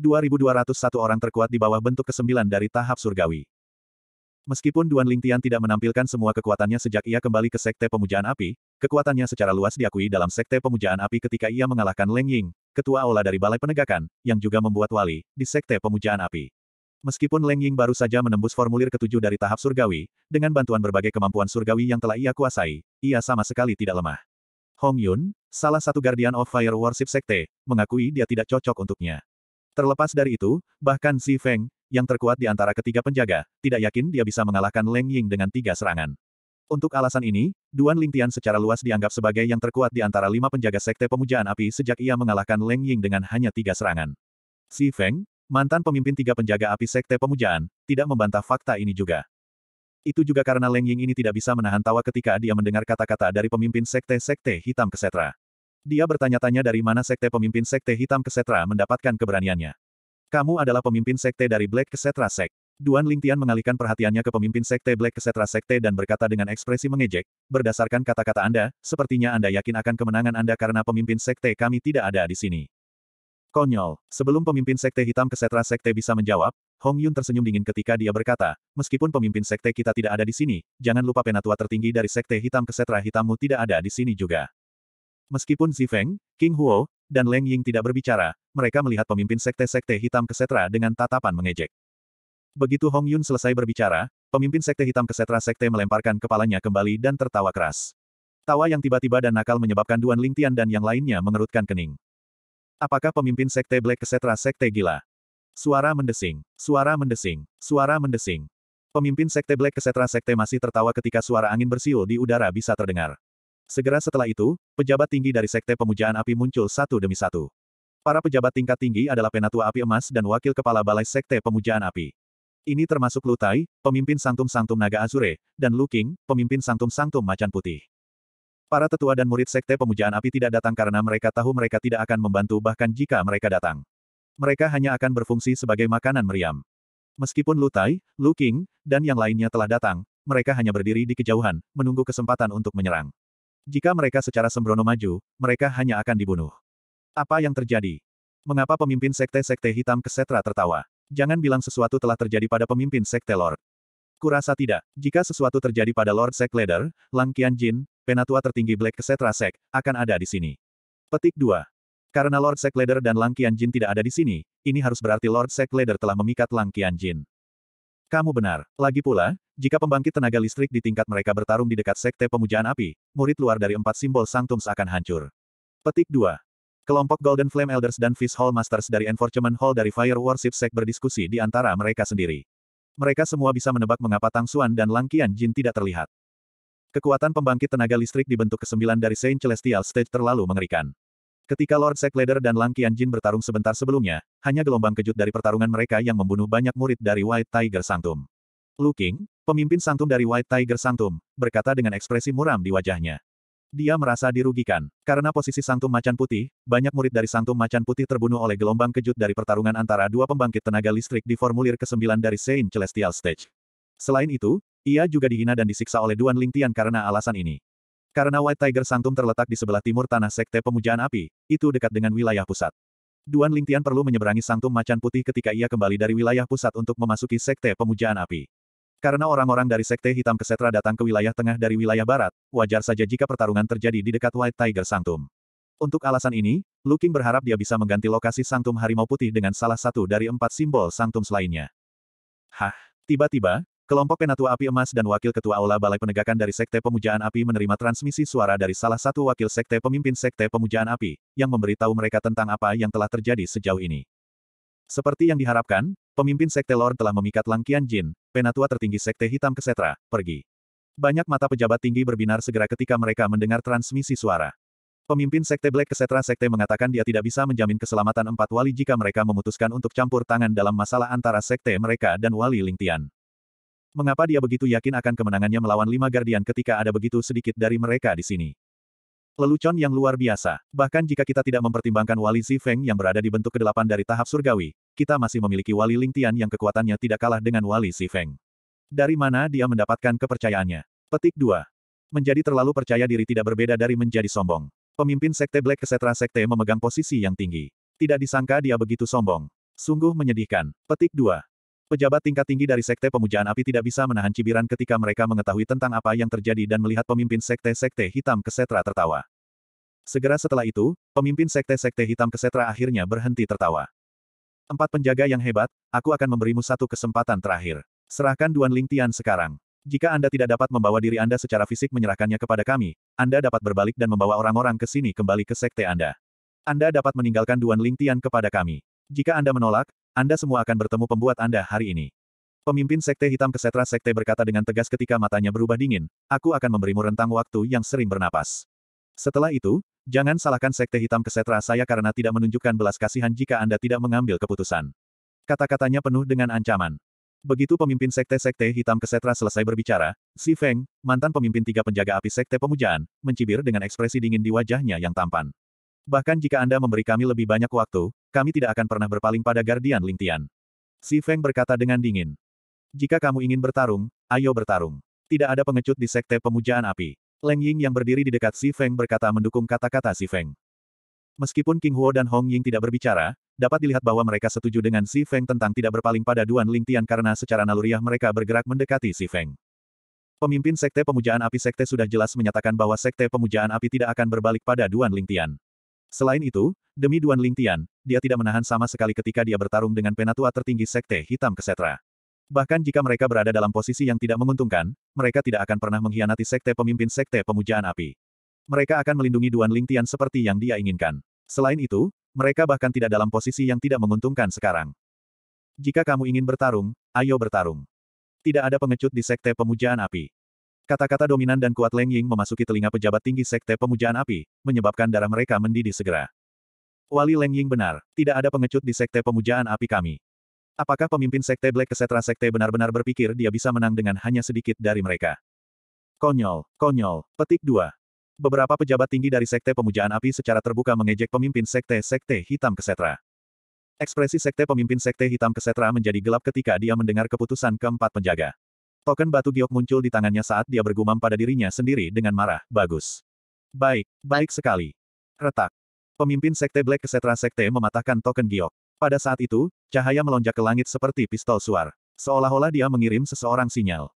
2201 orang terkuat di bawah bentuk kesembilan dari tahap surgawi. Meskipun Duan Lingtian tidak menampilkan semua kekuatannya sejak ia kembali ke Sekte Pemujaan Api, kekuatannya secara luas diakui dalam Sekte Pemujaan Api ketika ia mengalahkan Leng Ying, ketua aula dari Balai Penegakan, yang juga membuat wali, di Sekte Pemujaan Api. Meskipun Leng Ying baru saja menembus formulir ketujuh dari tahap surgawi, dengan bantuan berbagai kemampuan surgawi yang telah ia kuasai, ia sama sekali tidak lemah. Hong Yun, salah satu Guardian of Fire Worship Sekte, mengakui dia tidak cocok untuknya. Terlepas dari itu, bahkan Si Feng, yang terkuat di antara ketiga penjaga, tidak yakin dia bisa mengalahkan Leng Ying dengan tiga serangan. Untuk alasan ini, Duan Lingtian secara luas dianggap sebagai yang terkuat di antara lima penjaga sekte pemujaan api sejak ia mengalahkan Leng Ying dengan hanya tiga serangan. Si Feng, mantan pemimpin tiga penjaga api sekte pemujaan, tidak membantah fakta ini juga. Itu juga karena Leng Ying ini tidak bisa menahan tawa ketika dia mendengar kata-kata dari pemimpin sekte-sekte hitam kesetra. Dia bertanya-tanya dari mana sekte pemimpin sekte hitam kesetra mendapatkan keberaniannya. Kamu adalah pemimpin sekte dari Black Kesetra Sek. Duan Lingtian mengalihkan perhatiannya ke pemimpin sekte Black Kesetra Sekte dan berkata dengan ekspresi mengejek, berdasarkan kata-kata Anda, sepertinya Anda yakin akan kemenangan Anda karena pemimpin sekte kami tidak ada di sini. Konyol, sebelum pemimpin sekte hitam Kesetra Sekte bisa menjawab, Hong Yun tersenyum dingin ketika dia berkata, meskipun pemimpin sekte kita tidak ada di sini, jangan lupa penatua tertinggi dari sekte hitam Kesetra hitammu tidak ada di sini juga. Meskipun Zifeng, King Huo, dan Leng Ying tidak berbicara, mereka melihat pemimpin sekte-sekte hitam kesetra dengan tatapan mengejek. Begitu Hong Yun selesai berbicara, pemimpin sekte hitam kesetra sekte melemparkan kepalanya kembali dan tertawa keras. Tawa yang tiba-tiba dan nakal menyebabkan Duan Ling Tian dan yang lainnya mengerutkan kening. Apakah pemimpin sekte Black kesetra sekte gila? Suara mendesing, suara mendesing, suara mendesing. Pemimpin sekte Black kesetra sekte masih tertawa ketika suara angin bersiul di udara bisa terdengar. Segera setelah itu, pejabat tinggi dari Sekte Pemujaan Api muncul satu demi satu. Para pejabat tingkat tinggi adalah Penatua Api Emas dan Wakil Kepala Balai Sekte Pemujaan Api. Ini termasuk Lutai, pemimpin Santum-Santum Naga Azure, dan Luking, pemimpin Santum-Santum Macan Putih. Para tetua dan murid Sekte Pemujaan Api tidak datang karena mereka tahu mereka tidak akan membantu bahkan jika mereka datang. Mereka hanya akan berfungsi sebagai makanan meriam. Meskipun Lutai, Luking, dan yang lainnya telah datang, mereka hanya berdiri di kejauhan, menunggu kesempatan untuk menyerang. Jika mereka secara sembrono maju, mereka hanya akan dibunuh. Apa yang terjadi? Mengapa pemimpin sekte-sekte hitam kesetra tertawa? Jangan bilang sesuatu telah terjadi pada pemimpin sekte Lord. Kurasa tidak. Jika sesuatu terjadi pada Lord Sek Leader, Lang Jin, penatua tertinggi Black Kesetra Sek, akan ada di sini. Petik 2. Karena Lord Sek Leader dan Lang Jin tidak ada di sini, ini harus berarti Lord Sek Leader telah memikat Lang Jin. Kamu benar. Lagi pula, jika pembangkit tenaga listrik di tingkat mereka bertarung di dekat sekte pemujaan api, murid luar dari empat simbol sangtum akan hancur. Petik 2. Kelompok Golden Flame Elders dan Fish Hall Masters dari Enforcement Hall dari Fire Worship Sect berdiskusi di antara mereka sendiri. Mereka semua bisa menebak mengapa Tang Suan dan Lang Qian Jin tidak terlihat. Kekuatan pembangkit tenaga listrik dibentuk ke-9 dari Saint Celestial Stage terlalu mengerikan. Ketika Lord Sekleder dan Lang Qianjin bertarung sebentar sebelumnya, hanya gelombang kejut dari pertarungan mereka yang membunuh banyak murid dari White Tiger Sanctum. Lu King, pemimpin Sanctum dari White Tiger Sanctum, berkata dengan ekspresi muram di wajahnya. Dia merasa dirugikan, karena posisi Sanctum Macan Putih, banyak murid dari Sanctum Macan Putih terbunuh oleh gelombang kejut dari pertarungan antara dua pembangkit tenaga listrik di formulir ke-9 dari Saint Celestial Stage. Selain itu, ia juga dihina dan disiksa oleh Duan Lingtian karena alasan ini. Karena White Tiger Sanctum terletak di sebelah timur tanah Sekte Pemujaan Api, itu dekat dengan wilayah pusat. Duan Lingtian perlu menyeberangi Sanctum Macan Putih ketika ia kembali dari wilayah pusat untuk memasuki Sekte Pemujaan Api. Karena orang-orang dari Sekte Hitam Kesetra datang ke wilayah tengah dari wilayah barat, wajar saja jika pertarungan terjadi di dekat White Tiger Sanctum. Untuk alasan ini, Luking berharap dia bisa mengganti lokasi Sanctum Harimau Putih dengan salah satu dari empat simbol Sanctum lainnya. Hah? Tiba-tiba, Kelompok Penatua Api Emas dan Wakil Ketua Aula Balai Penegakan dari Sekte Pemujaan Api menerima transmisi suara dari salah satu wakil sekte pemimpin Sekte Pemujaan Api, yang memberitahu mereka tentang apa yang telah terjadi sejauh ini. Seperti yang diharapkan, pemimpin Sekte Lord telah memikat Langkian Jin, Penatua tertinggi Sekte Hitam Kesetra, pergi. Banyak mata pejabat tinggi berbinar segera ketika mereka mendengar transmisi suara. Pemimpin Sekte Black Kesetra Sekte mengatakan dia tidak bisa menjamin keselamatan empat wali jika mereka memutuskan untuk campur tangan dalam masalah antara Sekte mereka dan wali Lingtian. Mengapa dia begitu yakin akan kemenangannya melawan lima gardian ketika ada begitu sedikit dari mereka di sini? Lelucon yang luar biasa. Bahkan jika kita tidak mempertimbangkan wali Si yang berada di bentuk kedelapan dari tahap surgawi, kita masih memiliki wali Lingtian yang kekuatannya tidak kalah dengan wali Si Dari mana dia mendapatkan kepercayaannya? Petik 2. Menjadi terlalu percaya diri tidak berbeda dari menjadi sombong. Pemimpin Sekte Black Kesetra Sekte memegang posisi yang tinggi. Tidak disangka dia begitu sombong. Sungguh menyedihkan. Petik 2. Pejabat tingkat tinggi dari Sekte Pemujaan Api tidak bisa menahan cibiran ketika mereka mengetahui tentang apa yang terjadi dan melihat pemimpin Sekte-Sekte Hitam Kesetra tertawa. Segera setelah itu, pemimpin Sekte-Sekte Hitam Kesetra akhirnya berhenti tertawa. Empat penjaga yang hebat, aku akan memberimu satu kesempatan terakhir. Serahkan Duan Ling Tian sekarang. Jika Anda tidak dapat membawa diri Anda secara fisik menyerahkannya kepada kami, Anda dapat berbalik dan membawa orang-orang ke sini kembali ke sekte Anda. Anda dapat meninggalkan Duan Ling Tian kepada kami. Jika Anda menolak, anda semua akan bertemu pembuat Anda hari ini. Pemimpin Sekte Hitam Kesetra Sekte berkata dengan tegas ketika matanya berubah dingin, aku akan memberimu rentang waktu yang sering bernapas. Setelah itu, jangan salahkan Sekte Hitam Kesetra saya karena tidak menunjukkan belas kasihan jika Anda tidak mengambil keputusan. Kata-katanya penuh dengan ancaman. Begitu pemimpin Sekte-Sekte Hitam Kesetra selesai berbicara, Si Feng, mantan pemimpin tiga penjaga api Sekte Pemujaan, mencibir dengan ekspresi dingin di wajahnya yang tampan. Bahkan jika Anda memberi kami lebih banyak waktu, kami tidak akan pernah berpaling pada Guardian Lingtian. Si Feng berkata dengan dingin. Jika kamu ingin bertarung, ayo bertarung. Tidak ada pengecut di sekte pemujaan api. Leng Ying yang berdiri di dekat Si Feng berkata mendukung kata-kata Si Feng. Meskipun King Huo dan Hong Ying tidak berbicara, dapat dilihat bahwa mereka setuju dengan Si Feng tentang tidak berpaling pada Duan Lingtian karena secara naluriah mereka bergerak mendekati Si Feng. Pemimpin Sekte Pemujaan Api Sekte sudah jelas menyatakan bahwa Sekte Pemujaan Api tidak akan berbalik pada Duan Lingtian. Selain itu, demi Duan Ling Tian, dia tidak menahan sama sekali ketika dia bertarung dengan penatua tertinggi Sekte Hitam Kesetra. Bahkan jika mereka berada dalam posisi yang tidak menguntungkan, mereka tidak akan pernah mengkhianati Sekte pemimpin Sekte Pemujaan Api. Mereka akan melindungi Duan Ling Tian seperti yang dia inginkan. Selain itu, mereka bahkan tidak dalam posisi yang tidak menguntungkan sekarang. Jika kamu ingin bertarung, ayo bertarung. Tidak ada pengecut di Sekte Pemujaan Api. Kata-kata dominan dan kuat Leng Ying memasuki telinga pejabat tinggi Sekte Pemujaan Api, menyebabkan darah mereka mendidih segera. Wali Leng Ying benar, tidak ada pengecut di Sekte Pemujaan Api kami. Apakah pemimpin Sekte Black Kesetra Sekte benar-benar berpikir dia bisa menang dengan hanya sedikit dari mereka? Konyol, konyol, petik dua. Beberapa pejabat tinggi dari Sekte Pemujaan Api secara terbuka mengejek pemimpin Sekte-Sekte Hitam Kesetra. Ekspresi sekte pemimpin sekte hitam kesetra menjadi gelap ketika dia mendengar keputusan keempat penjaga. Token batu giok muncul di tangannya saat dia bergumam pada dirinya sendiri dengan marah, bagus. Baik, baik sekali. Retak. Pemimpin Sekte Black Kesetra Sekte mematahkan token giok. Pada saat itu, cahaya melonjak ke langit seperti pistol suar. Seolah-olah dia mengirim seseorang sinyal.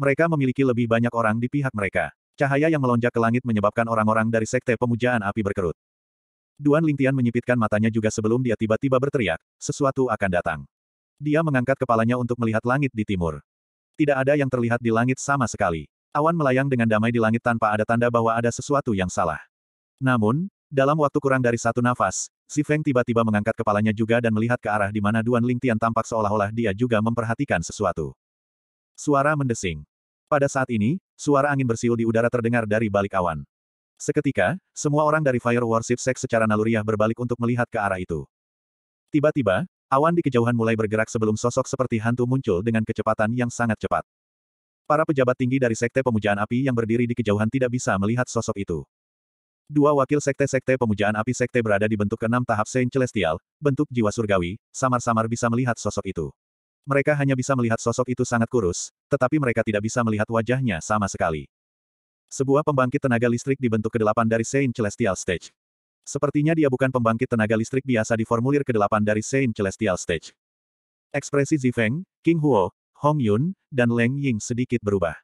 Mereka memiliki lebih banyak orang di pihak mereka. Cahaya yang melonjak ke langit menyebabkan orang-orang dari Sekte Pemujaan Api berkerut. Duan Lingtian menyipitkan matanya juga sebelum dia tiba-tiba berteriak, sesuatu akan datang. Dia mengangkat kepalanya untuk melihat langit di timur. Tidak ada yang terlihat di langit sama sekali. Awan melayang dengan damai di langit tanpa ada tanda bahwa ada sesuatu yang salah. Namun, dalam waktu kurang dari satu nafas, Si Feng tiba-tiba mengangkat kepalanya juga dan melihat ke arah di mana Duan Lingtian tampak seolah-olah dia juga memperhatikan sesuatu. Suara mendesing. Pada saat ini, suara angin bersiul di udara terdengar dari balik awan. Seketika, semua orang dari Fire Worship Sect secara naluriah berbalik untuk melihat ke arah itu. Tiba-tiba, Awan di kejauhan mulai bergerak sebelum sosok seperti hantu muncul dengan kecepatan yang sangat cepat. Para pejabat tinggi dari Sekte Pemujaan Api yang berdiri di kejauhan tidak bisa melihat sosok itu. Dua wakil sekte-sekte pemujaan api sekte berada di bentuk keenam tahap Saint Celestial, bentuk jiwa surgawi, samar-samar bisa melihat sosok itu. Mereka hanya bisa melihat sosok itu sangat kurus, tetapi mereka tidak bisa melihat wajahnya sama sekali. Sebuah pembangkit tenaga listrik dibentuk kedelapan dari Saint Celestial Stage. Sepertinya dia bukan pembangkit tenaga listrik biasa di formulir ke-8 dari Saint Celestial Stage. Ekspresi Zifeng, King Huo, Hong Yun, dan Leng Ying sedikit berubah.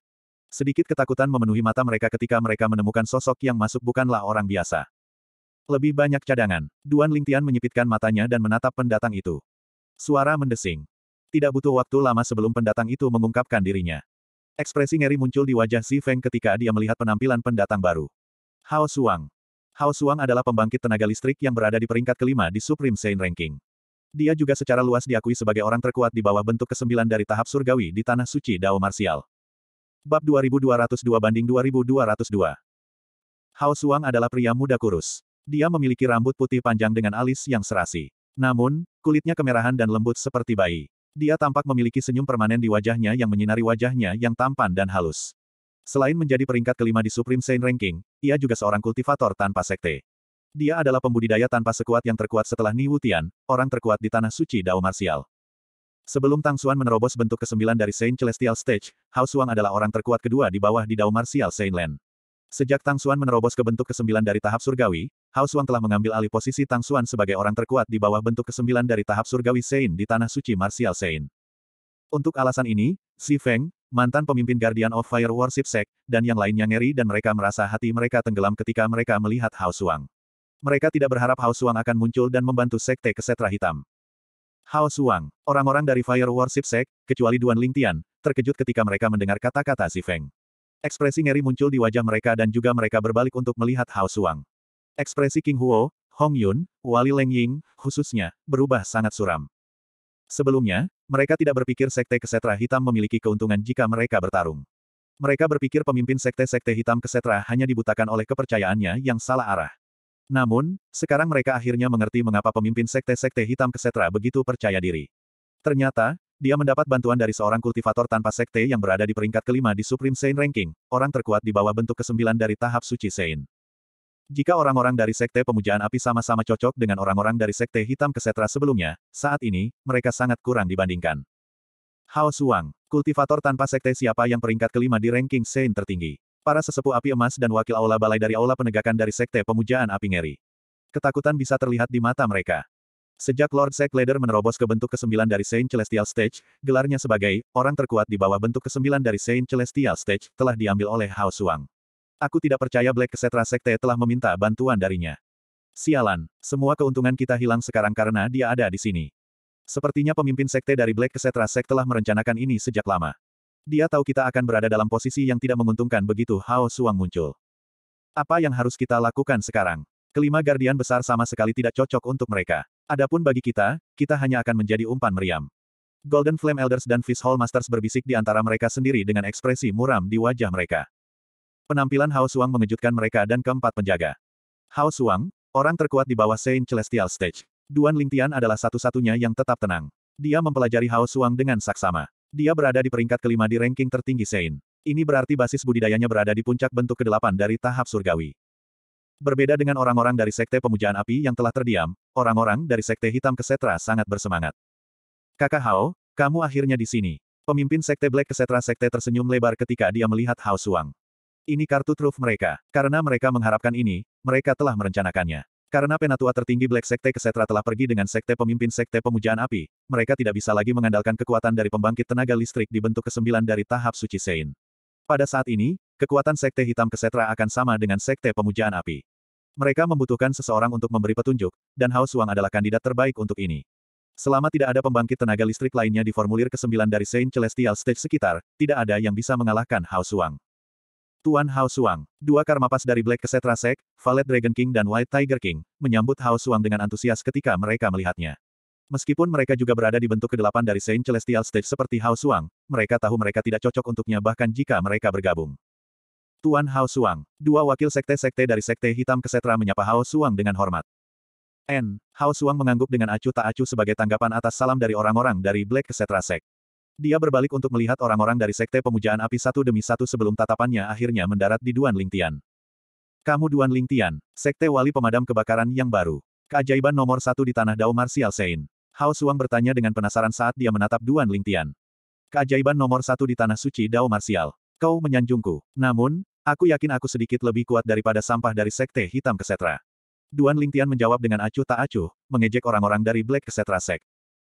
Sedikit ketakutan memenuhi mata mereka ketika mereka menemukan sosok yang masuk bukanlah orang biasa. Lebih banyak cadangan. Duan Lingtian menyipitkan matanya dan menatap pendatang itu. Suara mendesing. Tidak butuh waktu lama sebelum pendatang itu mengungkapkan dirinya. Ekspresi ngeri muncul di wajah Zifeng ketika dia melihat penampilan pendatang baru. Hao Suang. Hao Suang adalah pembangkit tenaga listrik yang berada di peringkat kelima di Supreme Saint Ranking. Dia juga secara luas diakui sebagai orang terkuat di bawah bentuk kesembilan dari tahap surgawi di Tanah Suci Dao Martial. Bab 2202 banding 2202 Hao Suang adalah pria muda kurus. Dia memiliki rambut putih panjang dengan alis yang serasi. Namun, kulitnya kemerahan dan lembut seperti bayi. Dia tampak memiliki senyum permanen di wajahnya yang menyinari wajahnya yang tampan dan halus. Selain menjadi peringkat kelima di Supreme Saint Ranking, ia juga seorang kultivator tanpa sekte. Dia adalah pembudidaya tanpa sekuat yang terkuat setelah Ni Wutian, orang terkuat di Tanah Suci Dao Martial. Sebelum Tang Xuan menerobos bentuk kesembilan dari Saint Celestial Stage, Hao Suang adalah orang terkuat kedua di bawah di Dao Martial Saint Land. Sejak Tang Xuan menerobos ke bentuk kesembilan dari tahap surgawi, Hao Suang telah mengambil alih posisi Tang Xuan sebagai orang terkuat di bawah bentuk kesembilan dari tahap surgawi Saint di Tanah Suci Martial Saint. Untuk alasan ini, Si Feng, mantan pemimpin Guardian of Fire Worship Sect, dan yang lainnya ngeri dan mereka merasa hati mereka tenggelam ketika mereka melihat Hao Suang. Mereka tidak berharap Hao Suang akan muncul dan membantu Sekte Kesetra Hitam. Hao Suang, orang-orang dari Fire Worship Sect, kecuali Duan Ling Tian, terkejut ketika mereka mendengar kata-kata Si Feng. Ekspresi ngeri muncul di wajah mereka dan juga mereka berbalik untuk melihat Hao Suang. Ekspresi King Huo, Hong Yun, Wali Leng Ying, khususnya, berubah sangat suram. Sebelumnya, mereka tidak berpikir Sekte Kesetra Hitam memiliki keuntungan jika mereka bertarung. Mereka berpikir pemimpin Sekte-Sekte Hitam Kesetra hanya dibutakan oleh kepercayaannya yang salah arah. Namun, sekarang mereka akhirnya mengerti mengapa pemimpin Sekte-Sekte Hitam Kesetra begitu percaya diri. Ternyata, dia mendapat bantuan dari seorang kultivator tanpa sekte yang berada di peringkat kelima di Supreme Saint Ranking, orang terkuat di bawah bentuk kesembilan dari tahap suci Saint. Jika orang-orang dari Sekte Pemujaan Api sama-sama cocok dengan orang-orang dari Sekte Hitam Kesetra sebelumnya, saat ini, mereka sangat kurang dibandingkan. Hao Suang, kultivator tanpa Sekte siapa yang peringkat kelima di ranking Sein tertinggi. Para sesepuh api emas dan wakil aula balai dari aula penegakan dari Sekte Pemujaan Api Ngeri. Ketakutan bisa terlihat di mata mereka. Sejak Lord Sek Leder menerobos ke bentuk ke-9 dari Saint Celestial Stage, gelarnya sebagai orang terkuat di bawah bentuk ke-9 dari Saint Celestial Stage telah diambil oleh Hao Suang. Aku tidak percaya Black Kesetra Sekte telah meminta bantuan darinya. Sialan, semua keuntungan kita hilang sekarang karena dia ada di sini. Sepertinya pemimpin sekte dari Black Kesetra Sekte telah merencanakan ini sejak lama. Dia tahu kita akan berada dalam posisi yang tidak menguntungkan begitu Hao Suang muncul. Apa yang harus kita lakukan sekarang? Kelima Gardian besar sama sekali tidak cocok untuk mereka. Adapun bagi kita, kita hanya akan menjadi umpan meriam. Golden Flame Elders dan Fish Hall Masters berbisik di antara mereka sendiri dengan ekspresi muram di wajah mereka. Penampilan Hao Suang mengejutkan mereka dan keempat penjaga. Hao Suang, orang terkuat di bawah Saint Celestial Stage. Duan Lingtian adalah satu-satunya yang tetap tenang. Dia mempelajari Hao Suang dengan saksama. Dia berada di peringkat kelima di ranking tertinggi Saint. Ini berarti basis budidayanya berada di puncak bentuk kedelapan dari tahap surgawi. Berbeda dengan orang-orang dari Sekte Pemujaan Api yang telah terdiam, orang-orang dari Sekte Hitam Kesetra sangat bersemangat. Kakak Hao, kamu akhirnya di sini. Pemimpin Sekte Black Kesetra Sekte tersenyum lebar ketika dia melihat Hao Suang. Ini kartu truf mereka. Karena mereka mengharapkan ini, mereka telah merencanakannya. Karena penatua tertinggi Black Sekte Kesetra telah pergi dengan Sekte Pemimpin Sekte Pemujaan Api, mereka tidak bisa lagi mengandalkan kekuatan dari pembangkit tenaga listrik di bentuk kesembilan dari tahap suci Sein. Pada saat ini, kekuatan Sekte Hitam Kesetra akan sama dengan Sekte Pemujaan Api. Mereka membutuhkan seseorang untuk memberi petunjuk, dan Hao Suang adalah kandidat terbaik untuk ini. Selama tidak ada pembangkit tenaga listrik lainnya di formulir ke-9 dari Saint Celestial Stage sekitar, tidak ada yang bisa mengalahkan Hao Suang. Tuan Hao Suang, dua karma pas dari Black Kesetra Sek, Valet Dragon King dan White Tiger King, menyambut Hao Suang dengan antusias ketika mereka melihatnya. Meskipun mereka juga berada di bentuk kedelapan dari Saint Celestial Stage seperti Hao Suang, mereka tahu mereka tidak cocok untuknya bahkan jika mereka bergabung. Tuan Hao Suang, dua wakil sekte-sekte dari Sekte Hitam Kesetra menyapa Hao Suang dengan hormat. N. Hao Suang mengangguk dengan acuh tak acuh sebagai tanggapan atas salam dari orang-orang dari Black Kesetra Sek. Dia berbalik untuk melihat orang-orang dari Sekte Pemujaan Api satu demi satu sebelum tatapannya akhirnya mendarat di Duan Lingtian. Kamu Duan Lingtian, Sekte Wali Pemadam Kebakaran yang baru. Keajaiban nomor satu di Tanah Dao Martial Sein. Hao Suang bertanya dengan penasaran saat dia menatap Duan Lingtian. Keajaiban nomor satu di Tanah Suci Dao Martial. Kau menyanjungku. Namun, aku yakin aku sedikit lebih kuat daripada sampah dari Sekte Hitam Kesetra. Duan Lingtian menjawab dengan acuh tak acuh, mengejek orang-orang dari Black Kesetra Sek.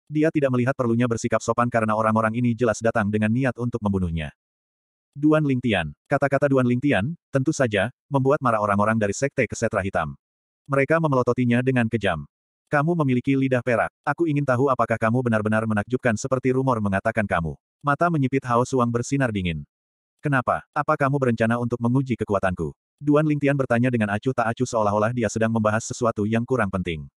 Dia tidak melihat perlunya bersikap sopan karena orang-orang ini jelas datang dengan niat untuk membunuhnya. Duan Lingtian. Kata-kata Duan Lingtian, tentu saja, membuat marah orang-orang dari Sekte Kesetra Hitam. Mereka memelototinya dengan kejam. Kamu memiliki lidah perak. Aku ingin tahu apakah kamu benar-benar menakjubkan seperti rumor mengatakan kamu. Mata menyipit Hao Suang bersinar dingin. Kenapa? Apa kamu berencana untuk menguji kekuatanku? Duan Lingtian bertanya dengan acuh tak acuh seolah-olah dia sedang membahas sesuatu yang kurang penting.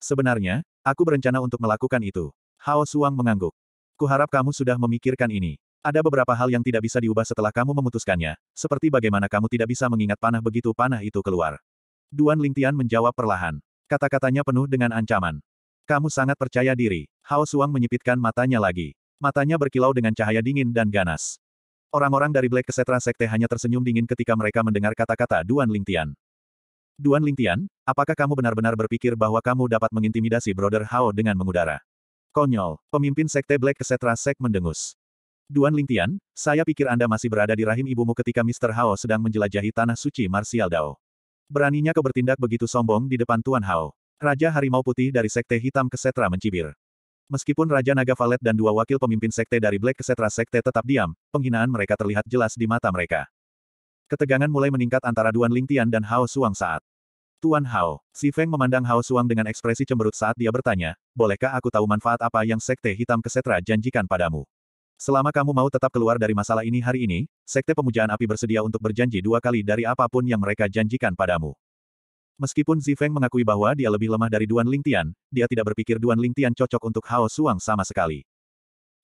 Sebenarnya, aku berencana untuk melakukan itu. Hao Suang mengangguk. Kuharap kamu sudah memikirkan ini. Ada beberapa hal yang tidak bisa diubah setelah kamu memutuskannya, seperti bagaimana kamu tidak bisa mengingat panah begitu panah itu keluar. Duan Lingtian menjawab perlahan. Kata-katanya penuh dengan ancaman. Kamu sangat percaya diri. Hao Suang menyipitkan matanya lagi. Matanya berkilau dengan cahaya dingin dan ganas. Orang-orang dari Black Kesetra Sekte hanya tersenyum dingin ketika mereka mendengar kata-kata Duan Lingtian. Duan Lingtian, apakah kamu benar-benar berpikir bahwa kamu dapat mengintimidasi Brother Hao dengan mengudara? Konyol, pemimpin sekte Black Kesetra Sek mendengus. Duan Lingtian, saya pikir Anda masih berada di rahim ibumu ketika Mr. Hao sedang menjelajahi tanah suci Martial Dao. Beraninya kau bertindak begitu sombong di depan Tuan Hao. Raja Harimau Putih dari Sekte Hitam Kesetra mencibir. Meskipun Raja Naga Valet dan dua wakil pemimpin Sekte dari Black Kesetra Sekte tetap diam, penghinaan mereka terlihat jelas di mata mereka. Ketegangan mulai meningkat antara Duan Lingtian dan Hao Suang saat Tuan Hao, Si Feng memandang Hao Suang dengan ekspresi cemberut saat dia bertanya, bolehkah aku tahu manfaat apa yang Sekte Hitam Kesetra janjikan padamu? Selama kamu mau tetap keluar dari masalah ini hari ini, Sekte Pemujaan Api bersedia untuk berjanji dua kali dari apapun yang mereka janjikan padamu. Meskipun Si Feng mengakui bahwa dia lebih lemah dari Duan Lingtian, dia tidak berpikir Duan Lingtian cocok untuk Hao Suang sama sekali.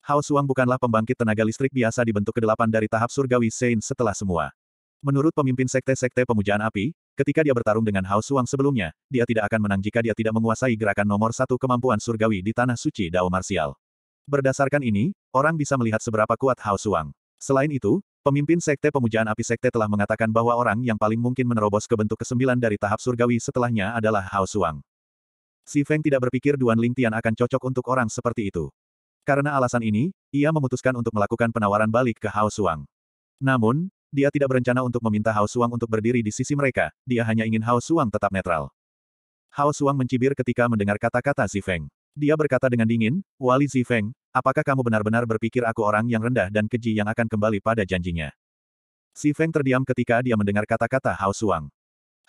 Hao Suang bukanlah pembangkit tenaga listrik biasa dibentuk ke kedelapan dari tahap surgawi Sein setelah semua. Menurut pemimpin sekte-sekte pemujaan api, Ketika dia bertarung dengan Hao Suang sebelumnya, dia tidak akan menang jika dia tidak menguasai gerakan nomor satu kemampuan surgawi di Tanah Suci Dao Marsial. Berdasarkan ini, orang bisa melihat seberapa kuat Hao Suang. Selain itu, pemimpin Sekte Pemujaan Api Sekte telah mengatakan bahwa orang yang paling mungkin menerobos ke bentuk kesembilan dari tahap surgawi setelahnya adalah Hao Suang. Si Feng tidak berpikir Duan Lingtian akan cocok untuk orang seperti itu. Karena alasan ini, ia memutuskan untuk melakukan penawaran balik ke Hao Suang. Namun, dia tidak berencana untuk meminta Hao Suang untuk berdiri di sisi mereka, dia hanya ingin Hao Suang tetap netral. Hao Suang mencibir ketika mendengar kata-kata Zifeng. Dia berkata dengan dingin, Wali Zifeng, apakah kamu benar-benar berpikir aku orang yang rendah dan keji yang akan kembali pada janjinya? Zifeng terdiam ketika dia mendengar kata-kata Hao Suang.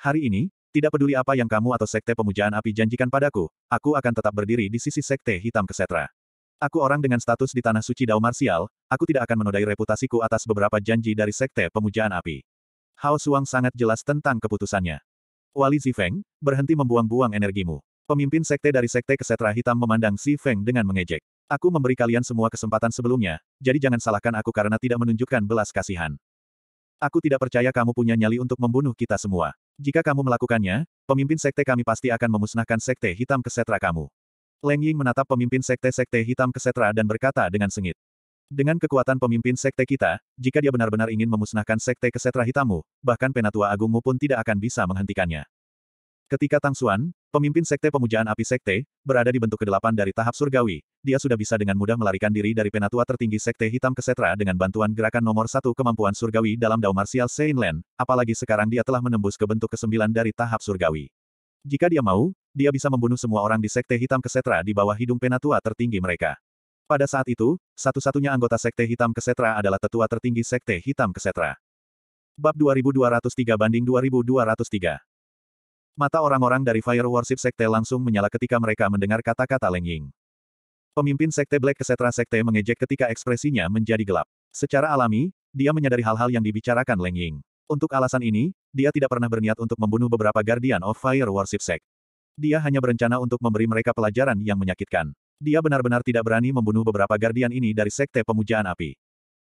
Hari ini, tidak peduli apa yang kamu atau Sekte Pemujaan Api janjikan padaku, aku akan tetap berdiri di sisi Sekte Hitam Kesetra. Aku orang dengan status di Tanah Suci Dao Marsial, aku tidak akan menodai reputasiku atas beberapa janji dari Sekte Pemujaan Api. Hao Suang sangat jelas tentang keputusannya. Wali Zifeng, berhenti membuang-buang energimu. Pemimpin Sekte dari Sekte Kesetra Hitam memandang Si Feng dengan mengejek. Aku memberi kalian semua kesempatan sebelumnya, jadi jangan salahkan aku karena tidak menunjukkan belas kasihan. Aku tidak percaya kamu punya nyali untuk membunuh kita semua. Jika kamu melakukannya, pemimpin sekte kami pasti akan memusnahkan sekte hitam kesetra kamu. Leng Ying menatap pemimpin sekte-sekte hitam kesetra dan berkata dengan sengit. Dengan kekuatan pemimpin sekte kita, jika dia benar-benar ingin memusnahkan sekte kesetra hitammu, bahkan penatua agungmu pun tidak akan bisa menghentikannya. Ketika Tang Xuan, pemimpin sekte pemujaan api sekte, berada di bentuk kedelapan dari tahap surgawi, dia sudah bisa dengan mudah melarikan diri dari penatua tertinggi sekte hitam kesetra dengan bantuan gerakan nomor satu kemampuan surgawi dalam Dao Martial Seinlen, apalagi sekarang dia telah menembus ke bentuk kesembilan dari tahap surgawi. Jika dia mau, dia bisa membunuh semua orang di Sekte Hitam Kesetra di bawah hidung penatua tertinggi mereka. Pada saat itu, satu-satunya anggota Sekte Hitam Kesetra adalah tetua tertinggi Sekte Hitam Kesetra. Bab 2203 banding 2203 Mata orang-orang dari Fire Worship Sekte langsung menyala ketika mereka mendengar kata-kata Leng Ying. Pemimpin Sekte Black Kesetra Sekte mengejek ketika ekspresinya menjadi gelap. Secara alami, dia menyadari hal-hal yang dibicarakan Leng Ying. Untuk alasan ini, dia tidak pernah berniat untuk membunuh beberapa Guardian of Fire Worship Sekte. Dia hanya berencana untuk memberi mereka pelajaran yang menyakitkan. Dia benar-benar tidak berani membunuh beberapa gardian ini dari Sekte Pemujaan Api.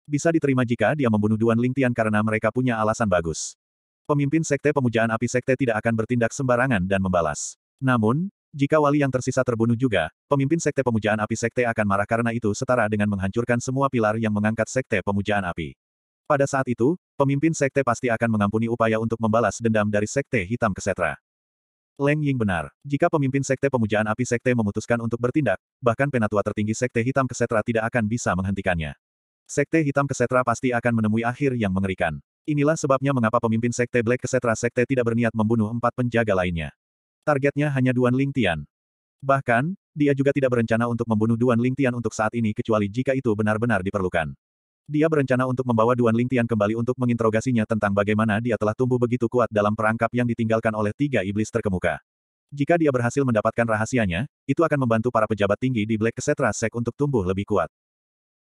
Bisa diterima jika dia membunuh Duan Lingtian karena mereka punya alasan bagus. Pemimpin Sekte Pemujaan Api Sekte tidak akan bertindak sembarangan dan membalas. Namun, jika wali yang tersisa terbunuh juga, pemimpin Sekte Pemujaan Api Sekte akan marah karena itu setara dengan menghancurkan semua pilar yang mengangkat Sekte Pemujaan Api. Pada saat itu, pemimpin Sekte pasti akan mengampuni upaya untuk membalas dendam dari Sekte Hitam Kesetra. Leng Ying benar. Jika pemimpin Sekte Pemujaan Api Sekte memutuskan untuk bertindak, bahkan penatua tertinggi Sekte Hitam Kesetra tidak akan bisa menghentikannya. Sekte Hitam Kesetra pasti akan menemui akhir yang mengerikan. Inilah sebabnya mengapa pemimpin Sekte Black Kesetra Sekte tidak berniat membunuh empat penjaga lainnya. Targetnya hanya Duan Ling Tian. Bahkan, dia juga tidak berencana untuk membunuh Duan Ling Tian untuk saat ini kecuali jika itu benar-benar diperlukan. Dia berencana untuk membawa Duan Lingtian kembali untuk menginterogasinya tentang bagaimana dia telah tumbuh begitu kuat dalam perangkap yang ditinggalkan oleh tiga iblis terkemuka. Jika dia berhasil mendapatkan rahasianya, itu akan membantu para pejabat tinggi di Black Kesetra Sek untuk tumbuh lebih kuat.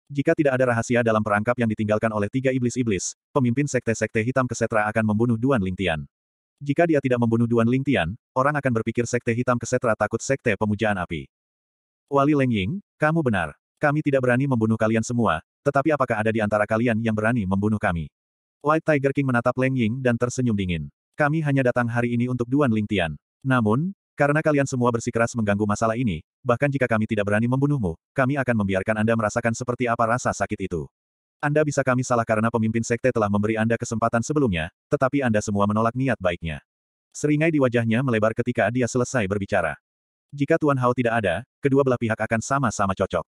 Jika tidak ada rahasia dalam perangkap yang ditinggalkan oleh tiga iblis-iblis, pemimpin sekte-sekte hitam Kesetra akan membunuh Duan Lingtian. Jika dia tidak membunuh Duan Lingtian, orang akan berpikir sekte hitam Kesetra takut sekte pemujaan api. Wali Leng Ying, kamu benar. Kami tidak berani membunuh kalian semua, tetapi apakah ada di antara kalian yang berani membunuh kami? White Tiger King menatap Leng Ying dan tersenyum dingin. Kami hanya datang hari ini untuk Duan Lingtian. Namun, karena kalian semua bersikeras mengganggu masalah ini, bahkan jika kami tidak berani membunuhmu, kami akan membiarkan Anda merasakan seperti apa rasa sakit itu. Anda bisa kami salah karena pemimpin sekte telah memberi Anda kesempatan sebelumnya, tetapi Anda semua menolak niat baiknya. Seringai di wajahnya melebar ketika dia selesai berbicara. Jika Tuan Hao tidak ada, kedua belah pihak akan sama-sama cocok.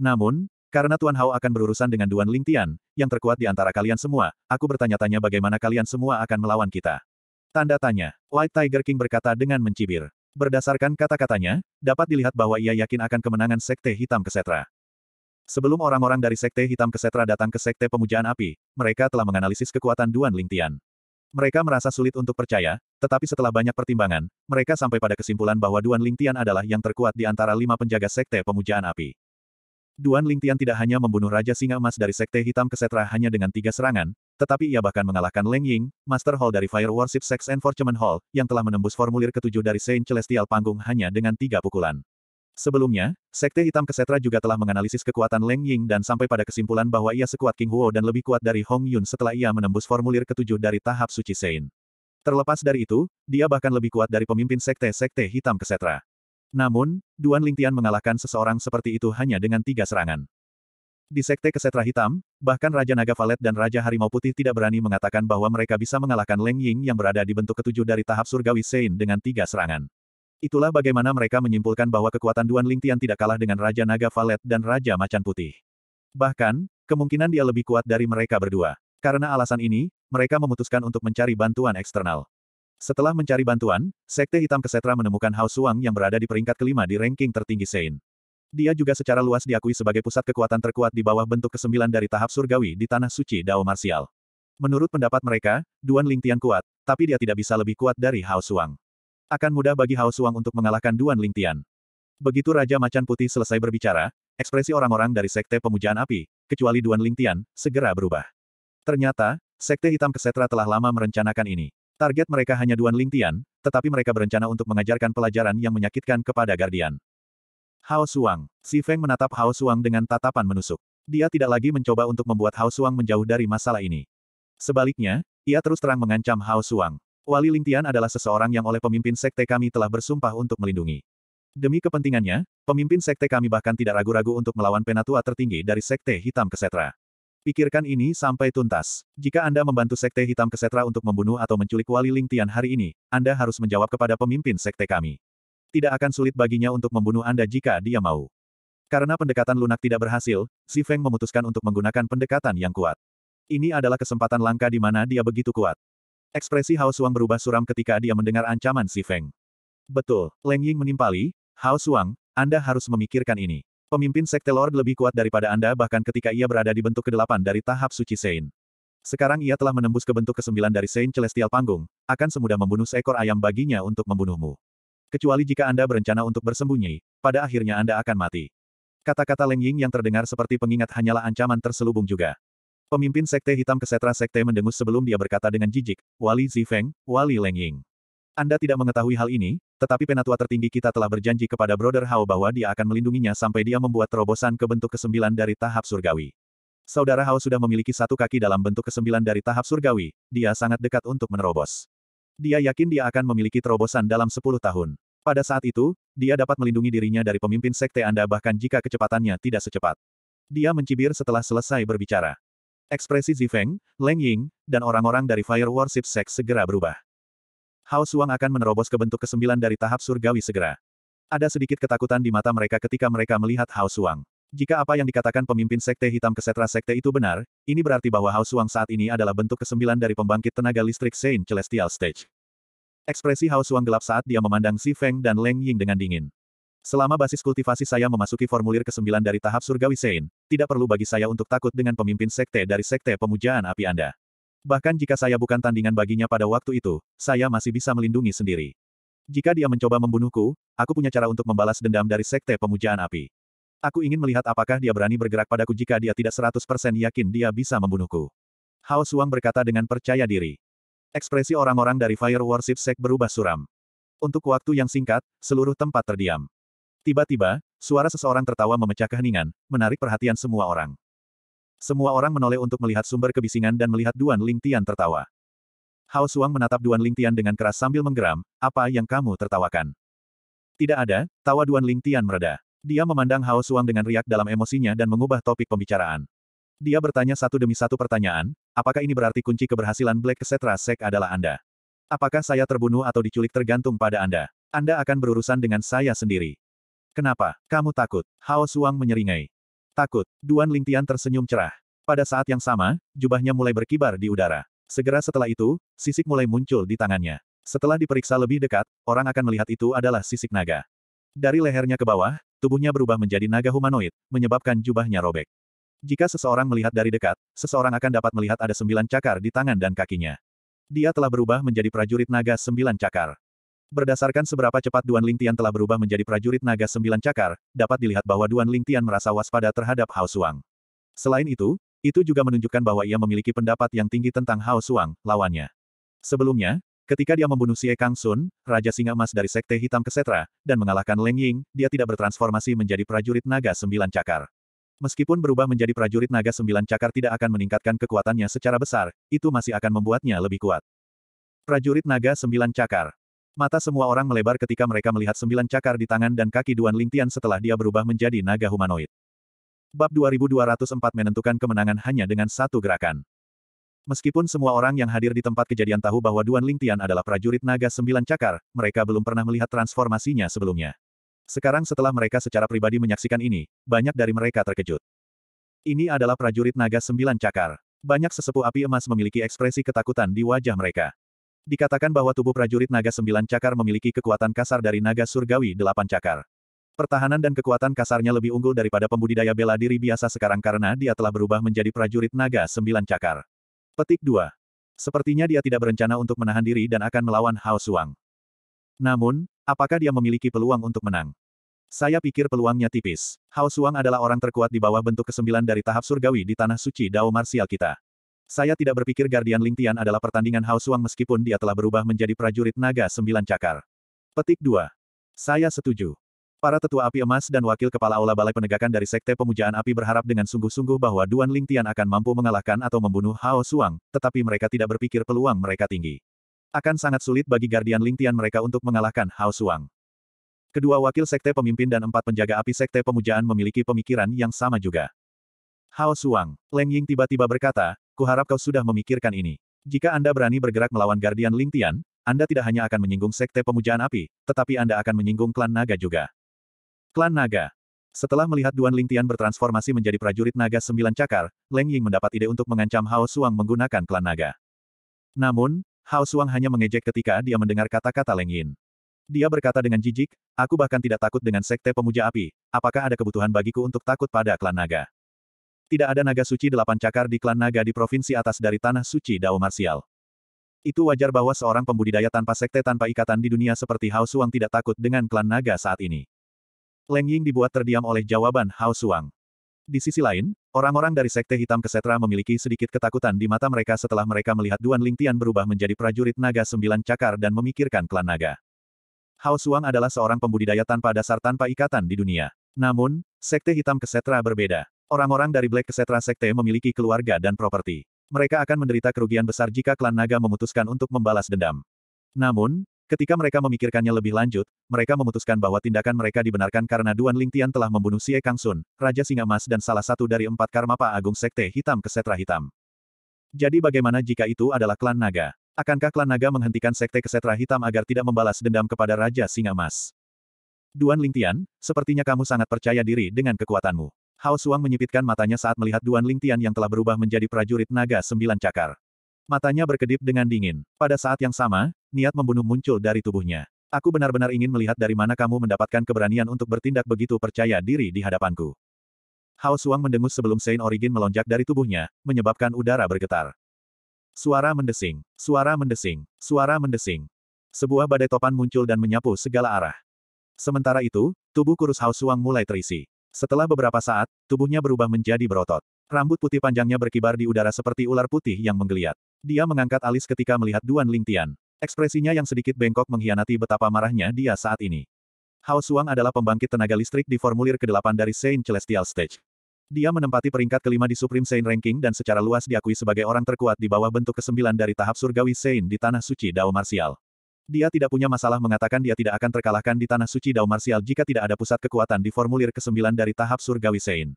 Namun, karena Tuan Hao akan berurusan dengan Duan Ling Tian, yang terkuat di antara kalian semua, aku bertanya-tanya bagaimana kalian semua akan melawan kita. Tanda tanya, White Tiger King berkata dengan mencibir. Berdasarkan kata-katanya, dapat dilihat bahwa ia yakin akan kemenangan Sekte Hitam Kesetra. Sebelum orang-orang dari Sekte Hitam Kesetra datang ke Sekte Pemujaan Api, mereka telah menganalisis kekuatan Duan Ling Tian. Mereka merasa sulit untuk percaya, tetapi setelah banyak pertimbangan, mereka sampai pada kesimpulan bahwa Duan Ling Tian adalah yang terkuat di antara lima penjaga Sekte Pemujaan Api. Duan Lingtian tidak hanya membunuh Raja Singa Emas dari Sekte Hitam Kesetra hanya dengan tiga serangan, tetapi ia bahkan mengalahkan Leng Ying, Master Hall dari Fire Worship Sex Enforcement Hall, yang telah menembus formulir ketujuh dari Saint Celestial Panggung hanya dengan tiga pukulan. Sebelumnya, Sekte Hitam Kesetra juga telah menganalisis kekuatan Leng Ying dan sampai pada kesimpulan bahwa ia sekuat King Huo dan lebih kuat dari Hong Yun setelah ia menembus formulir ketujuh dari tahap suci Saint. Terlepas dari itu, dia bahkan lebih kuat dari pemimpin Sekte-Sekte Hitam Kesetra. Namun, Duan Lingtian mengalahkan seseorang seperti itu hanya dengan tiga serangan. Di Sekte Kesetra Hitam, bahkan Raja Naga Valet dan Raja Harimau Putih tidak berani mengatakan bahwa mereka bisa mengalahkan Leng Ying yang berada di bentuk ketujuh dari tahap surgawi Sein dengan tiga serangan. Itulah bagaimana mereka menyimpulkan bahwa kekuatan Duan Lingtian tidak kalah dengan Raja Naga Valet dan Raja Macan Putih. Bahkan, kemungkinan dia lebih kuat dari mereka berdua. Karena alasan ini, mereka memutuskan untuk mencari bantuan eksternal. Setelah mencari bantuan, Sekte Hitam Kesetra menemukan Hao Suang yang berada di peringkat kelima di ranking tertinggi Sein. Dia juga secara luas diakui sebagai pusat kekuatan terkuat di bawah bentuk kesembilan dari tahap surgawi di Tanah Suci Dao Marsial. Menurut pendapat mereka, Duan Lingtian kuat, tapi dia tidak bisa lebih kuat dari Hao Suang. Akan mudah bagi Hao Suang untuk mengalahkan Duan Lingtian. Begitu Raja Macan Putih selesai berbicara, ekspresi orang-orang dari Sekte Pemujaan Api, kecuali Duan Lingtian, segera berubah. Ternyata, Sekte Hitam Kesetra telah lama merencanakan ini. Target mereka hanya Duan Lingtian, tetapi mereka berencana untuk mengajarkan pelajaran yang menyakitkan kepada Guardian. Hao Suang. Si Feng menatap Hao Suang dengan tatapan menusuk. Dia tidak lagi mencoba untuk membuat Hao Suang menjauh dari masalah ini. Sebaliknya, ia terus terang mengancam Hao Suang. Wali Lingtian adalah seseorang yang oleh pemimpin sekte kami telah bersumpah untuk melindungi. Demi kepentingannya, pemimpin sekte kami bahkan tidak ragu-ragu untuk melawan penatua tertinggi dari sekte hitam kesetra. Pikirkan ini sampai tuntas. Jika Anda membantu Sekte Hitam Kesetra untuk membunuh atau menculik Wali Ling Tian hari ini, Anda harus menjawab kepada pemimpin Sekte kami. Tidak akan sulit baginya untuk membunuh Anda jika dia mau. Karena pendekatan lunak tidak berhasil, Si Feng memutuskan untuk menggunakan pendekatan yang kuat. Ini adalah kesempatan langka di mana dia begitu kuat. Ekspresi Hao Suang berubah suram ketika dia mendengar ancaman Si Feng. Betul, Leng Ying menimpali, Hao Suang, Anda harus memikirkan ini. Pemimpin Sekte Lord lebih kuat daripada Anda bahkan ketika ia berada di bentuk ke-8 dari tahap suci Sein. Sekarang ia telah menembus ke bentuk ke-9 dari Sein Celestial Panggung, akan semudah membunuh seekor ayam baginya untuk membunuhmu. Kecuali jika Anda berencana untuk bersembunyi, pada akhirnya Anda akan mati. Kata-kata Leng Ying yang terdengar seperti pengingat hanyalah ancaman terselubung juga. Pemimpin Sekte Hitam Kesetra Sekte mendengus sebelum dia berkata dengan jijik, Wali Zifeng, Wali Leng Ying. Anda tidak mengetahui hal ini, tetapi penatua tertinggi kita telah berjanji kepada Brother Hao bahwa dia akan melindunginya sampai dia membuat terobosan ke bentuk kesembilan dari tahap surgawi. Saudara Hao sudah memiliki satu kaki dalam bentuk kesembilan dari tahap surgawi, dia sangat dekat untuk menerobos. Dia yakin dia akan memiliki terobosan dalam sepuluh tahun. Pada saat itu, dia dapat melindungi dirinya dari pemimpin sekte Anda bahkan jika kecepatannya tidak secepat. Dia mencibir setelah selesai berbicara. Ekspresi Zifeng, Leng Ying, dan orang-orang dari Fire Worship Sect segera berubah. Hao Suang akan menerobos ke bentuk kesembilan dari tahap surgawi segera. Ada sedikit ketakutan di mata mereka ketika mereka melihat Hao Suang. Jika apa yang dikatakan pemimpin sekte hitam kesetra sekte itu benar, ini berarti bahwa Hao Suang saat ini adalah bentuk kesembilan dari pembangkit tenaga listrik Saint Celestial Stage. Ekspresi Hao Suang gelap saat dia memandang Si Feng dan Leng Ying dengan dingin. Selama basis kultivasi saya memasuki formulir ke-9 dari tahap surgawi Saint, tidak perlu bagi saya untuk takut dengan pemimpin sekte dari sekte pemujaan api Anda. Bahkan jika saya bukan tandingan baginya pada waktu itu, saya masih bisa melindungi sendiri. Jika dia mencoba membunuhku, aku punya cara untuk membalas dendam dari Sekte Pemujaan Api. Aku ingin melihat apakah dia berani bergerak padaku jika dia tidak 100% yakin dia bisa membunuhku. Hao Suang berkata dengan percaya diri. Ekspresi orang-orang dari Fire Worship Sek berubah suram. Untuk waktu yang singkat, seluruh tempat terdiam. Tiba-tiba, suara seseorang tertawa memecah keheningan, menarik perhatian semua orang. Semua orang menoleh untuk melihat sumber kebisingan dan melihat Duan Lingtian tertawa. Hao Suang menatap Duan Lingtian dengan keras sambil menggeram, apa yang kamu tertawakan? Tidak ada, tawa Duan Lingtian mereda. Dia memandang Hao Suang dengan riak dalam emosinya dan mengubah topik pembicaraan. Dia bertanya satu demi satu pertanyaan, apakah ini berarti kunci keberhasilan Black Kesetra Sek adalah Anda? Apakah saya terbunuh atau diculik tergantung pada Anda? Anda akan berurusan dengan saya sendiri. Kenapa? Kamu takut? Hao Suang menyeringai. Takut, Duan Lingtian tersenyum cerah. Pada saat yang sama, jubahnya mulai berkibar di udara. Segera setelah itu, sisik mulai muncul di tangannya. Setelah diperiksa lebih dekat, orang akan melihat itu adalah sisik naga. Dari lehernya ke bawah, tubuhnya berubah menjadi naga humanoid, menyebabkan jubahnya robek. Jika seseorang melihat dari dekat, seseorang akan dapat melihat ada sembilan cakar di tangan dan kakinya. Dia telah berubah menjadi prajurit naga sembilan cakar. Berdasarkan seberapa cepat Duan Lingtian telah berubah menjadi prajurit naga sembilan cakar, dapat dilihat bahwa Duan Lingtian merasa waspada terhadap Hao Suang. Selain itu, itu juga menunjukkan bahwa ia memiliki pendapat yang tinggi tentang Hao Suang, lawannya. Sebelumnya, ketika dia membunuh Xie Kang Sun, Raja Singa Emas dari Sekte Hitam Kesetra, dan mengalahkan Leng Ying, dia tidak bertransformasi menjadi prajurit naga sembilan cakar. Meskipun berubah menjadi prajurit naga sembilan cakar tidak akan meningkatkan kekuatannya secara besar, itu masih akan membuatnya lebih kuat. Prajurit naga sembilan cakar Mata semua orang melebar ketika mereka melihat sembilan cakar di tangan dan kaki Duan Lingtian setelah dia berubah menjadi naga humanoid. Bab 2204 menentukan kemenangan hanya dengan satu gerakan. Meskipun semua orang yang hadir di tempat kejadian tahu bahwa Duan Lingtian adalah prajurit naga sembilan cakar, mereka belum pernah melihat transformasinya sebelumnya. Sekarang setelah mereka secara pribadi menyaksikan ini, banyak dari mereka terkejut. Ini adalah prajurit naga sembilan cakar. Banyak sesepuh api emas memiliki ekspresi ketakutan di wajah mereka. Dikatakan bahwa tubuh prajurit naga sembilan cakar memiliki kekuatan kasar dari naga surgawi delapan cakar. Pertahanan dan kekuatan kasarnya lebih unggul daripada pembudidaya bela diri biasa sekarang karena dia telah berubah menjadi prajurit naga sembilan cakar. Petik 2. Sepertinya dia tidak berencana untuk menahan diri dan akan melawan Hao Suang. Namun, apakah dia memiliki peluang untuk menang? Saya pikir peluangnya tipis. Hao Suang adalah orang terkuat di bawah bentuk kesembilan dari tahap surgawi di Tanah Suci Dao Marsial kita. Saya tidak berpikir Guardian Lingtian adalah pertandingan Hao Suang meskipun dia telah berubah menjadi prajurit naga sembilan cakar. Petik 2. Saya setuju. Para tetua api emas dan wakil kepala aula balai penegakan dari Sekte Pemujaan Api berharap dengan sungguh-sungguh bahwa Duan Lingtian akan mampu mengalahkan atau membunuh Hao Suang, tetapi mereka tidak berpikir peluang mereka tinggi. Akan sangat sulit bagi Guardian Lingtian mereka untuk mengalahkan Hao Suang. Kedua wakil Sekte Pemimpin dan empat penjaga api Sekte Pemujaan memiliki pemikiran yang sama juga. Hao Suang, Leng Ying tiba-tiba berkata, Kuharap kau sudah memikirkan ini. Jika Anda berani bergerak melawan Guardian Ling Anda tidak hanya akan menyinggung Sekte Pemujaan Api, tetapi Anda akan menyinggung Klan Naga juga. Klan Naga Setelah melihat Duan Ling bertransformasi menjadi prajurit Naga Sembilan Cakar, Leng Ying mendapat ide untuk mengancam Hao Suang menggunakan Klan Naga. Namun, Hao Suang hanya mengejek ketika dia mendengar kata-kata Leng Ying. Dia berkata dengan jijik, aku bahkan tidak takut dengan Sekte Pemuja Api, apakah ada kebutuhan bagiku untuk takut pada Klan Naga? tidak ada naga suci delapan cakar di klan naga di provinsi atas dari tanah suci Dao Marsial. Itu wajar bahwa seorang pembudidaya tanpa sekte tanpa ikatan di dunia seperti Hao Suang tidak takut dengan klan naga saat ini. Leng Ying dibuat terdiam oleh jawaban Hao Suang. Di sisi lain, orang-orang dari Sekte Hitam Kesetra memiliki sedikit ketakutan di mata mereka setelah mereka melihat Duan Lingtian berubah menjadi prajurit naga sembilan cakar dan memikirkan klan naga. Hao Suang adalah seorang pembudidaya tanpa dasar tanpa ikatan di dunia. Namun, Sekte Hitam Kesetra berbeda. Orang-orang dari Black Kesetra Sekte memiliki keluarga dan properti. Mereka akan menderita kerugian besar jika klan naga memutuskan untuk membalas dendam. Namun, ketika mereka memikirkannya lebih lanjut, mereka memutuskan bahwa tindakan mereka dibenarkan karena Duan Lingtian telah membunuh Xie Sun, Raja Singa Mas dan salah satu dari empat Karmapa Agung Sekte Hitam Kesetra Hitam. Jadi bagaimana jika itu adalah klan naga? Akankah klan naga menghentikan Sekte Kesetra Hitam agar tidak membalas dendam kepada Raja Singa Mas? Duan Lingtian, sepertinya kamu sangat percaya diri dengan kekuatanmu. Hao Suang menyipitkan matanya saat melihat Duan Lingtian yang telah berubah menjadi prajurit naga sembilan cakar. Matanya berkedip dengan dingin. Pada saat yang sama, niat membunuh muncul dari tubuhnya. Aku benar-benar ingin melihat dari mana kamu mendapatkan keberanian untuk bertindak begitu percaya diri di hadapanku. Hao Suang mendengus sebelum Saint Origin melonjak dari tubuhnya, menyebabkan udara bergetar. Suara mendesing, suara mendesing, suara mendesing. Sebuah badai topan muncul dan menyapu segala arah. Sementara itu, tubuh kurus Hao Suang mulai terisi. Setelah beberapa saat, tubuhnya berubah menjadi berotot. Rambut putih panjangnya berkibar di udara seperti ular putih yang menggeliat. Dia mengangkat alis ketika melihat Duan Lingtian. Ekspresinya yang sedikit bengkok mengkhianati betapa marahnya dia saat ini. Hao Suang adalah pembangkit tenaga listrik di formulir ke-8 dari Saint Celestial Stage. Dia menempati peringkat kelima di Supreme Saint Ranking dan secara luas diakui sebagai orang terkuat di bawah bentuk ke-9 dari tahap surgawi Saint di Tanah Suci Dao Martial. Dia tidak punya masalah mengatakan dia tidak akan terkalahkan di Tanah Suci Dao Marsial jika tidak ada pusat kekuatan di formulir ke-9 dari tahap surgawi Sein.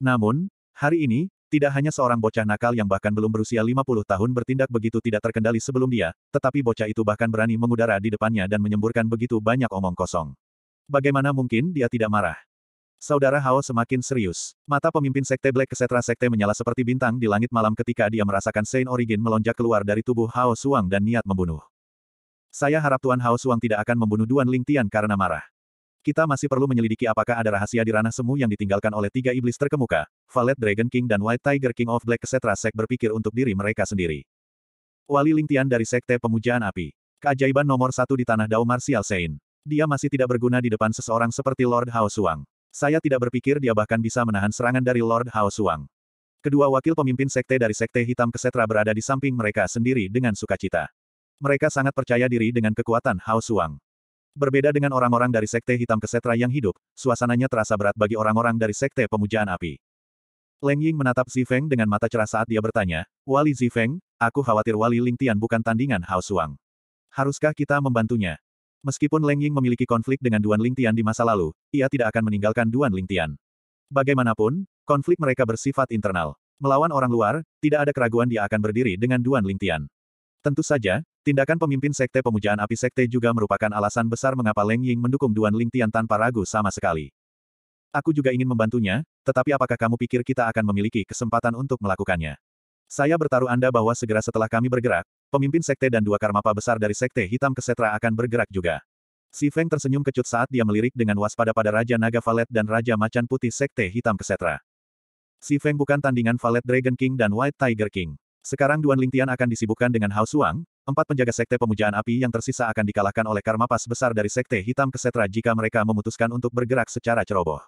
Namun, hari ini, tidak hanya seorang bocah nakal yang bahkan belum berusia 50 tahun bertindak begitu tidak terkendali sebelum dia, tetapi bocah itu bahkan berani mengudara di depannya dan menyemburkan begitu banyak omong kosong. Bagaimana mungkin dia tidak marah? Saudara Hao semakin serius. Mata pemimpin Sekte Black Kesetra Sekte menyala seperti bintang di langit malam ketika dia merasakan sein Origin melonjak keluar dari tubuh Hao Suang dan niat membunuh. Saya harap Tuan Hao Suang tidak akan membunuh Duan Ling Tian karena marah. Kita masih perlu menyelidiki apakah ada rahasia di ranah semu yang ditinggalkan oleh tiga iblis terkemuka, Valet Dragon King dan White Tiger King of Black Kesetra Sek berpikir untuk diri mereka sendiri. Wali Ling Tian dari Sekte Pemujaan Api. Keajaiban nomor satu di Tanah Dao Martial Sein. Dia masih tidak berguna di depan seseorang seperti Lord Hao Suang. Saya tidak berpikir dia bahkan bisa menahan serangan dari Lord Hao Suang. Kedua wakil pemimpin sekte dari Sekte Hitam Kesetra berada di samping mereka sendiri dengan sukacita. Mereka sangat percaya diri dengan kekuatan Hao Suang. Berbeda dengan orang-orang dari Sekte Hitam Kesetra yang hidup, suasananya terasa berat bagi orang-orang dari Sekte Pemujaan Api. Leng Ying menatap Feng dengan mata cerah saat dia bertanya, Wali Zi Feng, aku khawatir Wali Ling Tian bukan tandingan Hao Suang. Haruskah kita membantunya? Meskipun Leng Ying memiliki konflik dengan Duan Ling Tian di masa lalu, ia tidak akan meninggalkan Duan Ling Tian. Bagaimanapun, konflik mereka bersifat internal. Melawan orang luar, tidak ada keraguan dia akan berdiri dengan Duan Ling Tian. Tentu saja, Tindakan pemimpin Sekte Pemujaan Api Sekte juga merupakan alasan besar mengapa Leng Ying mendukung Duan Lingtian tanpa ragu sama sekali. Aku juga ingin membantunya, tetapi apakah kamu pikir kita akan memiliki kesempatan untuk melakukannya? Saya bertaruh Anda bahwa segera setelah kami bergerak, pemimpin sekte dan dua karmapa besar dari Sekte Hitam Kesetra akan bergerak juga. Si Feng tersenyum kecut saat dia melirik dengan waspada pada Raja Naga Valet dan Raja Macan Putih Sekte Hitam Kesetra. Si Feng bukan tandingan Valet Dragon King dan White Tiger King. Sekarang Duan Lingtian akan disibukkan dengan Hao Suang, Empat penjaga sekte pemujaan api yang tersisa akan dikalahkan oleh karma pas besar dari sekte hitam kesetra jika mereka memutuskan untuk bergerak secara ceroboh.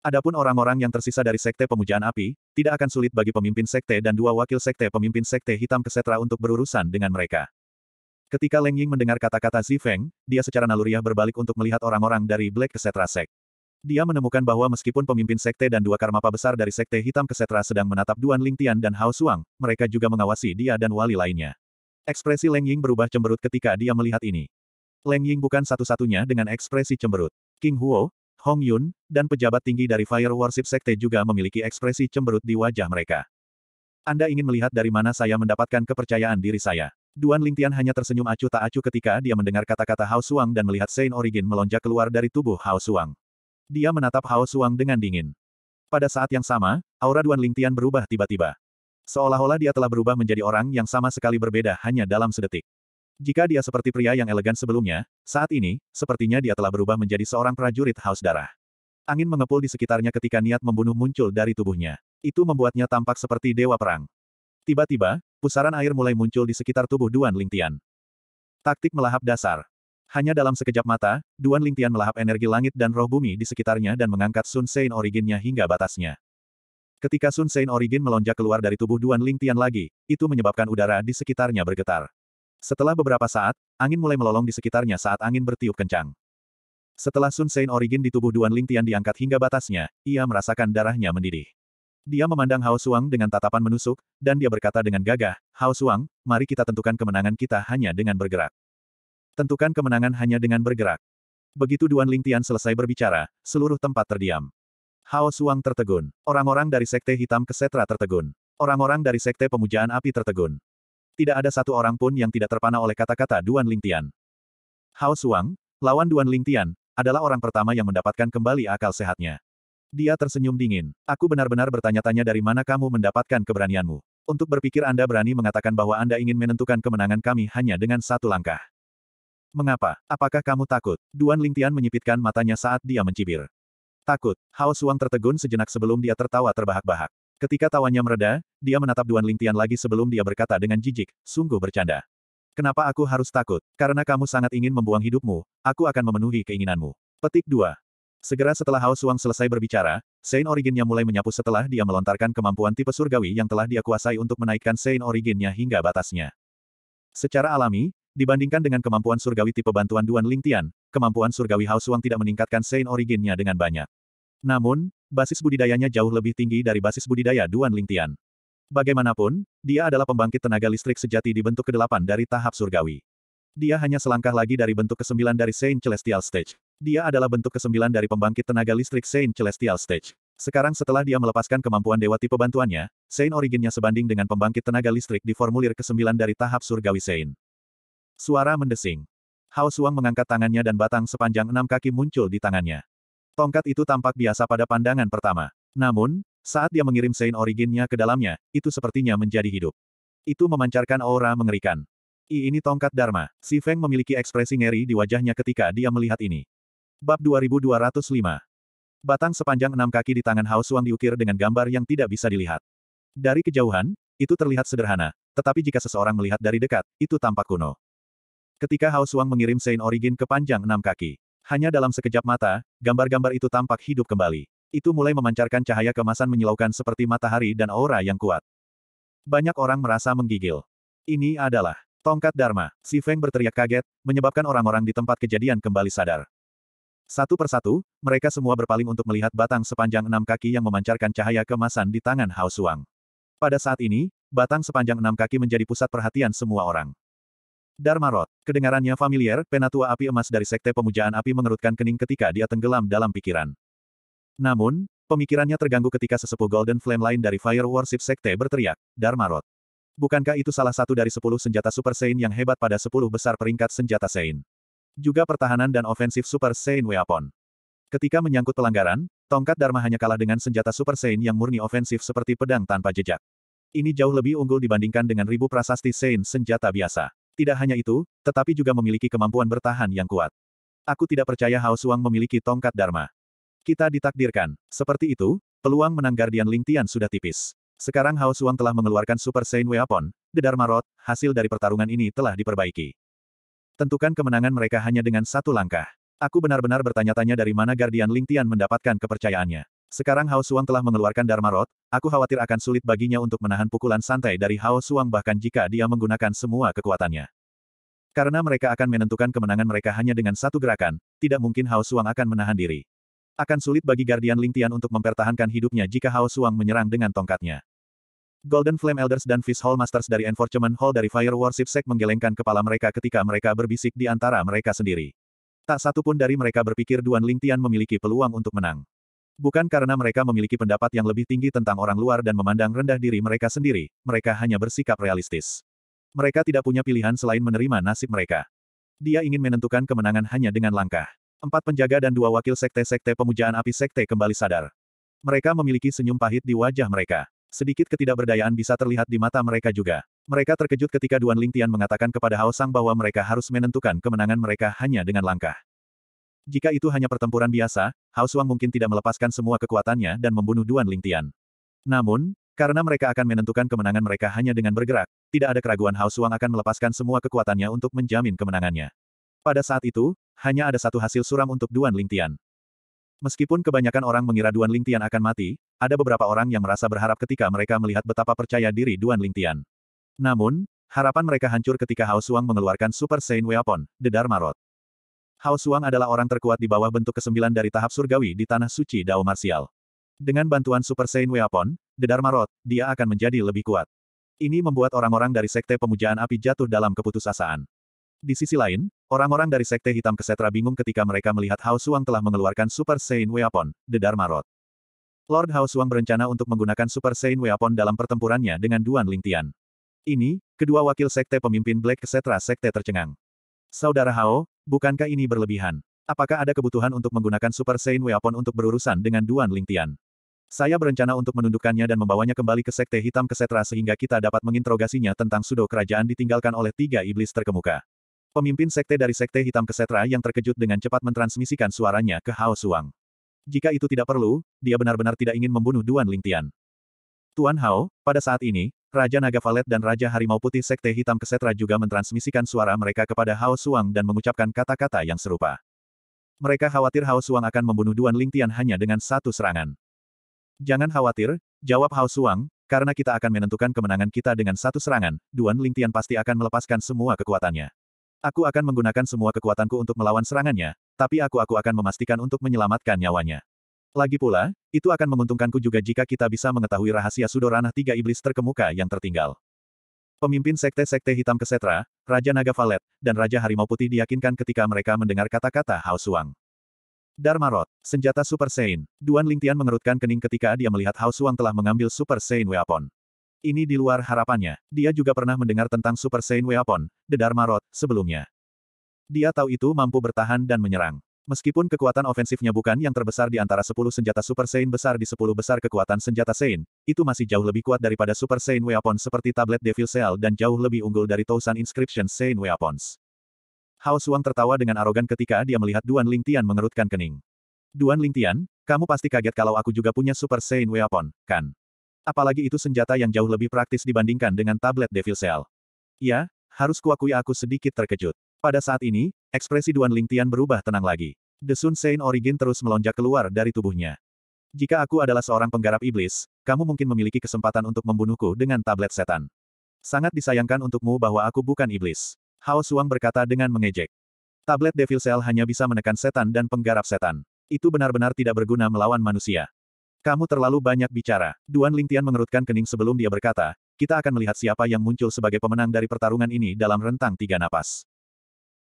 Adapun orang-orang yang tersisa dari sekte pemujaan api, tidak akan sulit bagi pemimpin sekte dan dua wakil sekte pemimpin sekte hitam kesetra untuk berurusan dengan mereka. Ketika Leng Ying mendengar kata-kata Zifeng, dia secara naluriah berbalik untuk melihat orang-orang dari Black Kesetra Sek. Dia menemukan bahwa meskipun pemimpin sekte dan dua karmapa besar dari sekte hitam kesetra sedang menatap Duan Ling Tian dan Hao Suang, mereka juga mengawasi dia dan wali lainnya. Ekspresi Leng Ying berubah cemberut ketika dia melihat ini. Leng Ying bukan satu-satunya dengan ekspresi cemberut. King Huo, Hong Yun, dan pejabat tinggi dari Fire Worship Sekte juga memiliki ekspresi cemberut di wajah mereka. Anda ingin melihat dari mana saya mendapatkan kepercayaan diri saya. Duan Lingtian hanya tersenyum acuh tak acuh ketika dia mendengar kata-kata Hao Suang dan melihat Saint Origin melonjak keluar dari tubuh Hao Suang. Dia menatap Hao Suang dengan dingin. Pada saat yang sama, aura Duan Lingtian berubah tiba-tiba. Seolah-olah dia telah berubah menjadi orang yang sama sekali berbeda hanya dalam sedetik. Jika dia seperti pria yang elegan sebelumnya, saat ini, sepertinya dia telah berubah menjadi seorang prajurit haus darah. Angin mengepul di sekitarnya ketika niat membunuh muncul dari tubuhnya. Itu membuatnya tampak seperti dewa perang. Tiba-tiba, pusaran air mulai muncul di sekitar tubuh Duan Lingtian. Taktik melahap dasar. Hanya dalam sekejap mata, Duan Lingtian melahap energi langit dan roh bumi di sekitarnya dan mengangkat Sun Sein originnya hingga batasnya. Ketika Sun Sein Origin melonjak keluar dari tubuh Duan Ling Tian lagi, itu menyebabkan udara di sekitarnya bergetar. Setelah beberapa saat, angin mulai melolong di sekitarnya saat angin bertiup kencang. Setelah Sun Sein Origin di tubuh Duan Ling Tian diangkat hingga batasnya, ia merasakan darahnya mendidih. Dia memandang Hao Suang dengan tatapan menusuk, dan dia berkata dengan gagah, Hao Suang, mari kita tentukan kemenangan kita hanya dengan bergerak. Tentukan kemenangan hanya dengan bergerak. Begitu Duan Ling Tian selesai berbicara, seluruh tempat terdiam. Hao Suang tertegun. Orang-orang dari Sekte Hitam Kesetra tertegun. Orang-orang dari Sekte Pemujaan Api tertegun. Tidak ada satu orang pun yang tidak terpana oleh kata-kata Duan Lingtian. Hao Suang, lawan Duan Lingtian, adalah orang pertama yang mendapatkan kembali akal sehatnya. Dia tersenyum dingin. Aku benar-benar bertanya-tanya dari mana kamu mendapatkan keberanianmu. Untuk berpikir Anda berani mengatakan bahwa Anda ingin menentukan kemenangan kami hanya dengan satu langkah. Mengapa? Apakah kamu takut? Duan Lingtian menyipitkan matanya saat dia mencibir. Takut, Hao Suang tertegun sejenak sebelum dia tertawa terbahak-bahak. Ketika tawanya mereda, dia menatap Duan Lingtian lagi sebelum dia berkata dengan jijik, sungguh bercanda. Kenapa aku harus takut? Karena kamu sangat ingin membuang hidupmu, aku akan memenuhi keinginanmu. Petik 2. Segera setelah Hao Suang selesai berbicara, Saint Originnya mulai menyapu setelah dia melontarkan kemampuan tipe surgawi yang telah dia kuasai untuk menaikkan Saint Originnya hingga batasnya. Secara alami, Dibandingkan dengan kemampuan surgawi tipe bantuan Duan Lingtian, kemampuan surgawi Hao Suang tidak meningkatkan Saint Originnya dengan banyak. Namun, basis budidayanya jauh lebih tinggi dari basis budidaya Duan Lingtian. Bagaimanapun, dia adalah pembangkit tenaga listrik sejati di bentuk ke-8 dari tahap surgawi. Dia hanya selangkah lagi dari bentuk ke-9 dari Saint Celestial Stage. Dia adalah bentuk ke-9 dari pembangkit tenaga listrik Saint Celestial Stage. Sekarang setelah dia melepaskan kemampuan dewa tipe bantuannya, Saint Originnya sebanding dengan pembangkit tenaga listrik di formulir ke-9 dari tahap surgawi Saint. Suara mendesing. Hao Suang mengangkat tangannya dan batang sepanjang enam kaki muncul di tangannya. Tongkat itu tampak biasa pada pandangan pertama. Namun, saat dia mengirim Sein Originnya ke dalamnya, itu sepertinya menjadi hidup. Itu memancarkan aura mengerikan. I ini tongkat Dharma. Si Feng memiliki ekspresi ngeri di wajahnya ketika dia melihat ini. Bab 2205 Batang sepanjang enam kaki di tangan Hao Suang diukir dengan gambar yang tidak bisa dilihat. Dari kejauhan, itu terlihat sederhana, tetapi jika seseorang melihat dari dekat, itu tampak kuno. Ketika Hao Suang mengirim Saint Origin ke panjang enam kaki. Hanya dalam sekejap mata, gambar-gambar itu tampak hidup kembali. Itu mulai memancarkan cahaya kemasan menyilaukan seperti matahari dan aura yang kuat. Banyak orang merasa menggigil. Ini adalah tongkat Dharma. Si Feng berteriak kaget, menyebabkan orang-orang di tempat kejadian kembali sadar. Satu persatu, mereka semua berpaling untuk melihat batang sepanjang enam kaki yang memancarkan cahaya kemasan di tangan Hao Suang. Pada saat ini, batang sepanjang enam kaki menjadi pusat perhatian semua orang. Darmarot. Kedengarannya familiar, penatua api emas dari Sekte Pemujaan Api mengerutkan kening ketika dia tenggelam dalam pikiran. Namun, pemikirannya terganggu ketika sesepuh Golden Flame lain dari Fire Worship Sekte berteriak, Darmarot. Bukankah itu salah satu dari sepuluh senjata Super Saiyan yang hebat pada sepuluh besar peringkat senjata Saiyan? Juga pertahanan dan ofensif Super Saiyan Weapon. Ketika menyangkut pelanggaran, tongkat Dharma hanya kalah dengan senjata Super Saiyan yang murni ofensif seperti pedang tanpa jejak. Ini jauh lebih unggul dibandingkan dengan ribu prasasti Saiyan senjata biasa. Tidak hanya itu, tetapi juga memiliki kemampuan bertahan yang kuat. Aku tidak percaya Hao Suang memiliki tongkat Dharma. Kita ditakdirkan. Seperti itu, peluang menang Guardian Ling Tian sudah tipis. Sekarang Hao Suang telah mengeluarkan Super Saiyan Weapon, The Dharma Rod, hasil dari pertarungan ini telah diperbaiki. Tentukan kemenangan mereka hanya dengan satu langkah. Aku benar-benar bertanya-tanya dari mana Guardian Ling Tian mendapatkan kepercayaannya. Sekarang Hao Suang telah mengeluarkan Dharma Rod, aku khawatir akan sulit baginya untuk menahan pukulan santai dari Hao Suang bahkan jika dia menggunakan semua kekuatannya. Karena mereka akan menentukan kemenangan mereka hanya dengan satu gerakan, tidak mungkin Hao Suang akan menahan diri. Akan sulit bagi Guardian Ling Tian untuk mempertahankan hidupnya jika Hao Suang menyerang dengan tongkatnya. Golden Flame Elders dan Fish Hall Masters dari Enforcement Hall dari Fire Worship Sect menggelengkan kepala mereka ketika mereka berbisik di antara mereka sendiri. Tak satu pun dari mereka berpikir Duan Ling Tian memiliki peluang untuk menang. Bukan karena mereka memiliki pendapat yang lebih tinggi tentang orang luar dan memandang rendah diri mereka sendiri, mereka hanya bersikap realistis. Mereka tidak punya pilihan selain menerima nasib mereka. Dia ingin menentukan kemenangan hanya dengan langkah. Empat penjaga dan dua wakil sekte-sekte pemujaan api sekte kembali sadar. Mereka memiliki senyum pahit di wajah mereka. Sedikit ketidakberdayaan bisa terlihat di mata mereka juga. Mereka terkejut ketika Duan Lingtian mengatakan kepada Hao Sang bahwa mereka harus menentukan kemenangan mereka hanya dengan langkah. Jika itu hanya pertempuran biasa, Hao Suang mungkin tidak melepaskan semua kekuatannya dan membunuh Duan Lingtian. Namun, karena mereka akan menentukan kemenangan mereka hanya dengan bergerak, tidak ada keraguan Hao Suang akan melepaskan semua kekuatannya untuk menjamin kemenangannya. Pada saat itu, hanya ada satu hasil suram untuk Duan Lingtian. Meskipun kebanyakan orang mengira Duan Lingtian akan mati, ada beberapa orang yang merasa berharap ketika mereka melihat betapa percaya diri Duan Lingtian. Namun, harapan mereka hancur ketika Hao Suang mengeluarkan Super Saiyan Weapon, The Dharma Rod. Hao Suang adalah orang terkuat di bawah bentuk kesembilan dari tahap surgawi di Tanah Suci Dao Martial. Dengan bantuan Super Saiyan Weapon, The Dharma Rod, dia akan menjadi lebih kuat. Ini membuat orang-orang dari Sekte Pemujaan Api jatuh dalam keputusasaan. Di sisi lain, orang-orang dari Sekte Hitam Kesetra bingung ketika mereka melihat Hao Suang telah mengeluarkan Super Saiyan Weapon, The Dharma Rod. Lord Hao Suang berencana untuk menggunakan Super Saiyan Weapon dalam pertempurannya dengan Duan Lingtian. Ini, kedua wakil Sekte pemimpin Black Kesetra Sekte tercengang. Saudara Hao, Bukankah ini berlebihan? Apakah ada kebutuhan untuk menggunakan Super Saiyan Weapon untuk berurusan dengan Duan Lingtian? Saya berencana untuk menundukkannya dan membawanya kembali ke Sekte Hitam Kesetra sehingga kita dapat menginterogasinya tentang sudo kerajaan ditinggalkan oleh tiga iblis terkemuka. Pemimpin Sekte dari Sekte Hitam Kesetra yang terkejut dengan cepat mentransmisikan suaranya ke Hao Suang. Jika itu tidak perlu, dia benar-benar tidak ingin membunuh Duan Lingtian. Tuan Hao, pada saat ini, Raja Naga Valet dan Raja Harimau Putih Sekte Hitam Kesetra juga mentransmisikan suara mereka kepada Hao Suang dan mengucapkan kata-kata yang serupa. Mereka khawatir Hao Suang akan membunuh Duan Lingtian hanya dengan satu serangan. Jangan khawatir, jawab Hao Suang, karena kita akan menentukan kemenangan kita dengan satu serangan, Duan Lingtian pasti akan melepaskan semua kekuatannya. Aku akan menggunakan semua kekuatanku untuk melawan serangannya, tapi aku-aku akan memastikan untuk menyelamatkan nyawanya. Lagi pula, itu akan menguntungkanku juga jika kita bisa mengetahui rahasia sudo tiga iblis terkemuka yang tertinggal. Pemimpin sekte-sekte hitam kesetra, Raja Naga Valet, dan Raja Harimau Putih diyakinkan ketika mereka mendengar kata-kata Hao Suang. Darmarot, senjata Super Saiyan. Duan Lingtian mengerutkan kening ketika dia melihat Hao Suang telah mengambil Super Saiyan Weapon. Ini di luar harapannya. Dia juga pernah mendengar tentang Super Saiyan Weapon, The Darmarot, sebelumnya. Dia tahu itu mampu bertahan dan menyerang. Meskipun kekuatan ofensifnya bukan yang terbesar di antara 10 senjata Super Saiyan besar di 10 besar kekuatan senjata Saiyan, itu masih jauh lebih kuat daripada Super Saiyan Weapon seperti tablet Devil Cell dan jauh lebih unggul dari Tousan Inscription Saiyan Weapons. Hao Suang tertawa dengan arogan ketika dia melihat Duan Ling Tian mengerutkan kening. Duan Ling Tian, kamu pasti kaget kalau aku juga punya Super Saiyan Weapon, kan? Apalagi itu senjata yang jauh lebih praktis dibandingkan dengan tablet Devil Cell. Ya, harus kuakui aku sedikit terkejut. Pada saat ini, Ekspresi Duan Ling Tian berubah tenang lagi. The Sun Saint Origin terus melonjak keluar dari tubuhnya. Jika aku adalah seorang penggarap iblis, kamu mungkin memiliki kesempatan untuk membunuhku dengan tablet setan. Sangat disayangkan untukmu bahwa aku bukan iblis. Hao Suang berkata dengan mengejek. Tablet Devil Cell hanya bisa menekan setan dan penggarap setan. Itu benar-benar tidak berguna melawan manusia. Kamu terlalu banyak bicara. Duan Ling Tian mengerutkan kening sebelum dia berkata, kita akan melihat siapa yang muncul sebagai pemenang dari pertarungan ini dalam rentang tiga napas.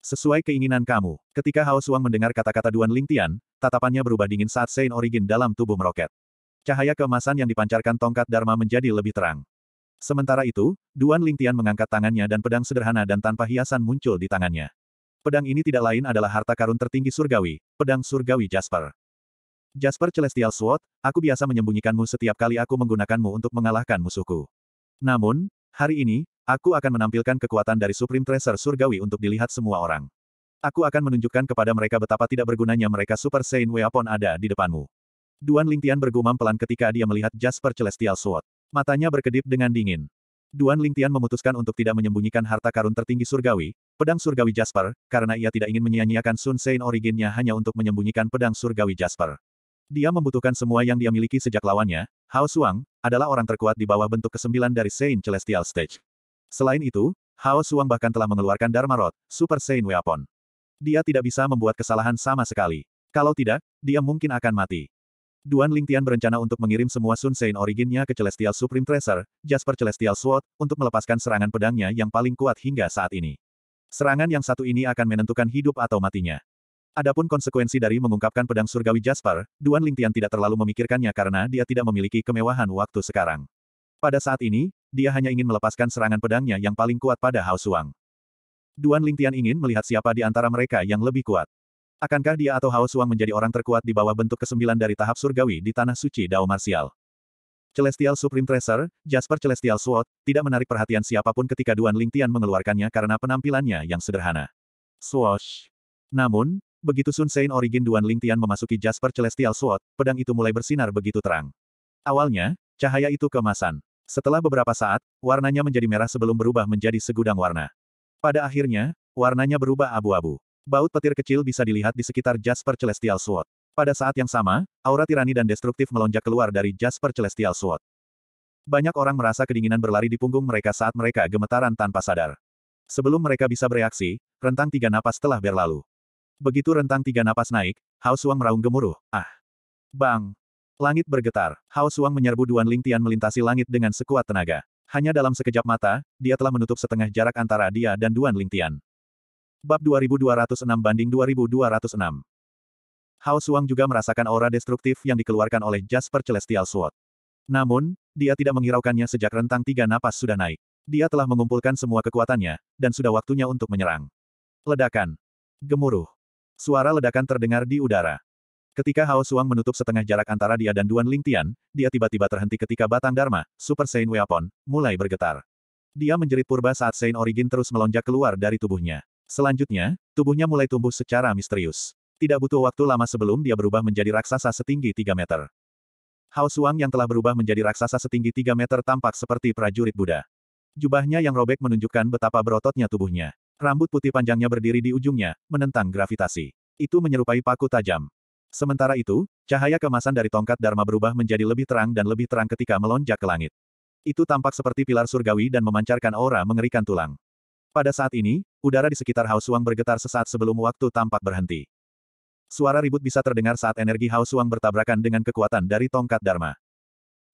Sesuai keinginan kamu, ketika Hao Suang mendengar kata-kata Duan Lingtian, tatapannya berubah dingin saat Saint Origin dalam tubuh meroket. Cahaya keemasan yang dipancarkan tongkat Dharma menjadi lebih terang. Sementara itu, Duan Lingtian mengangkat tangannya dan pedang sederhana dan tanpa hiasan muncul di tangannya. Pedang ini tidak lain adalah harta karun tertinggi surgawi, pedang surgawi Jasper. Jasper Celestial Sword, aku biasa menyembunyikanmu setiap kali aku menggunakanmu untuk mengalahkan musuhku. Namun, hari ini, Aku akan menampilkan kekuatan dari Supreme Tracer Surgawi untuk dilihat semua orang. Aku akan menunjukkan kepada mereka betapa tidak bergunanya mereka Super Saiyan Weapon ada di depanmu. Duan Lingtian bergumam pelan ketika dia melihat Jasper Celestial Sword. Matanya berkedip dengan dingin. Duan Lingtian memutuskan untuk tidak menyembunyikan harta karun tertinggi surgawi, pedang surgawi Jasper, karena ia tidak ingin menyia-nyiakan Sun Sein originnya hanya untuk menyembunyikan pedang surgawi Jasper. Dia membutuhkan semua yang dia miliki sejak lawannya, Hao Suang, adalah orang terkuat di bawah bentuk kesembilan dari Sein Celestial Stage. Selain itu, Hao Suang bahkan telah mengeluarkan Dharma Rod, Super Saiyan Weapon. Dia tidak bisa membuat kesalahan sama sekali. Kalau tidak, dia mungkin akan mati. Duan Lingtian berencana untuk mengirim semua Sun Sein originnya ke Celestial Supreme Tracer, Jasper Celestial Sword, untuk melepaskan serangan pedangnya yang paling kuat hingga saat ini. Serangan yang satu ini akan menentukan hidup atau matinya. Adapun konsekuensi dari mengungkapkan pedang surgawi Jasper, Duan Lingtian tidak terlalu memikirkannya karena dia tidak memiliki kemewahan waktu sekarang. Pada saat ini, dia hanya ingin melepaskan serangan pedangnya yang paling kuat pada Hao Suang. Duan Lingtian ingin melihat siapa di antara mereka yang lebih kuat. Akankah dia atau Hao Suang menjadi orang terkuat di bawah bentuk kesembilan dari tahap surgawi di Tanah Suci Dao Martial? Celestial Supreme Tracer, Jasper Celestial Sword, tidak menarik perhatian siapapun ketika Duan Lingtian mengeluarkannya karena penampilannya yang sederhana. Swoosh. Namun, begitu Sun Sein Origin Duan Lingtian memasuki Jasper Celestial Sword, pedang itu mulai bersinar begitu terang. Awalnya, cahaya itu kemasan. Setelah beberapa saat, warnanya menjadi merah sebelum berubah menjadi segudang warna. Pada akhirnya, warnanya berubah abu-abu. Baut petir kecil bisa dilihat di sekitar Jasper Celestial Sword. Pada saat yang sama, aura tirani dan destruktif melonjak keluar dari Jasper Celestial Sword. Banyak orang merasa kedinginan berlari di punggung mereka saat mereka gemetaran tanpa sadar. Sebelum mereka bisa bereaksi, rentang tiga napas telah berlalu. Begitu rentang tiga napas naik, Hao Suang meraung gemuruh, ah! Bang! Langit bergetar, Hao Suang menyerbu Duan Lingtian melintasi langit dengan sekuat tenaga. Hanya dalam sekejap mata, dia telah menutup setengah jarak antara dia dan Duan Lingtian. Bab 2206 banding 2206 Hao Suang juga merasakan aura destruktif yang dikeluarkan oleh Jasper Celestial Sword. Namun, dia tidak menghiraukannya sejak rentang tiga napas sudah naik. Dia telah mengumpulkan semua kekuatannya, dan sudah waktunya untuk menyerang. Ledakan. Gemuruh. Suara ledakan terdengar di udara. Ketika Hao Suang menutup setengah jarak antara dia dan Duan Ling Tian, dia tiba-tiba terhenti ketika batang Dharma, Super Saiyan Weapon, mulai bergetar. Dia menjerit purba saat Saint Origin terus melonjak keluar dari tubuhnya. Selanjutnya, tubuhnya mulai tumbuh secara misterius. Tidak butuh waktu lama sebelum dia berubah menjadi raksasa setinggi 3 meter. Hao Suang yang telah berubah menjadi raksasa setinggi 3 meter tampak seperti prajurit Buddha. Jubahnya yang robek menunjukkan betapa berototnya tubuhnya. Rambut putih panjangnya berdiri di ujungnya, menentang gravitasi. Itu menyerupai paku tajam. Sementara itu, cahaya kemasan dari tongkat Dharma berubah menjadi lebih terang dan lebih terang ketika melonjak ke langit. Itu tampak seperti pilar surgawi dan memancarkan aura mengerikan tulang. Pada saat ini, udara di sekitar Hao Suang bergetar sesaat sebelum waktu tampak berhenti. Suara ribut bisa terdengar saat energi Hao Suang bertabrakan dengan kekuatan dari tongkat Dharma.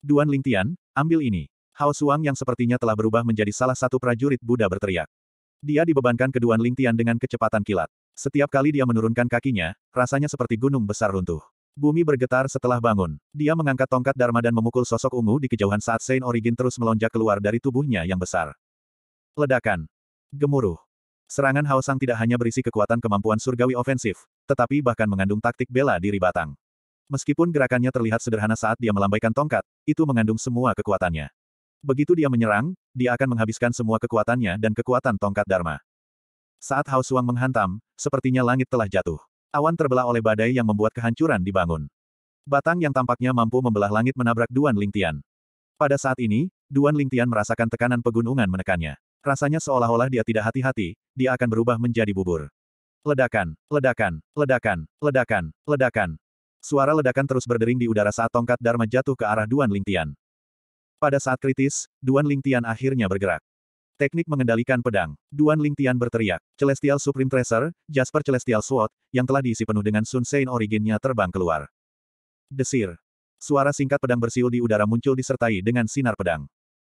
Duan Ling Tian, ambil ini. Hao Suang yang sepertinya telah berubah menjadi salah satu prajurit Buddha berteriak. Dia dibebankan ke Duan Ling Tian dengan kecepatan kilat. Setiap kali dia menurunkan kakinya, rasanya seperti gunung besar runtuh. Bumi bergetar setelah bangun. Dia mengangkat tongkat Dharma dan memukul sosok ungu di kejauhan saat Saint Origin terus melonjak keluar dari tubuhnya yang besar. Ledakan. Gemuruh. Serangan Haosang tidak hanya berisi kekuatan kemampuan surgawi ofensif, tetapi bahkan mengandung taktik bela diri batang. Meskipun gerakannya terlihat sederhana saat dia melambaikan tongkat, itu mengandung semua kekuatannya. Begitu dia menyerang, dia akan menghabiskan semua kekuatannya dan kekuatan tongkat Dharma. Saat Hao Suang menghantam, sepertinya langit telah jatuh. Awan terbelah oleh badai yang membuat kehancuran dibangun. Batang yang tampaknya mampu membelah langit menabrak Duan Lingtian. Pada saat ini, Duan Lingtian merasakan tekanan pegunungan menekannya. Rasanya seolah-olah dia tidak hati-hati, dia akan berubah menjadi bubur. Ledakan, ledakan, ledakan, ledakan, ledakan. Suara ledakan terus berdering di udara saat tongkat Dharma jatuh ke arah Duan Lingtian. Pada saat kritis, Duan Lingtian akhirnya bergerak. Teknik mengendalikan pedang. Duan Lingtian berteriak. Celestial Supreme Tracer, Jasper Celestial Sword, yang telah diisi penuh dengan Sun Sein originnya terbang keluar. Desir. Suara singkat pedang bersiul di udara muncul disertai dengan sinar pedang.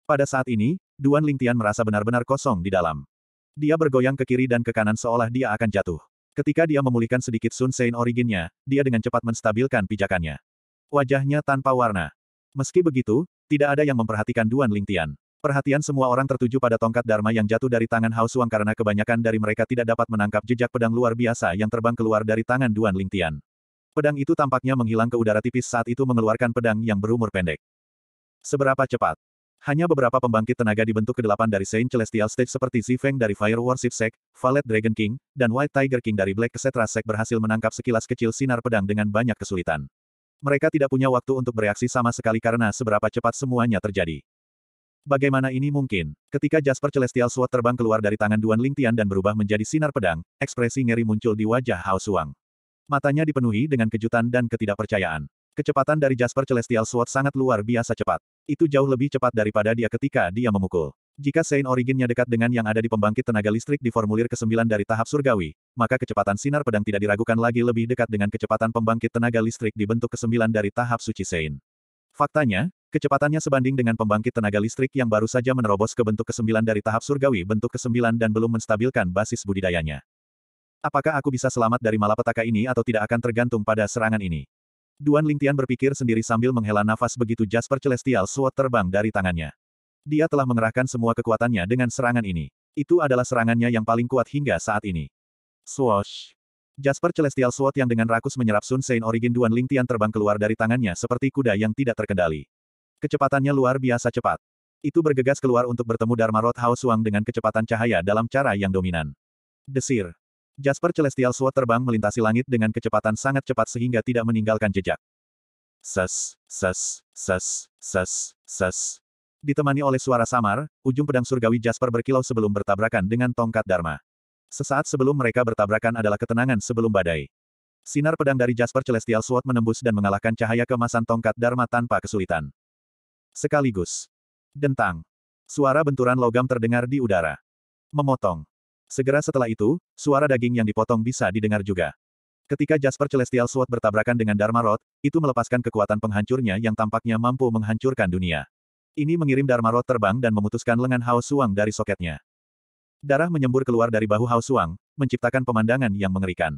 Pada saat ini, Duan Lingtian merasa benar-benar kosong di dalam. Dia bergoyang ke kiri dan ke kanan seolah dia akan jatuh. Ketika dia memulihkan sedikit Sun Sein originnya, dia dengan cepat menstabilkan pijakannya. Wajahnya tanpa warna. Meski begitu, tidak ada yang memperhatikan Duan Lingtian. Perhatian semua orang tertuju pada tongkat Dharma yang jatuh dari tangan Hao Suang karena kebanyakan dari mereka tidak dapat menangkap jejak pedang luar biasa yang terbang keluar dari tangan Duan Lingtian. Pedang itu tampaknya menghilang ke udara tipis saat itu mengeluarkan pedang yang berumur pendek. Seberapa cepat? Hanya beberapa pembangkit tenaga dibentuk ke delapan dari Saint Celestial Stage seperti Zifeng dari Fire Worship Sect, Valet Dragon King, dan White Tiger King dari Black Cetra Sect berhasil menangkap sekilas kecil sinar pedang dengan banyak kesulitan. Mereka tidak punya waktu untuk bereaksi sama sekali karena seberapa cepat semuanya terjadi. Bagaimana ini mungkin? Ketika Jasper Celestial Sword terbang keluar dari tangan Duan Lingtian dan berubah menjadi sinar pedang, ekspresi ngeri muncul di wajah Hao Suang. Matanya dipenuhi dengan kejutan dan ketidakpercayaan. Kecepatan dari Jasper Celestial Sword sangat luar biasa cepat. Itu jauh lebih cepat daripada dia ketika dia memukul. Jika Saint Originnya dekat dengan yang ada di pembangkit tenaga listrik di formulir ke-9 dari tahap surgawi, maka kecepatan sinar pedang tidak diragukan lagi lebih dekat dengan kecepatan pembangkit tenaga listrik di bentuk ke-9 dari tahap suci Saint. Faktanya, Kecepatannya sebanding dengan pembangkit tenaga listrik yang baru saja menerobos ke bentuk kesembilan dari tahap surgawi bentuk kesembilan dan belum menstabilkan basis budidayanya. Apakah aku bisa selamat dari malapetaka ini atau tidak akan tergantung pada serangan ini? Duan Lingtian berpikir sendiri sambil menghela nafas begitu Jasper Celestial Sword terbang dari tangannya. Dia telah mengerahkan semua kekuatannya dengan serangan ini. Itu adalah serangannya yang paling kuat hingga saat ini. Swoosh! Jasper Celestial Sword yang dengan rakus menyerap Sun Sein Origin Duan Lingtian terbang keluar dari tangannya seperti kuda yang tidak terkendali. Kecepatannya luar biasa cepat. Itu bergegas keluar untuk bertemu Dharma Rod House Wang dengan kecepatan cahaya dalam cara yang dominan. Desir. Jasper Celestial Sword terbang melintasi langit dengan kecepatan sangat cepat sehingga tidak meninggalkan jejak. Ses, ses, ses, ses, ses. Ditemani oleh suara samar, ujung pedang surgawi Jasper berkilau sebelum bertabrakan dengan tongkat Dharma. Sesaat sebelum mereka bertabrakan adalah ketenangan sebelum badai. Sinar pedang dari Jasper Celestial Sword menembus dan mengalahkan cahaya kemasan tongkat Dharma tanpa kesulitan. Sekaligus. Dentang. Suara benturan logam terdengar di udara. Memotong. Segera setelah itu, suara daging yang dipotong bisa didengar juga. Ketika Jasper Celestial Sword bertabrakan dengan Dharma Rod, itu melepaskan kekuatan penghancurnya yang tampaknya mampu menghancurkan dunia. Ini mengirim Dharma Rod terbang dan memutuskan lengan Hao Suang dari soketnya. Darah menyembur keluar dari bahu Hao Suang, menciptakan pemandangan yang mengerikan.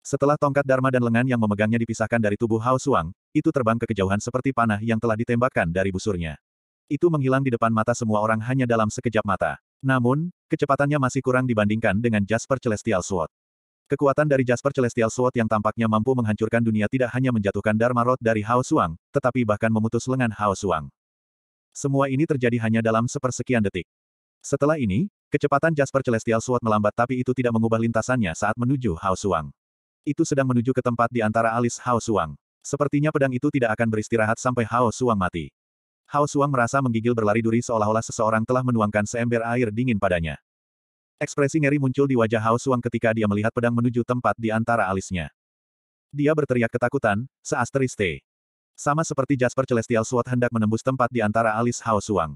Setelah tongkat Dharma dan lengan yang memegangnya dipisahkan dari tubuh Hao Suang, itu terbang ke kejauhan seperti panah yang telah ditembakkan dari busurnya. Itu menghilang di depan mata semua orang hanya dalam sekejap mata. Namun, kecepatannya masih kurang dibandingkan dengan Jasper Celestial Sword. Kekuatan dari Jasper Celestial Sword yang tampaknya mampu menghancurkan dunia tidak hanya menjatuhkan Dharma Rod dari Hao Suang, tetapi bahkan memutus lengan Hao Suang. Semua ini terjadi hanya dalam sepersekian detik. Setelah ini, kecepatan Jasper Celestial Sword melambat tapi itu tidak mengubah lintasannya saat menuju Hao Suang itu sedang menuju ke tempat di antara alis Hao Suang. Sepertinya pedang itu tidak akan beristirahat sampai Hao Suang mati. Hao Suang merasa menggigil berlari duri seolah-olah seseorang telah menuangkan seember air dingin padanya. Ekspresi ngeri muncul di wajah Hao Suang ketika dia melihat pedang menuju tempat di antara alisnya. Dia berteriak ketakutan, seasteriste. Sama seperti Jasper Celestial Sword hendak menembus tempat di antara alis Hao Suang.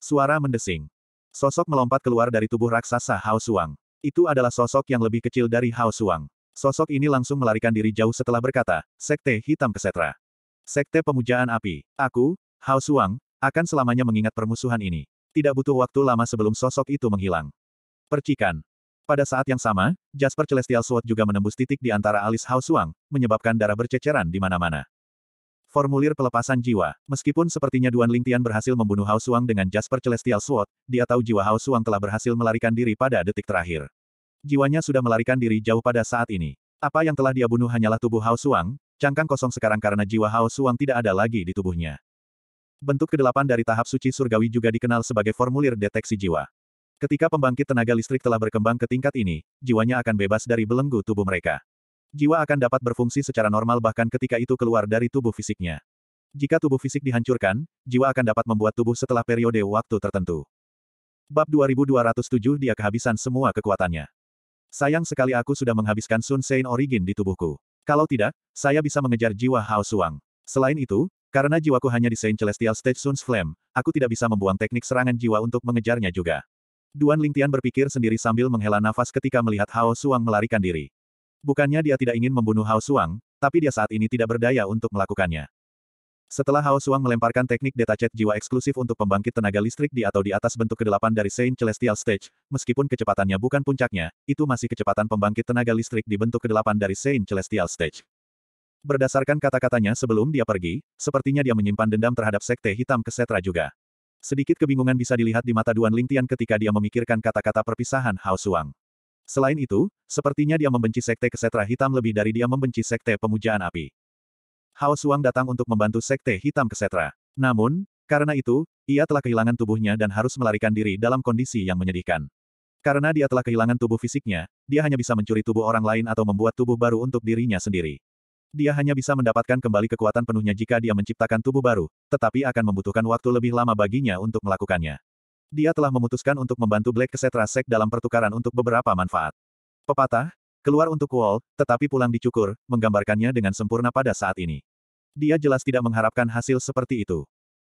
Suara mendesing. Sosok melompat keluar dari tubuh raksasa Hao Suang. Itu adalah sosok yang lebih kecil dari Hao Suang. Sosok ini langsung melarikan diri jauh setelah berkata, Sekte Hitam Kesetra. Sekte Pemujaan Api. Aku, Hao Suang, akan selamanya mengingat permusuhan ini. Tidak butuh waktu lama sebelum sosok itu menghilang. Percikan. Pada saat yang sama, Jasper Celestial Sword juga menembus titik di antara alis Hao Suang, menyebabkan darah berceceran di mana-mana. Formulir pelepasan jiwa. Meskipun sepertinya Duan Lingtian berhasil membunuh Hao Suang dengan Jasper Celestial Sword, dia tahu jiwa Hao Suang telah berhasil melarikan diri pada detik terakhir jiwanya sudah melarikan diri jauh pada saat ini. Apa yang telah dia bunuh hanyalah tubuh Hao Suang, cangkang kosong sekarang karena jiwa Hao Suang tidak ada lagi di tubuhnya. Bentuk kedelapan dari tahap suci surgawi juga dikenal sebagai formulir deteksi jiwa. Ketika pembangkit tenaga listrik telah berkembang ke tingkat ini, jiwanya akan bebas dari belenggu tubuh mereka. Jiwa akan dapat berfungsi secara normal bahkan ketika itu keluar dari tubuh fisiknya. Jika tubuh fisik dihancurkan, jiwa akan dapat membuat tubuh setelah periode waktu tertentu. Bab 2207 dia kehabisan semua kekuatannya. Sayang sekali aku sudah menghabiskan Sun Sein Origin di tubuhku. Kalau tidak, saya bisa mengejar jiwa Hao Suang. Selain itu, karena jiwaku hanya di Saint Celestial Stage Sun's Flame, aku tidak bisa membuang teknik serangan jiwa untuk mengejarnya juga. Duan Lingtian berpikir sendiri sambil menghela nafas ketika melihat Hao Suang melarikan diri. Bukannya dia tidak ingin membunuh Hao Suang, tapi dia saat ini tidak berdaya untuk melakukannya. Setelah Hao Suang melemparkan teknik detached jiwa eksklusif untuk pembangkit tenaga listrik di atau di atas bentuk kedelapan dari Saint Celestial Stage, meskipun kecepatannya bukan puncaknya, itu masih kecepatan pembangkit tenaga listrik di bentuk kedelapan dari Saint Celestial Stage. Berdasarkan kata-katanya sebelum dia pergi, sepertinya dia menyimpan dendam terhadap Sekte Hitam Kesetra juga. Sedikit kebingungan bisa dilihat di mata Duan Lingtian ketika dia memikirkan kata-kata perpisahan Hao Suang. Selain itu, sepertinya dia membenci Sekte Kesetra Hitam lebih dari dia membenci Sekte Pemujaan Api. Hao Suang datang untuk membantu Sekte Hitam Kesetra. Namun, karena itu, ia telah kehilangan tubuhnya dan harus melarikan diri dalam kondisi yang menyedihkan. Karena dia telah kehilangan tubuh fisiknya, dia hanya bisa mencuri tubuh orang lain atau membuat tubuh baru untuk dirinya sendiri. Dia hanya bisa mendapatkan kembali kekuatan penuhnya jika dia menciptakan tubuh baru, tetapi akan membutuhkan waktu lebih lama baginya untuk melakukannya. Dia telah memutuskan untuk membantu Black Kesetra Sek dalam pertukaran untuk beberapa manfaat. Pepatah, Keluar untuk Wall, tetapi pulang dicukur, menggambarkannya dengan sempurna pada saat ini. Dia jelas tidak mengharapkan hasil seperti itu.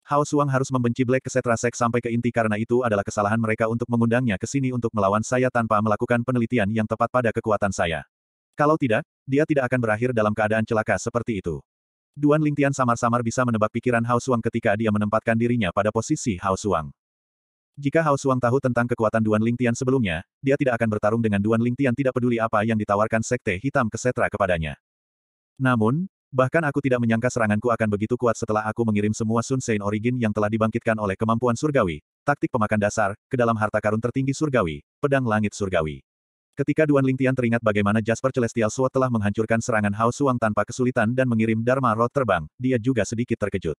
Hao Suang harus membenci Black Kesetra Sek sampai ke inti karena itu adalah kesalahan mereka untuk mengundangnya ke sini untuk melawan saya tanpa melakukan penelitian yang tepat pada kekuatan saya. Kalau tidak, dia tidak akan berakhir dalam keadaan celaka seperti itu. Duan Lingtian samar-samar bisa menebak pikiran Hao Suang ketika dia menempatkan dirinya pada posisi Hao Suang. Jika Hao Suang tahu tentang kekuatan Duan Ling Tian sebelumnya, dia tidak akan bertarung dengan Duan Ling Tian tidak peduli apa yang ditawarkan Sekte Hitam Kesetra kepadanya. Namun, bahkan aku tidak menyangka seranganku akan begitu kuat setelah aku mengirim semua Sun Sein Origin yang telah dibangkitkan oleh kemampuan surgawi, taktik pemakan dasar, ke dalam harta karun tertinggi surgawi, pedang langit surgawi. Ketika Duan Ling Tian teringat bagaimana Jasper Celestial Sword telah menghancurkan serangan Hao Suang tanpa kesulitan dan mengirim Dharma Rod terbang, dia juga sedikit terkejut.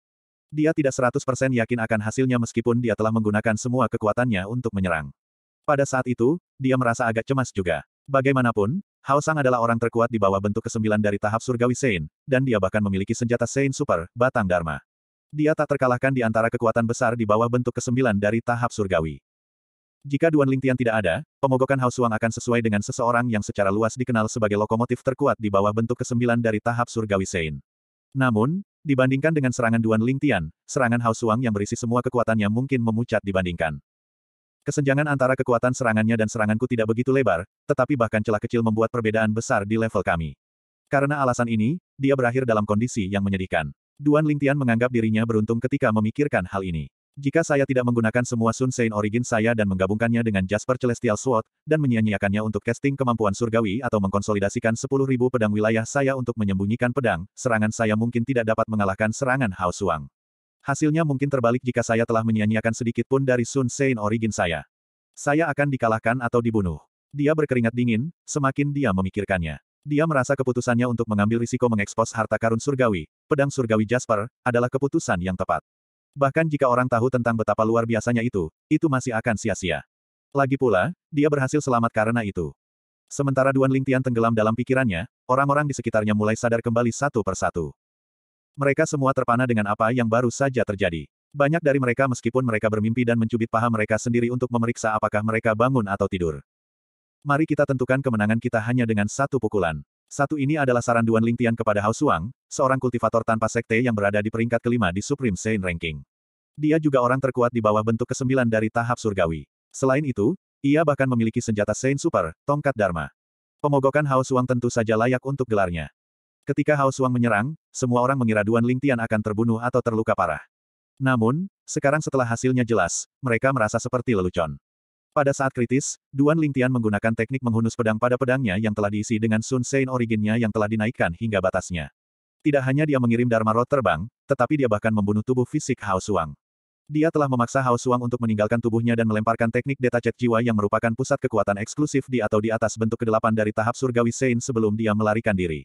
Dia tidak 100% yakin akan hasilnya meskipun dia telah menggunakan semua kekuatannya untuk menyerang. Pada saat itu, dia merasa agak cemas juga. Bagaimanapun, Hao Sang adalah orang terkuat di bawah bentuk kesembilan dari tahap surgawi Sein, dan dia bahkan memiliki senjata Sein Super, Batang Dharma. Dia tak terkalahkan di antara kekuatan besar di bawah bentuk kesembilan dari tahap surgawi. Jika Duan Lingtian tidak ada, pemogokan Hao Suang akan sesuai dengan seseorang yang secara luas dikenal sebagai lokomotif terkuat di bawah bentuk kesembilan dari tahap surgawi Sein. Namun, Dibandingkan dengan serangan Duan Lingtian, serangan Hao Suang yang berisi semua kekuatannya mungkin memucat dibandingkan. Kesenjangan antara kekuatan serangannya dan seranganku tidak begitu lebar, tetapi bahkan celah kecil membuat perbedaan besar di level kami. Karena alasan ini, dia berakhir dalam kondisi yang menyedihkan. Duan Lingtian menganggap dirinya beruntung ketika memikirkan hal ini. Jika saya tidak menggunakan semua Sun Sein Origin saya dan menggabungkannya dengan Jasper Celestial Sword, dan menyia-nyiakannya untuk casting kemampuan surgawi atau mengkonsolidasikan 10.000 pedang wilayah saya untuk menyembunyikan pedang, serangan saya mungkin tidak dapat mengalahkan serangan Hao Suang. Hasilnya mungkin terbalik jika saya telah menyia-nyiakan sedikit pun dari Sun Sein Origin saya. Saya akan dikalahkan atau dibunuh. Dia berkeringat dingin, semakin dia memikirkannya. Dia merasa keputusannya untuk mengambil risiko mengekspos harta karun surgawi, pedang surgawi Jasper, adalah keputusan yang tepat. Bahkan jika orang tahu tentang betapa luar biasanya itu, itu masih akan sia-sia. Lagi pula, dia berhasil selamat karena itu. Sementara Duan Lingtian tenggelam dalam pikirannya, orang-orang di sekitarnya mulai sadar kembali satu persatu. Mereka semua terpana dengan apa yang baru saja terjadi. Banyak dari mereka meskipun mereka bermimpi dan mencubit paha mereka sendiri untuk memeriksa apakah mereka bangun atau tidur. Mari kita tentukan kemenangan kita hanya dengan satu pukulan. Satu ini adalah saran Duan Lingtian kepada Hao Suang, seorang kultivator tanpa sekte yang berada di peringkat kelima di Supreme Saint Ranking. Dia juga orang terkuat di bawah bentuk kesembilan dari tahap surgawi. Selain itu, ia bahkan memiliki senjata Saint Super, tongkat Dharma. Pemogokan Hao Suang tentu saja layak untuk gelarnya. Ketika Hao Suang menyerang, semua orang mengira Duan Lingtian akan terbunuh atau terluka parah. Namun, sekarang setelah hasilnya jelas, mereka merasa seperti lelucon. Pada saat kritis, Duan Lingtian menggunakan teknik menghunus pedang pada pedangnya yang telah diisi dengan Sun Sein originnya yang telah dinaikkan hingga batasnya. Tidak hanya dia mengirim Dharma Rod terbang, tetapi dia bahkan membunuh tubuh fisik Hao Suang. Dia telah memaksa Hao Suang untuk meninggalkan tubuhnya dan melemparkan teknik detached jiwa yang merupakan pusat kekuatan eksklusif di atau di atas bentuk kedelapan dari tahap surgawi Sein sebelum dia melarikan diri.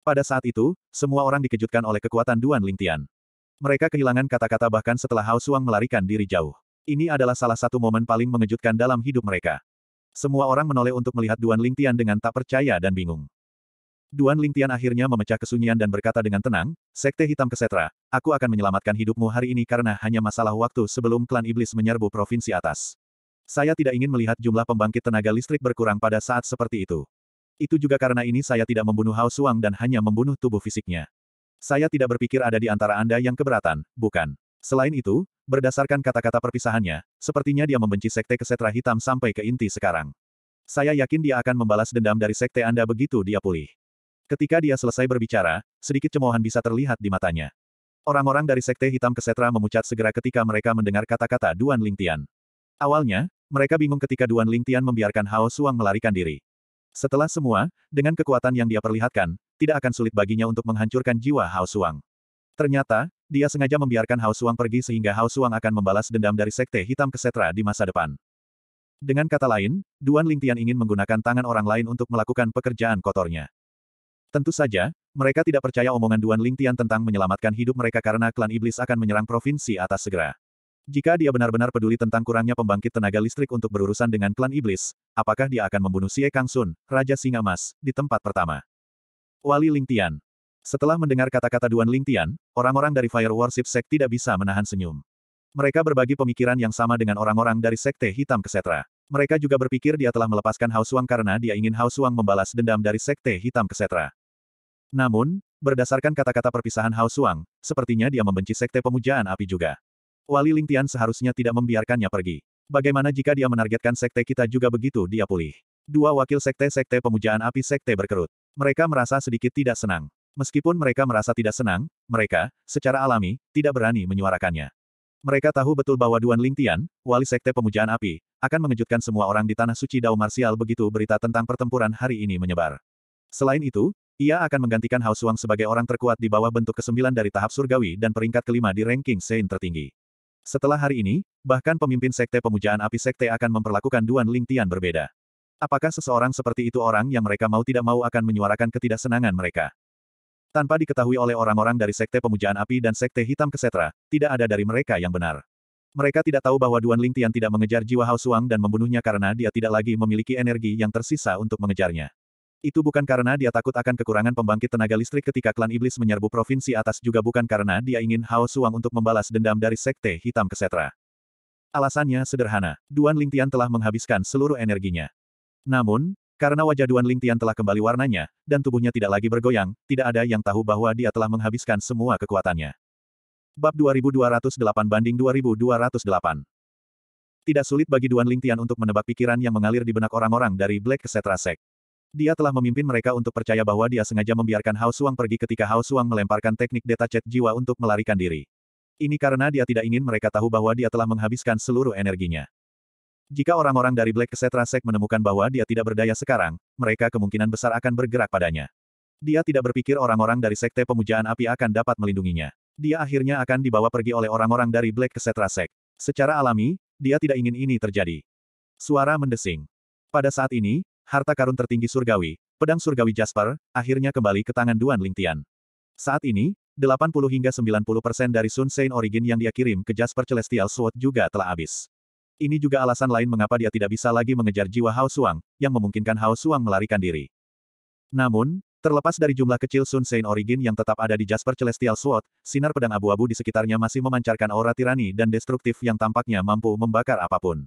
Pada saat itu, semua orang dikejutkan oleh kekuatan Duan Lingtian. Mereka kehilangan kata-kata bahkan setelah Hao Suang melarikan diri jauh. Ini adalah salah satu momen paling mengejutkan dalam hidup mereka. Semua orang menoleh untuk melihat Duan Lingtian dengan tak percaya dan bingung. Duan Lingtian akhirnya memecah kesunyian dan berkata dengan tenang, Sekte Hitam Kesetra, aku akan menyelamatkan hidupmu hari ini karena hanya masalah waktu sebelum klan iblis menyerbu provinsi atas. Saya tidak ingin melihat jumlah pembangkit tenaga listrik berkurang pada saat seperti itu. Itu juga karena ini saya tidak membunuh Hao Suang dan hanya membunuh tubuh fisiknya. Saya tidak berpikir ada di antara Anda yang keberatan, bukan? Selain itu, berdasarkan kata-kata perpisahannya, sepertinya dia membenci sekte kesetra hitam sampai ke inti sekarang. Saya yakin dia akan membalas dendam dari sekte Anda begitu dia pulih. Ketika dia selesai berbicara, sedikit cemoohan bisa terlihat di matanya. Orang-orang dari sekte hitam kesetra memucat segera ketika mereka mendengar kata-kata Duan Lingtian. Awalnya, mereka bingung ketika Duan Lingtian membiarkan Hao Suang melarikan diri. Setelah semua, dengan kekuatan yang dia perlihatkan, tidak akan sulit baginya untuk menghancurkan jiwa Hao Suang. Ternyata, dia sengaja membiarkan Hao Suang pergi sehingga Hao Suang akan membalas dendam dari Sekte Hitam Kesetra di masa depan. Dengan kata lain, Duan Lingtian ingin menggunakan tangan orang lain untuk melakukan pekerjaan kotornya. Tentu saja, mereka tidak percaya omongan Duan Lingtian tentang menyelamatkan hidup mereka karena klan iblis akan menyerang provinsi atas segera. Jika dia benar-benar peduli tentang kurangnya pembangkit tenaga listrik untuk berurusan dengan klan iblis, apakah dia akan membunuh Xie Kang Sun, Raja Singa Mas, di tempat pertama? Wali Lingtian, setelah mendengar kata-kata Duan Lingtian, orang-orang dari Fire Worship Sect tidak bisa menahan senyum. Mereka berbagi pemikiran yang sama dengan orang-orang dari Sekte Hitam Kesetra. Mereka juga berpikir dia telah melepaskan Hao Suang karena dia ingin Hao Suang membalas dendam dari Sekte Hitam Kesetra. Namun, berdasarkan kata-kata perpisahan Hao Suang, sepertinya dia membenci Sekte Pemujaan Api juga. Wali Lingtian seharusnya tidak membiarkannya pergi. Bagaimana jika dia menargetkan Sekte kita juga begitu dia pulih? Dua wakil Sekte-Sekte Pemujaan Api Sekte berkerut. Mereka merasa sedikit tidak senang. Meskipun mereka merasa tidak senang, mereka, secara alami, tidak berani menyuarakannya. Mereka tahu betul bahwa Duan Lingtian, wali sekte pemujaan api, akan mengejutkan semua orang di Tanah Suci Dao Marsial begitu berita tentang pertempuran hari ini menyebar. Selain itu, ia akan menggantikan Hao Suang sebagai orang terkuat di bawah bentuk kesembilan dari tahap surgawi dan peringkat kelima di ranking Sein tertinggi. Setelah hari ini, bahkan pemimpin sekte pemujaan api sekte akan memperlakukan Duan Lingtian berbeda. Apakah seseorang seperti itu orang yang mereka mau tidak mau akan menyuarakan ketidaksenangan mereka? Tanpa diketahui oleh orang-orang dari Sekte Pemujaan Api dan Sekte Hitam Kesetra, tidak ada dari mereka yang benar. Mereka tidak tahu bahwa Duan Ling Tian tidak mengejar jiwa Hao Suang dan membunuhnya karena dia tidak lagi memiliki energi yang tersisa untuk mengejarnya. Itu bukan karena dia takut akan kekurangan pembangkit tenaga listrik ketika klan iblis menyerbu provinsi atas juga bukan karena dia ingin Hao Suang untuk membalas dendam dari Sekte Hitam Kesetra. Alasannya sederhana, Duan Ling Tian telah menghabiskan seluruh energinya. Namun, karena wajah Duan Ling Tian telah kembali warnanya, dan tubuhnya tidak lagi bergoyang, tidak ada yang tahu bahwa dia telah menghabiskan semua kekuatannya. Bab 2208 banding 2208 Tidak sulit bagi Duan Ling Tian untuk menebak pikiran yang mengalir di benak orang-orang dari Black Kesetra Sek. Dia telah memimpin mereka untuk percaya bahwa dia sengaja membiarkan Hao Suang pergi ketika Hao Suang melemparkan teknik detached jiwa untuk melarikan diri. Ini karena dia tidak ingin mereka tahu bahwa dia telah menghabiskan seluruh energinya. Jika orang-orang dari Black Kesetra Sek menemukan bahwa dia tidak berdaya sekarang, mereka kemungkinan besar akan bergerak padanya. Dia tidak berpikir orang-orang dari Sekte Pemujaan Api akan dapat melindunginya. Dia akhirnya akan dibawa pergi oleh orang-orang dari Black Kesetra Sek. Secara alami, dia tidak ingin ini terjadi. Suara mendesing. Pada saat ini, harta karun tertinggi surgawi, pedang surgawi Jasper, akhirnya kembali ke tangan Duan Lingtian. Saat ini, 80 hingga 90 persen dari Sun Saint Origin yang dia kirim ke Jasper Celestial Sword juga telah habis. Ini juga alasan lain mengapa dia tidak bisa lagi mengejar jiwa Hao Suang, yang memungkinkan Hao Suang melarikan diri. Namun, terlepas dari jumlah kecil Sun Sein Origin yang tetap ada di Jasper Celestial Sword, sinar pedang abu-abu di sekitarnya masih memancarkan aura tirani dan destruktif yang tampaknya mampu membakar apapun.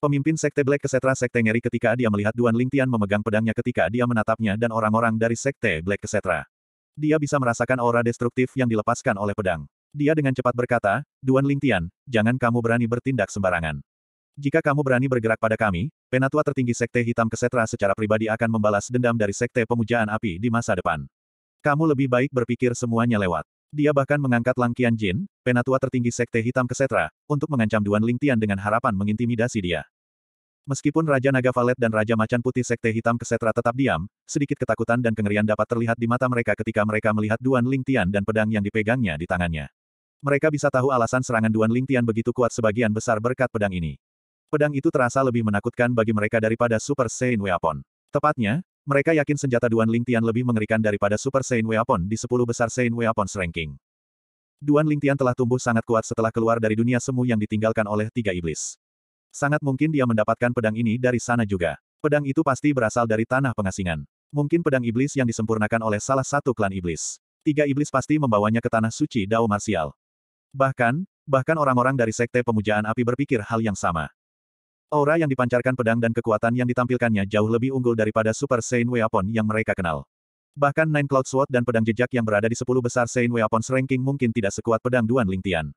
Pemimpin Sekte Black Kesetra Sekte ngeri ketika dia melihat Duan Lingtian memegang pedangnya ketika dia menatapnya dan orang-orang dari Sekte Black Kesetra. Dia bisa merasakan aura destruktif yang dilepaskan oleh pedang. Dia dengan cepat berkata, Duan Lingtian, jangan kamu berani bertindak sembarangan. Jika kamu berani bergerak pada kami, penatua tertinggi Sekte Hitam Kesetra secara pribadi akan membalas dendam dari Sekte Pemujaan Api di masa depan. Kamu lebih baik berpikir semuanya lewat. Dia bahkan mengangkat langkian Jin, penatua tertinggi Sekte Hitam Kesetra, untuk mengancam Duan Lingtian dengan harapan mengintimidasi dia. Meskipun Raja Naga Valet dan Raja Macan Putih Sekte Hitam Kesetra tetap diam, sedikit ketakutan dan kengerian dapat terlihat di mata mereka ketika mereka melihat Duan Lingtian dan pedang yang dipegangnya di tangannya. Mereka bisa tahu alasan serangan Duan Lingtian begitu kuat sebagian besar berkat pedang ini. Pedang itu terasa lebih menakutkan bagi mereka daripada Super Saiyan Weapon. Tepatnya, mereka yakin senjata Duan Lingtian lebih mengerikan daripada Super Saiyan Weapon di 10 besar Saiyan Weapons ranking. Duan Lingtian telah tumbuh sangat kuat setelah keluar dari dunia semu yang ditinggalkan oleh tiga iblis. Sangat mungkin dia mendapatkan pedang ini dari sana juga. Pedang itu pasti berasal dari tanah pengasingan. Mungkin pedang iblis yang disempurnakan oleh salah satu klan iblis. Tiga iblis pasti membawanya ke tanah suci Dao Martial. Bahkan, bahkan orang-orang dari Sekte Pemujaan Api berpikir hal yang sama. Aura yang dipancarkan pedang dan kekuatan yang ditampilkannya jauh lebih unggul daripada Super Saiyan Weapon yang mereka kenal. Bahkan Nine Cloud Sword dan pedang jejak yang berada di sepuluh besar Saiyan Weapons ranking mungkin tidak sekuat pedang Duan Lingtian.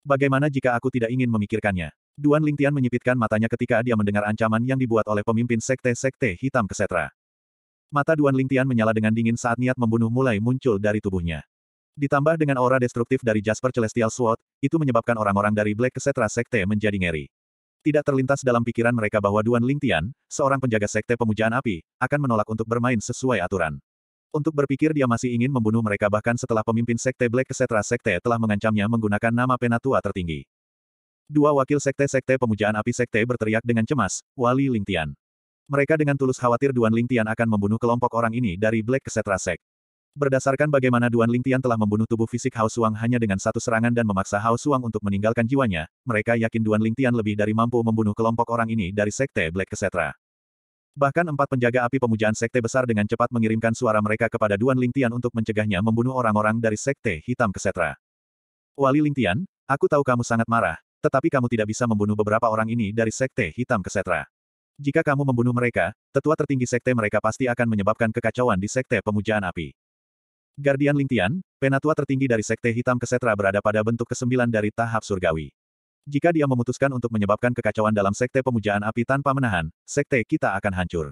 Bagaimana jika aku tidak ingin memikirkannya? Duan Lingtian menyipitkan matanya ketika dia mendengar ancaman yang dibuat oleh pemimpin sekte-sekte hitam kesetra. Mata Duan Lingtian menyala dengan dingin saat niat membunuh mulai muncul dari tubuhnya. Ditambah dengan aura destruktif dari Jasper Celestial Sword, itu menyebabkan orang-orang dari Black Kesetra Sekte menjadi ngeri. Tidak terlintas dalam pikiran mereka bahwa Duan Lingtian, seorang penjaga sekte pemujaan api, akan menolak untuk bermain sesuai aturan. Untuk berpikir dia masih ingin membunuh mereka bahkan setelah pemimpin sekte Black Kesetra Sekte telah mengancamnya menggunakan nama penatua tertinggi. Dua wakil sekte-sekte pemujaan api sekte berteriak dengan cemas, Wali Lingtian. Mereka dengan tulus khawatir Duan Lingtian akan membunuh kelompok orang ini dari Black Kesetra Sekte. Berdasarkan bagaimana Duan Lingtian telah membunuh tubuh fisik Hao Suang hanya dengan satu serangan dan memaksa Hao Suang untuk meninggalkan jiwanya, mereka yakin Duan Lingtian lebih dari mampu membunuh kelompok orang ini dari Sekte Black Kesetra. Bahkan empat penjaga api pemujaan Sekte Besar dengan cepat mengirimkan suara mereka kepada Duan Lingtian untuk mencegahnya membunuh orang-orang dari Sekte Hitam Kesetra. Wali Lingtian, aku tahu kamu sangat marah, tetapi kamu tidak bisa membunuh beberapa orang ini dari Sekte Hitam Kesetra. Jika kamu membunuh mereka, tetua tertinggi sekte mereka pasti akan menyebabkan kekacauan di sekte pemujaan api. Guardian Lingtian, penatua tertinggi dari Sekte Hitam Kesetra berada pada bentuk kesembilan dari tahap surgawi. Jika dia memutuskan untuk menyebabkan kekacauan dalam Sekte Pemujaan Api tanpa menahan, Sekte kita akan hancur.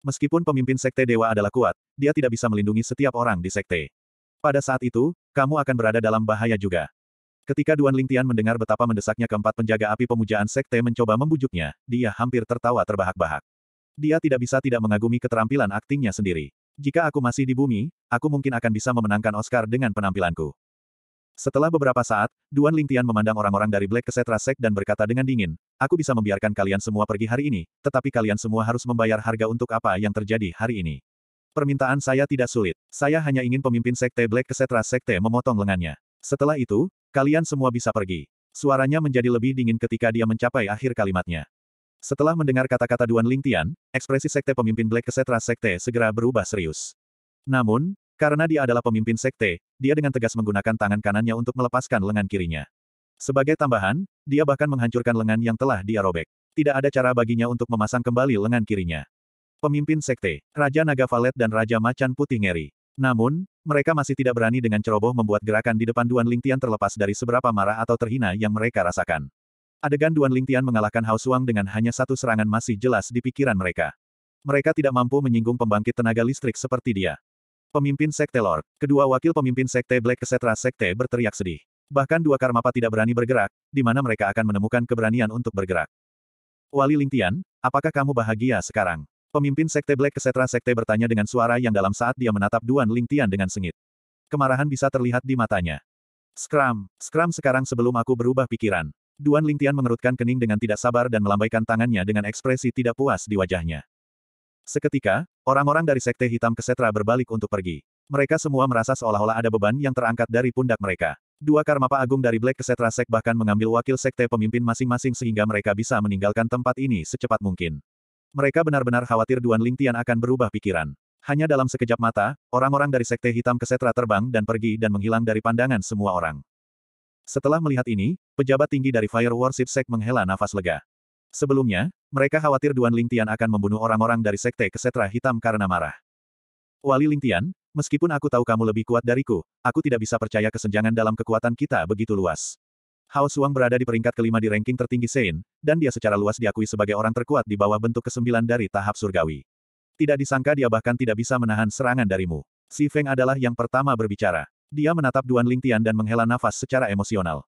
Meskipun pemimpin Sekte Dewa adalah kuat, dia tidak bisa melindungi setiap orang di Sekte. Pada saat itu, kamu akan berada dalam bahaya juga. Ketika Duan Lingtian mendengar betapa mendesaknya keempat penjaga api pemujaan sekte mencoba membujuknya, dia hampir tertawa terbahak-bahak. Dia tidak bisa tidak mengagumi keterampilan aktingnya sendiri. Jika aku masih di bumi, aku mungkin akan bisa memenangkan Oscar dengan penampilanku. Setelah beberapa saat, Duan Lingtian memandang orang-orang dari Black Kesetra Sek dan berkata dengan dingin, Aku bisa membiarkan kalian semua pergi hari ini, tetapi kalian semua harus membayar harga untuk apa yang terjadi hari ini. Permintaan saya tidak sulit. Saya hanya ingin pemimpin Sekte Black Kesetra Sekte memotong lengannya. Setelah itu, kalian semua bisa pergi. Suaranya menjadi lebih dingin ketika dia mencapai akhir kalimatnya. Setelah mendengar kata-kata Duan Lingtian, ekspresi sekte pemimpin Black Kesetra Sekte segera berubah serius. Namun, karena dia adalah pemimpin sekte, dia dengan tegas menggunakan tangan kanannya untuk melepaskan lengan kirinya. Sebagai tambahan, dia bahkan menghancurkan lengan yang telah dia robek. Tidak ada cara baginya untuk memasang kembali lengan kirinya. Pemimpin sekte, Raja Naga Valet dan Raja Macan Putih Ngeri. Namun, mereka masih tidak berani dengan ceroboh membuat gerakan di depan Duan Lingtian terlepas dari seberapa marah atau terhina yang mereka rasakan. Adegan Duan Lingtian mengalahkan Hao Suang dengan hanya satu serangan masih jelas di pikiran mereka. Mereka tidak mampu menyinggung pembangkit tenaga listrik seperti dia. Pemimpin Sekte Lord, kedua wakil pemimpin Sekte Black Kesetra Sekte berteriak sedih. Bahkan dua karmapa tidak berani bergerak, di mana mereka akan menemukan keberanian untuk bergerak. Wali Lingtian, apakah kamu bahagia sekarang? Pemimpin Sekte Black Kesetra Sekte bertanya dengan suara yang dalam saat dia menatap Duan Lingtian dengan sengit. Kemarahan bisa terlihat di matanya. Scrum, Scrum sekarang sebelum aku berubah pikiran. Duan Lingtian mengerutkan kening dengan tidak sabar dan melambaikan tangannya dengan ekspresi tidak puas di wajahnya. Seketika, orang-orang dari Sekte Hitam Kesetra berbalik untuk pergi. Mereka semua merasa seolah-olah ada beban yang terangkat dari pundak mereka. Dua karmapa agung dari Black Kesetra Sek bahkan mengambil wakil Sekte pemimpin masing-masing sehingga mereka bisa meninggalkan tempat ini secepat mungkin. Mereka benar-benar khawatir Duan Lingtian akan berubah pikiran. Hanya dalam sekejap mata, orang-orang dari Sekte Hitam Kesetra terbang dan pergi dan menghilang dari pandangan semua orang. Setelah melihat ini, pejabat tinggi dari Fire Worship Sect menghela nafas lega. Sebelumnya, mereka khawatir Duan Lingtian akan membunuh orang-orang dari Sekte Kesetra Hitam karena marah. Wali Lingtian, meskipun aku tahu kamu lebih kuat dariku, aku tidak bisa percaya kesenjangan dalam kekuatan kita begitu luas. Hao Suang berada di peringkat kelima di ranking tertinggi Sein, dan dia secara luas diakui sebagai orang terkuat di bawah bentuk kesembilan dari tahap surgawi. Tidak disangka dia bahkan tidak bisa menahan serangan darimu. Si Feng adalah yang pertama berbicara. Dia menatap Duan Lingtian dan menghela nafas secara emosional.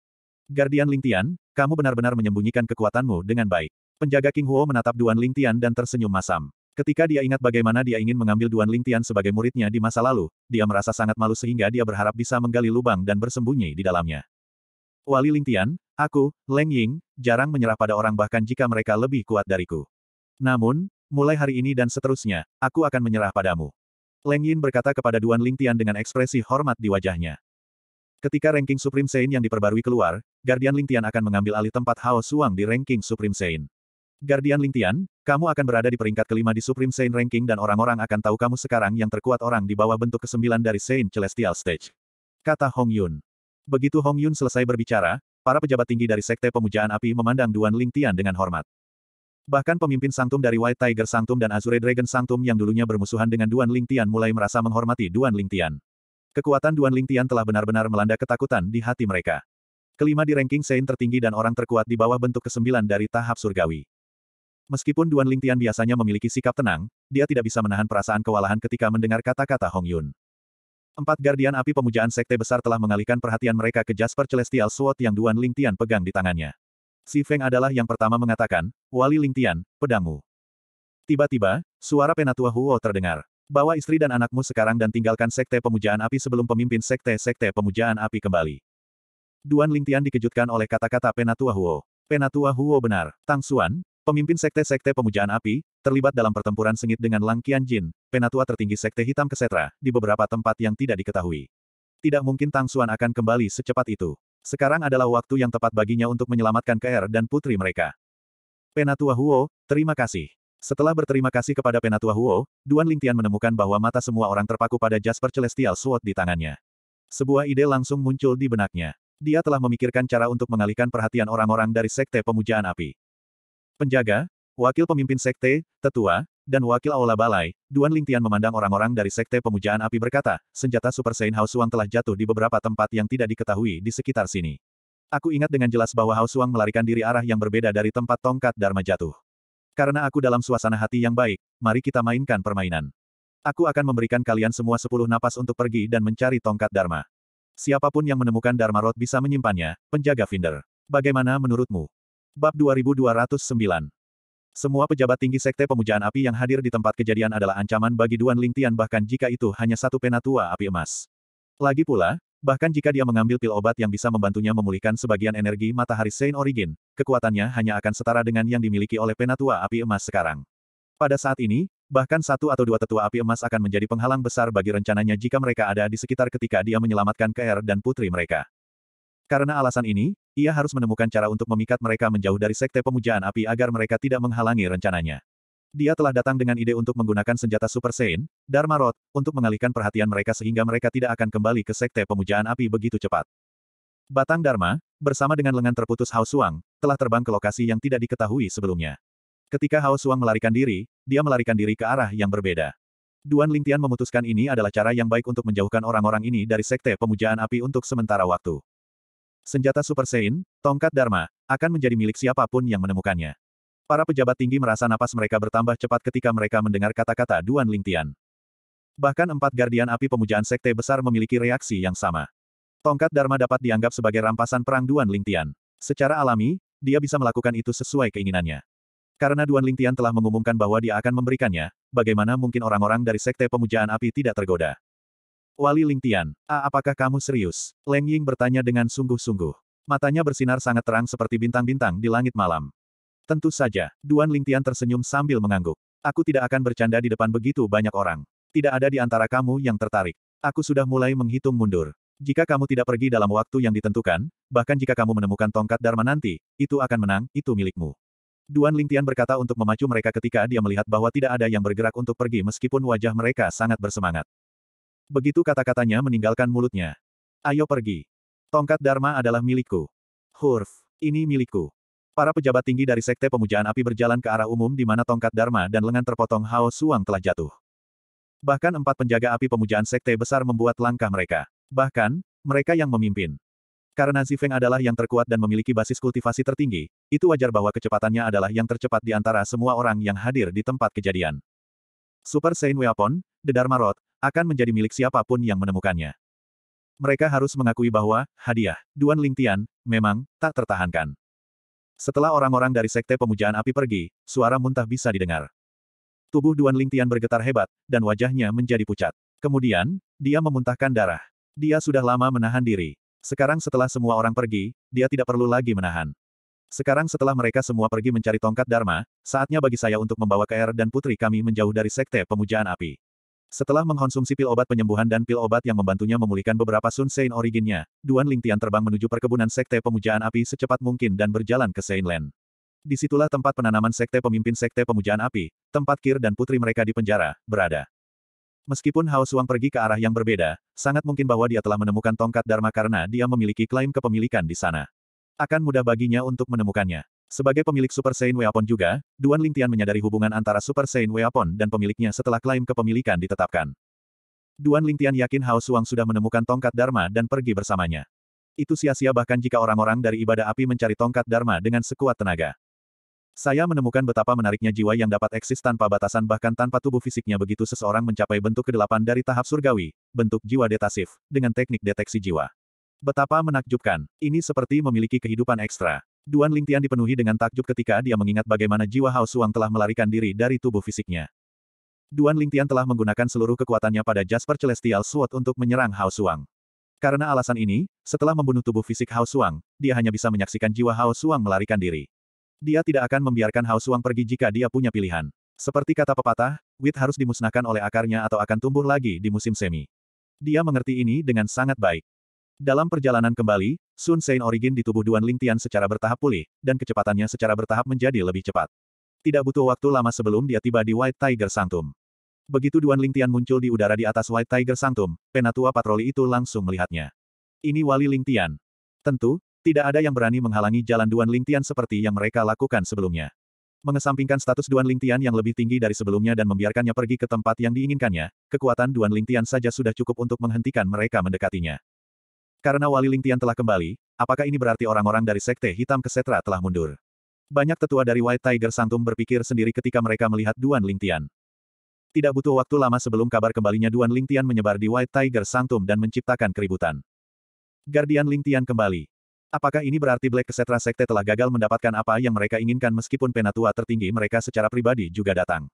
Guardian Lingtian, kamu benar-benar menyembunyikan kekuatanmu dengan baik. Penjaga King Huo menatap Duan Lingtian dan tersenyum masam. Ketika dia ingat bagaimana dia ingin mengambil Duan Lingtian sebagai muridnya di masa lalu, dia merasa sangat malu sehingga dia berharap bisa menggali lubang dan bersembunyi di dalamnya. Wali Lingtian, aku, Leng Ying, jarang menyerah pada orang bahkan jika mereka lebih kuat dariku. Namun, mulai hari ini dan seterusnya, aku akan menyerah padamu. Leng Yin berkata kepada Duan Lingtian dengan ekspresi hormat di wajahnya. Ketika ranking Supreme Saint yang diperbarui keluar, Guardian Lingtian akan mengambil alih tempat Hao Suang di ranking Supreme Saint. Guardian Lingtian, kamu akan berada di peringkat kelima di Supreme Saint ranking dan orang-orang akan tahu kamu sekarang yang terkuat orang di bawah bentuk kesembilan dari Saint Celestial Stage. Kata Hong Yun. Begitu Hong Yun selesai berbicara, para pejabat tinggi dari Sekte Pemujaan Api memandang Duan Lingtian dengan hormat. Bahkan pemimpin Sangtum dari White Tiger Sangtum dan Azure Dragon Sangtum yang dulunya bermusuhan dengan Duan Lingtian mulai merasa menghormati Duan Lingtian. Kekuatan Duan Lingtian telah benar-benar melanda ketakutan di hati mereka. Kelima di ranking Sein tertinggi dan orang terkuat di bawah bentuk kesembilan dari tahap surgawi. Meskipun Duan Lingtian biasanya memiliki sikap tenang, dia tidak bisa menahan perasaan kewalahan ketika mendengar kata-kata Hong Yun. Empat gardian Api Pemujaan Sekte Besar telah mengalihkan perhatian mereka ke Jasper Celestial Sword yang Duan Lingtian pegang di tangannya. Si Feng adalah yang pertama mengatakan, Wali Lingtian, pedangmu. Tiba-tiba, suara penatua Huo terdengar. Bawa istri dan anakmu sekarang dan tinggalkan sekte pemujaan api sebelum pemimpin sekte-sekte pemujaan api kembali. Duan Lingtian dikejutkan oleh kata-kata penatua Huo. Penatua Huo benar, Tang Xuan, pemimpin sekte-sekte pemujaan api, terlibat dalam pertempuran sengit dengan Lang Jin, penatua tertinggi sekte hitam kesetra, di beberapa tempat yang tidak diketahui. Tidak mungkin Tang Suan akan kembali secepat itu. Sekarang adalah waktu yang tepat baginya untuk menyelamatkan KR er dan putri mereka. Penatua Huo, terima kasih. Setelah berterima kasih kepada Penatua Huo, Duan Lingtian menemukan bahwa mata semua orang terpaku pada Jasper Celestial Sword di tangannya. Sebuah ide langsung muncul di benaknya. Dia telah memikirkan cara untuk mengalihkan perhatian orang-orang dari Sekte Pemujaan Api. Penjaga, wakil pemimpin Sekte, tetua, dan wakil aula balai, Duan Lingtian memandang orang-orang dari Sekte Pemujaan Api berkata, senjata Super Saiyan Hao Suang telah jatuh di beberapa tempat yang tidak diketahui di sekitar sini. Aku ingat dengan jelas bahwa Hao Suang melarikan diri arah yang berbeda dari tempat tongkat Dharma jatuh. Karena aku dalam suasana hati yang baik, mari kita mainkan permainan. Aku akan memberikan kalian semua sepuluh napas untuk pergi dan mencari tongkat Dharma. Siapapun yang menemukan Dharma Rod bisa menyimpannya, penjaga Finder. Bagaimana menurutmu? Bab 2209 semua pejabat tinggi Sekte Pemujaan Api yang hadir di tempat kejadian adalah ancaman bagi Duan Lingtian bahkan jika itu hanya satu penatua api emas. Lagi pula, bahkan jika dia mengambil pil obat yang bisa membantunya memulihkan sebagian energi matahari Saint Origin, kekuatannya hanya akan setara dengan yang dimiliki oleh penatua api emas sekarang. Pada saat ini, bahkan satu atau dua tetua api emas akan menjadi penghalang besar bagi rencananya jika mereka ada di sekitar ketika dia menyelamatkan KR dan putri mereka. Karena alasan ini, ia harus menemukan cara untuk memikat mereka menjauh dari sekte pemujaan api agar mereka tidak menghalangi rencananya. Dia telah datang dengan ide untuk menggunakan senjata Super Saiyan, Dharma Rod, untuk mengalihkan perhatian mereka sehingga mereka tidak akan kembali ke sekte pemujaan api begitu cepat. Batang Dharma, bersama dengan lengan terputus Hao Suang, telah terbang ke lokasi yang tidak diketahui sebelumnya. Ketika Hao Suang melarikan diri, dia melarikan diri ke arah yang berbeda. Duan Lingtian memutuskan ini adalah cara yang baik untuk menjauhkan orang-orang ini dari sekte pemujaan api untuk sementara waktu. Senjata Super Saiyan, tongkat Dharma, akan menjadi milik siapapun yang menemukannya. Para pejabat tinggi merasa napas mereka bertambah cepat ketika mereka mendengar kata-kata Duan Lingtian. Bahkan empat gardian api pemujaan sekte besar memiliki reaksi yang sama. Tongkat Dharma dapat dianggap sebagai rampasan perang Duan Lingtian. Secara alami, dia bisa melakukan itu sesuai keinginannya. Karena Duan Lingtian telah mengumumkan bahwa dia akan memberikannya, bagaimana mungkin orang-orang dari Sekte Pemujaan Api tidak tergoda? Wali Lingtian, ah, apakah kamu serius? Leng Ying bertanya dengan sungguh-sungguh. Matanya bersinar sangat terang seperti bintang-bintang di langit malam. Tentu saja, Duan Lingtian tersenyum sambil mengangguk. Aku tidak akan bercanda di depan begitu banyak orang. Tidak ada di antara kamu yang tertarik. Aku sudah mulai menghitung mundur. Jika kamu tidak pergi dalam waktu yang ditentukan, bahkan jika kamu menemukan tongkat Dharma nanti, itu akan menang, itu milikmu. Duan Lingtian berkata untuk memacu mereka ketika dia melihat bahwa tidak ada yang bergerak untuk pergi meskipun wajah mereka sangat bersemangat. Begitu kata-katanya meninggalkan mulutnya. Ayo pergi. Tongkat Dharma adalah milikku. Hurf, ini milikku. Para pejabat tinggi dari Sekte Pemujaan Api berjalan ke arah umum di mana tongkat Dharma dan lengan terpotong Hao Suang telah jatuh. Bahkan empat penjaga api pemujaan Sekte besar membuat langkah mereka. Bahkan, mereka yang memimpin. Karena Zifeng adalah yang terkuat dan memiliki basis kultivasi tertinggi, itu wajar bahwa kecepatannya adalah yang tercepat di antara semua orang yang hadir di tempat kejadian. Super Saiyan Weapon, The Dharma Rod, akan menjadi milik siapapun yang menemukannya. Mereka harus mengakui bahwa, hadiah, Duan Ling Tian, memang, tak tertahankan. Setelah orang-orang dari Sekte Pemujaan Api pergi, suara muntah bisa didengar. Tubuh Duan Ling Tian bergetar hebat, dan wajahnya menjadi pucat. Kemudian, dia memuntahkan darah. Dia sudah lama menahan diri. Sekarang setelah semua orang pergi, dia tidak perlu lagi menahan. Sekarang setelah mereka semua pergi mencari tongkat Dharma, saatnya bagi saya untuk membawa KR dan putri kami menjauh dari Sekte Pemujaan Api. Setelah mengkonsumsi pil obat penyembuhan dan pil obat yang membantunya memulihkan beberapa Sun Sein originnya, Duan Lingtian terbang menuju perkebunan Sekte Pemujaan Api secepat mungkin dan berjalan ke Seinland. Disitulah tempat penanaman Sekte pemimpin Sekte Pemujaan Api, tempat Kir dan putri mereka di penjara, berada. Meskipun Hao Suang pergi ke arah yang berbeda, sangat mungkin bahwa dia telah menemukan tongkat Dharma karena dia memiliki klaim kepemilikan di sana. Akan mudah baginya untuk menemukannya. Sebagai pemilik Super Saiyan Weapon juga, Duan Lingtian menyadari hubungan antara Super Saiyan Weapon dan pemiliknya setelah klaim kepemilikan ditetapkan. Duan Lingtian yakin Hao Suang sudah menemukan tongkat Dharma dan pergi bersamanya. Itu sia-sia bahkan jika orang-orang dari ibadah api mencari tongkat Dharma dengan sekuat tenaga. Saya menemukan betapa menariknya jiwa yang dapat eksis tanpa batasan bahkan tanpa tubuh fisiknya begitu seseorang mencapai bentuk kedelapan dari tahap surgawi, bentuk jiwa detasif, dengan teknik deteksi jiwa. Betapa menakjubkan, ini seperti memiliki kehidupan ekstra. Duan Lingtian dipenuhi dengan takjub ketika dia mengingat bagaimana jiwa Hao Suang telah melarikan diri dari tubuh fisiknya. Duan Lingtian telah menggunakan seluruh kekuatannya pada Jasper Celestial Sword untuk menyerang Hao Suang. Karena alasan ini, setelah membunuh tubuh fisik Hao Suang, dia hanya bisa menyaksikan jiwa Hao Suang melarikan diri. Dia tidak akan membiarkan Hao Suang pergi jika dia punya pilihan. Seperti kata pepatah, wit harus dimusnahkan oleh akarnya atau akan tumbuh lagi di musim semi. Dia mengerti ini dengan sangat baik. Dalam perjalanan kembali, Sun Sein Origin di tubuh Duan Lingtian secara bertahap pulih, dan kecepatannya secara bertahap menjadi lebih cepat. Tidak butuh waktu lama sebelum dia tiba di White Tiger Sanctum. Begitu Duan Lingtian muncul di udara di atas White Tiger Sanctum, penatua patroli itu langsung melihatnya. Ini Wali Lingtian. Tentu, tidak ada yang berani menghalangi jalan Duan Lingtian seperti yang mereka lakukan sebelumnya. Mengesampingkan status Duan Lingtian yang lebih tinggi dari sebelumnya dan membiarkannya pergi ke tempat yang diinginkannya, kekuatan Duan Lingtian saja sudah cukup untuk menghentikan mereka mendekatinya. Karena Wali Lingtian telah kembali, apakah ini berarti orang-orang dari Sekte Hitam Kesetra telah mundur? Banyak tetua dari White Tiger Santum berpikir sendiri ketika mereka melihat Duan Lingtian. Tidak butuh waktu lama sebelum kabar kembalinya Duan Lingtian menyebar di White Tiger Santum dan menciptakan keributan. Guardian Lingtian kembali. Apakah ini berarti Black Kesetra Sekte telah gagal mendapatkan apa yang mereka inginkan meskipun penatua tertinggi mereka secara pribadi juga datang?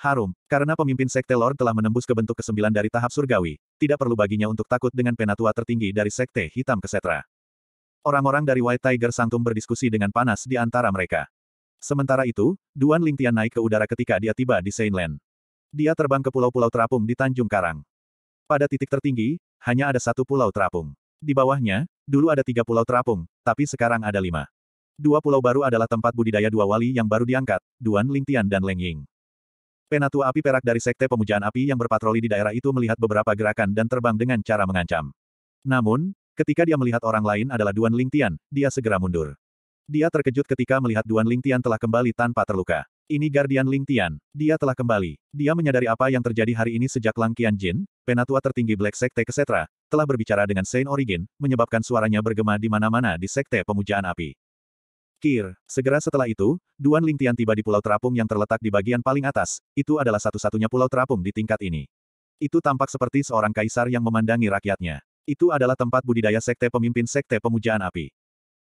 Harum, karena pemimpin Sekte Lord telah menembus ke bentuk kesembilan dari tahap surgawi, tidak perlu baginya untuk takut dengan penatua tertinggi dari Sekte Hitam Kesetra. Orang-orang dari White Tiger Sanctum berdiskusi dengan panas di antara mereka. Sementara itu, Duan Lingtian naik ke udara ketika dia tiba di Sainland. Dia terbang ke pulau-pulau terapung di Tanjung Karang. Pada titik tertinggi, hanya ada satu pulau terapung. Di bawahnya, dulu ada tiga pulau terapung, tapi sekarang ada lima. Dua pulau baru adalah tempat budidaya dua wali yang baru diangkat, Duan Lingtian dan Leng Ying. Penatua api perak dari Sekte Pemujaan Api yang berpatroli di daerah itu melihat beberapa gerakan dan terbang dengan cara mengancam. Namun, ketika dia melihat orang lain adalah Duan Lingtian, dia segera mundur. Dia terkejut ketika melihat Duan Lingtian telah kembali tanpa terluka. Ini Guardian Lingtian, dia telah kembali. Dia menyadari apa yang terjadi hari ini sejak Lang Jin, penatua tertinggi Black Sekte Kesetra, telah berbicara dengan Saint Origin, menyebabkan suaranya bergema di mana-mana di Sekte Pemujaan Api. Kir. Segera setelah itu, Duan Lingtian tiba di pulau terapung yang terletak di bagian paling atas, itu adalah satu-satunya pulau terapung di tingkat ini. Itu tampak seperti seorang kaisar yang memandangi rakyatnya. Itu adalah tempat budidaya sekte pemimpin sekte pemujaan api.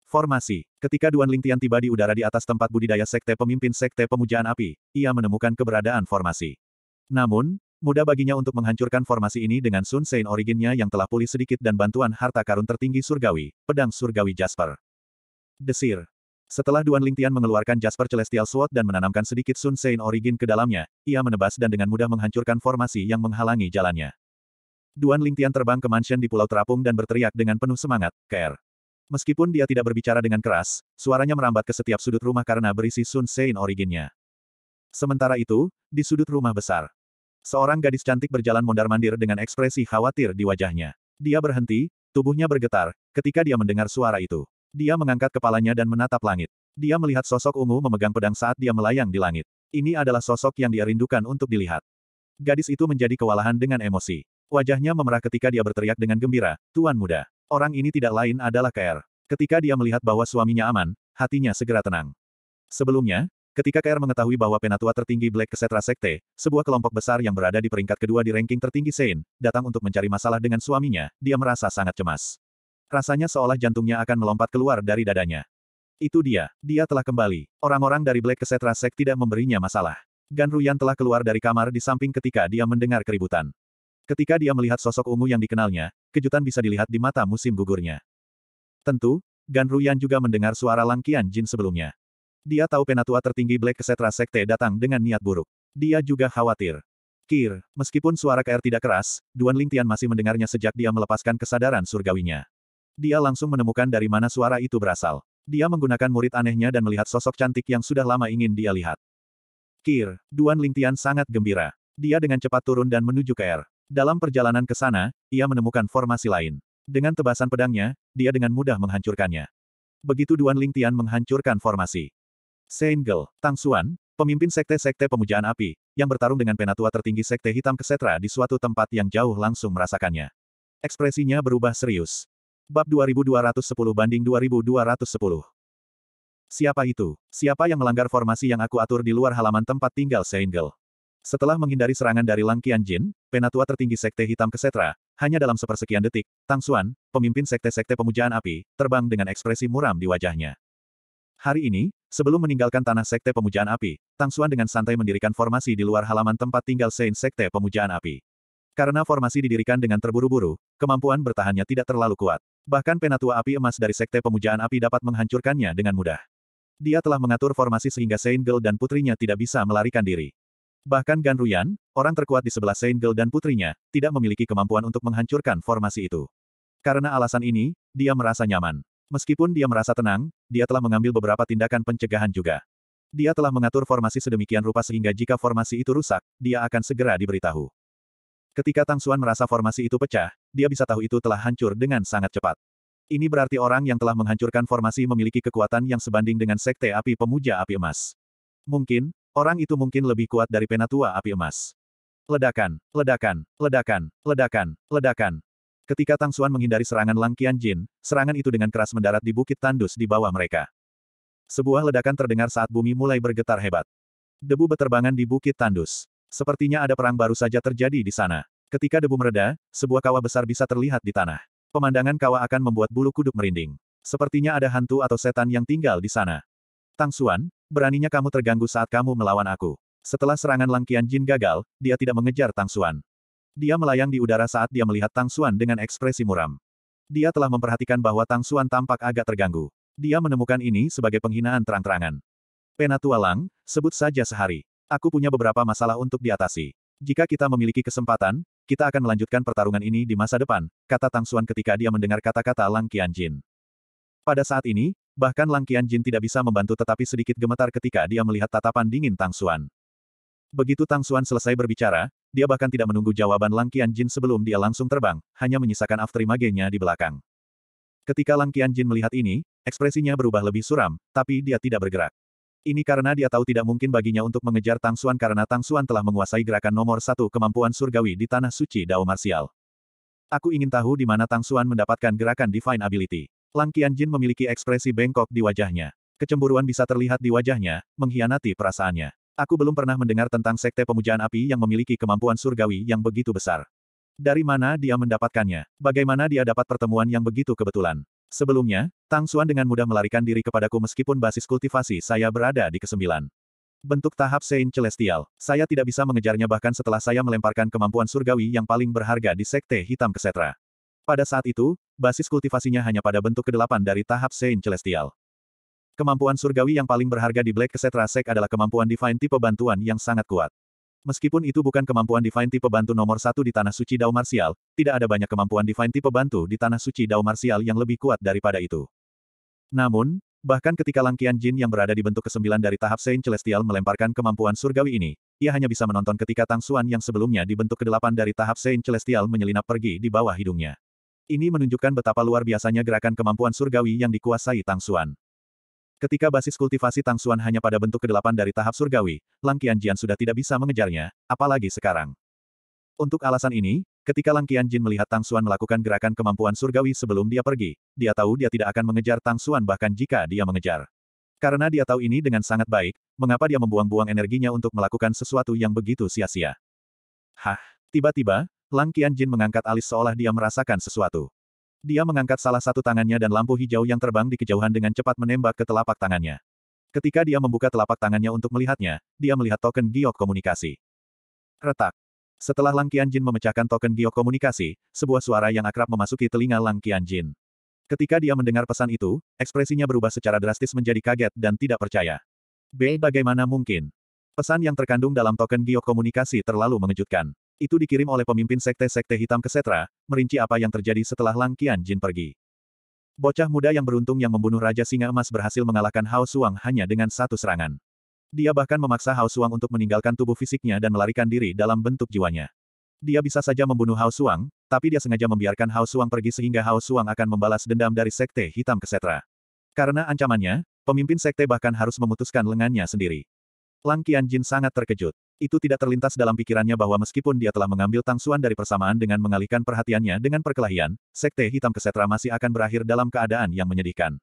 Formasi. Ketika Duan Lingtian tiba di udara di atas tempat budidaya sekte pemimpin sekte pemujaan api, ia menemukan keberadaan formasi. Namun, mudah baginya untuk menghancurkan formasi ini dengan Sun Sein originnya yang telah pulih sedikit dan bantuan harta karun tertinggi surgawi, pedang surgawi Jasper. Desir. Setelah Duan Lingtian mengeluarkan Jasper Celestial Sword dan menanamkan sedikit Sun Sein Origin ke dalamnya, ia menebas dan dengan mudah menghancurkan formasi yang menghalangi jalannya. Duan Lingtian terbang ke mansion di Pulau Terapung dan berteriak dengan penuh semangat, Ker. Meskipun dia tidak berbicara dengan keras, suaranya merambat ke setiap sudut rumah karena berisi Sun Sein Originnya. Sementara itu, di sudut rumah besar, seorang gadis cantik berjalan mondar-mandir dengan ekspresi khawatir di wajahnya. Dia berhenti, tubuhnya bergetar, ketika dia mendengar suara itu. Dia mengangkat kepalanya dan menatap langit. Dia melihat sosok ungu memegang pedang saat dia melayang di langit. Ini adalah sosok yang dia rindukan untuk dilihat. Gadis itu menjadi kewalahan dengan emosi. Wajahnya memerah ketika dia berteriak dengan gembira, Tuan Muda. Orang ini tidak lain adalah KR. Ketika dia melihat bahwa suaminya aman, hatinya segera tenang. Sebelumnya, ketika KR mengetahui bahwa penatua tertinggi Black Kesetra Sekte, sebuah kelompok besar yang berada di peringkat kedua di ranking tertinggi Sein, datang untuk mencari masalah dengan suaminya, dia merasa sangat cemas. Rasanya seolah jantungnya akan melompat keluar dari dadanya. Itu dia, dia telah kembali. Orang-orang dari Black Kesetra Sek tidak memberinya masalah. Gan Ruyan telah keluar dari kamar di samping ketika dia mendengar keributan. Ketika dia melihat sosok ungu yang dikenalnya, kejutan bisa dilihat di mata musim gugurnya. Tentu, Gan Ruyan juga mendengar suara Langkian Jin sebelumnya. Dia tahu penatua tertinggi Black Kesetra Sekte datang dengan niat buruk. Dia juga khawatir. Kir, meskipun suara KR tidak keras, Duan Lingtian masih mendengarnya sejak dia melepaskan kesadaran surgawinya. Dia langsung menemukan dari mana suara itu berasal. Dia menggunakan murid anehnya dan melihat sosok cantik yang sudah lama ingin dia lihat. Kir, Duan Lingtian sangat gembira. Dia dengan cepat turun dan menuju ke air. Dalam perjalanan ke sana, ia menemukan formasi lain. Dengan tebasan pedangnya, dia dengan mudah menghancurkannya. Begitu Duan Lingtian menghancurkan formasi. Seingel, Tang Suan, pemimpin sekte-sekte pemujaan api, yang bertarung dengan penatua tertinggi sekte hitam kesetra di suatu tempat yang jauh langsung merasakannya. Ekspresinya berubah serius. Bab 2210 banding 2210. Siapa itu? Siapa yang melanggar formasi yang aku atur di luar halaman tempat tinggal Seingel? Setelah menghindari serangan dari Lang Jin penatua tertinggi Sekte Hitam Kesetra, hanya dalam sepersekian detik, Tang Xuan, pemimpin Sekte-Sekte Pemujaan Api, terbang dengan ekspresi muram di wajahnya. Hari ini, sebelum meninggalkan tanah Sekte Pemujaan Api, Tang Xuan dengan santai mendirikan formasi di luar halaman tempat tinggal Sein Sekte Pemujaan Api. Karena formasi didirikan dengan terburu-buru, kemampuan bertahannya tidak terlalu kuat. Bahkan penatua api emas dari Sekte Pemujaan Api dapat menghancurkannya dengan mudah. Dia telah mengatur formasi sehingga Saint Girl dan putrinya tidak bisa melarikan diri. Bahkan Gan Ruyan, orang terkuat di sebelah Saint Girl dan putrinya, tidak memiliki kemampuan untuk menghancurkan formasi itu. Karena alasan ini, dia merasa nyaman. Meskipun dia merasa tenang, dia telah mengambil beberapa tindakan pencegahan juga. Dia telah mengatur formasi sedemikian rupa sehingga jika formasi itu rusak, dia akan segera diberitahu. Ketika Tang Xuan merasa formasi itu pecah, dia bisa tahu itu telah hancur dengan sangat cepat. Ini berarti orang yang telah menghancurkan formasi memiliki kekuatan yang sebanding dengan sekte api pemuja api emas. Mungkin, orang itu mungkin lebih kuat dari penatua api emas. Ledakan, ledakan, ledakan, ledakan, ledakan. Ketika Tang Suan menghindari serangan Lang Jin, serangan itu dengan keras mendarat di bukit tandus di bawah mereka. Sebuah ledakan terdengar saat bumi mulai bergetar hebat. Debu beterbangan di bukit tandus. Sepertinya ada perang baru saja terjadi di sana. Ketika debu mereda, sebuah kawah besar bisa terlihat di tanah. Pemandangan kawah akan membuat bulu kuduk merinding. Sepertinya ada hantu atau setan yang tinggal di sana. Tang Suan, beraninya kamu terganggu saat kamu melawan aku. Setelah serangan Langkian Jin gagal, dia tidak mengejar Tang Suan. Dia melayang di udara saat dia melihat Tang Suan dengan ekspresi muram. Dia telah memperhatikan bahwa Tang Suan tampak agak terganggu. Dia menemukan ini sebagai penghinaan terang-terangan. Penatua Lang, sebut saja sehari. Aku punya beberapa masalah untuk diatasi. Jika kita memiliki kesempatan, kita akan melanjutkan pertarungan ini di masa depan, kata Tang Xuan ketika dia mendengar kata-kata Lang Qianjin. Pada saat ini, bahkan Lang Qianjin tidak bisa membantu tetapi sedikit gemetar ketika dia melihat tatapan dingin Tang Xuan. Begitu Tang Xuan selesai berbicara, dia bahkan tidak menunggu jawaban Lang Qianjin sebelum dia langsung terbang, hanya menyisakan afterimage-nya di belakang. Ketika Lang Qianjin melihat ini, ekspresinya berubah lebih suram, tapi dia tidak bergerak. Ini karena dia tahu tidak mungkin baginya untuk mengejar Tang Suan karena Tang Suan telah menguasai gerakan nomor satu kemampuan surgawi di Tanah Suci Dao Martial. Aku ingin tahu di mana Tang Suan mendapatkan gerakan Divine Ability. Lang Qianjin memiliki ekspresi bengkok di wajahnya. Kecemburuan bisa terlihat di wajahnya, mengkhianati perasaannya. Aku belum pernah mendengar tentang sekte pemujaan api yang memiliki kemampuan surgawi yang begitu besar. Dari mana dia mendapatkannya? Bagaimana dia dapat pertemuan yang begitu kebetulan? Sebelumnya, Tang Xuan dengan mudah melarikan diri kepadaku meskipun basis kultivasi saya berada di kesembilan. Bentuk tahap Saint Celestial, saya tidak bisa mengejarnya bahkan setelah saya melemparkan kemampuan surgawi yang paling berharga di Sekte Hitam Kesetra. Pada saat itu, basis kultivasinya hanya pada bentuk kedelapan dari tahap Saint Celestial. Kemampuan surgawi yang paling berharga di Black Kesetra Sek adalah kemampuan Divine tipe bantuan yang sangat kuat. Meskipun itu bukan kemampuan Divine Tipe Bantu nomor satu di Tanah Suci Dao Martial, tidak ada banyak kemampuan Divine Tipe Bantu di Tanah Suci Dao Martial yang lebih kuat daripada itu. Namun, bahkan ketika Langkian Jin yang berada di bentuk kesembilan dari tahap Saint Celestial melemparkan kemampuan surgawi ini, ia hanya bisa menonton ketika Tang Suan yang sebelumnya di bentuk kedelapan dari tahap Saint Celestial menyelinap pergi di bawah hidungnya. Ini menunjukkan betapa luar biasanya gerakan kemampuan surgawi yang dikuasai Tang Suan. Ketika basis kultivasi Tang Xuan hanya pada bentuk kedelapan dari tahap surgawi, Lang Qianjian sudah tidak bisa mengejarnya, apalagi sekarang. Untuk alasan ini, ketika Lang Qianjin melihat Tang Xuan melakukan gerakan kemampuan surgawi sebelum dia pergi, dia tahu dia tidak akan mengejar Tang Xuan bahkan jika dia mengejar. Karena dia tahu ini dengan sangat baik, mengapa dia membuang-buang energinya untuk melakukan sesuatu yang begitu sia-sia. Hah, tiba-tiba, Lang Qianjin mengangkat alis seolah dia merasakan sesuatu. Dia mengangkat salah satu tangannya dan lampu hijau yang terbang di kejauhan dengan cepat menembak ke telapak tangannya. Ketika dia membuka telapak tangannya untuk melihatnya, dia melihat token giok komunikasi. Retak. Setelah Lang Qianjin memecahkan token giok komunikasi, sebuah suara yang akrab memasuki telinga Lang Qianjin. Ketika dia mendengar pesan itu, ekspresinya berubah secara drastis menjadi kaget dan tidak percaya. B. Bagaimana mungkin? Pesan yang terkandung dalam token giok komunikasi terlalu mengejutkan. Itu dikirim oleh pemimpin sekte-sekte hitam ke Setra, merinci apa yang terjadi setelah Lang Jin pergi. Bocah muda yang beruntung yang membunuh Raja Singa Emas berhasil mengalahkan Hao Suang hanya dengan satu serangan. Dia bahkan memaksa Hao Suang untuk meninggalkan tubuh fisiknya dan melarikan diri dalam bentuk jiwanya. Dia bisa saja membunuh Hao Suang, tapi dia sengaja membiarkan Hao Suang pergi sehingga Hao Suang akan membalas dendam dari Sekte Hitam ke Setra. Karena ancamannya, pemimpin Sekte bahkan harus memutuskan lengannya sendiri. Lang Jin sangat terkejut. Itu tidak terlintas dalam pikirannya bahwa meskipun dia telah mengambil tangsuan dari persamaan dengan mengalihkan perhatiannya dengan perkelahian, Sekte Hitam Kesetra masih akan berakhir dalam keadaan yang menyedihkan.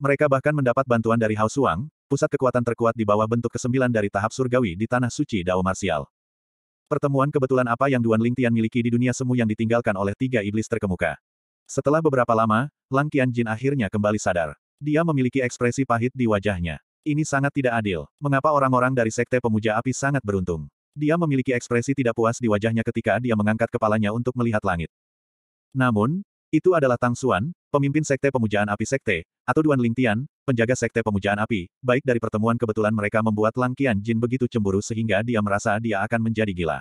Mereka bahkan mendapat bantuan dari Hao Suang, pusat kekuatan terkuat di bawah bentuk kesembilan dari tahap surgawi di Tanah Suci Dao Marsial. Pertemuan kebetulan apa yang Duan Ling Tian miliki di dunia semu yang ditinggalkan oleh tiga iblis terkemuka. Setelah beberapa lama, Lang Qianjin akhirnya kembali sadar. Dia memiliki ekspresi pahit di wajahnya. Ini sangat tidak adil. Mengapa orang-orang dari Sekte Pemuja Api sangat beruntung? Dia memiliki ekspresi tidak puas di wajahnya ketika dia mengangkat kepalanya untuk melihat langit. Namun, itu adalah Tang Xuan, pemimpin Sekte Pemujaan Api Sekte, atau Duan Ling Tian, penjaga Sekte Pemujaan Api, baik dari pertemuan kebetulan mereka membuat Langkian Jin begitu cemburu sehingga dia merasa dia akan menjadi gila.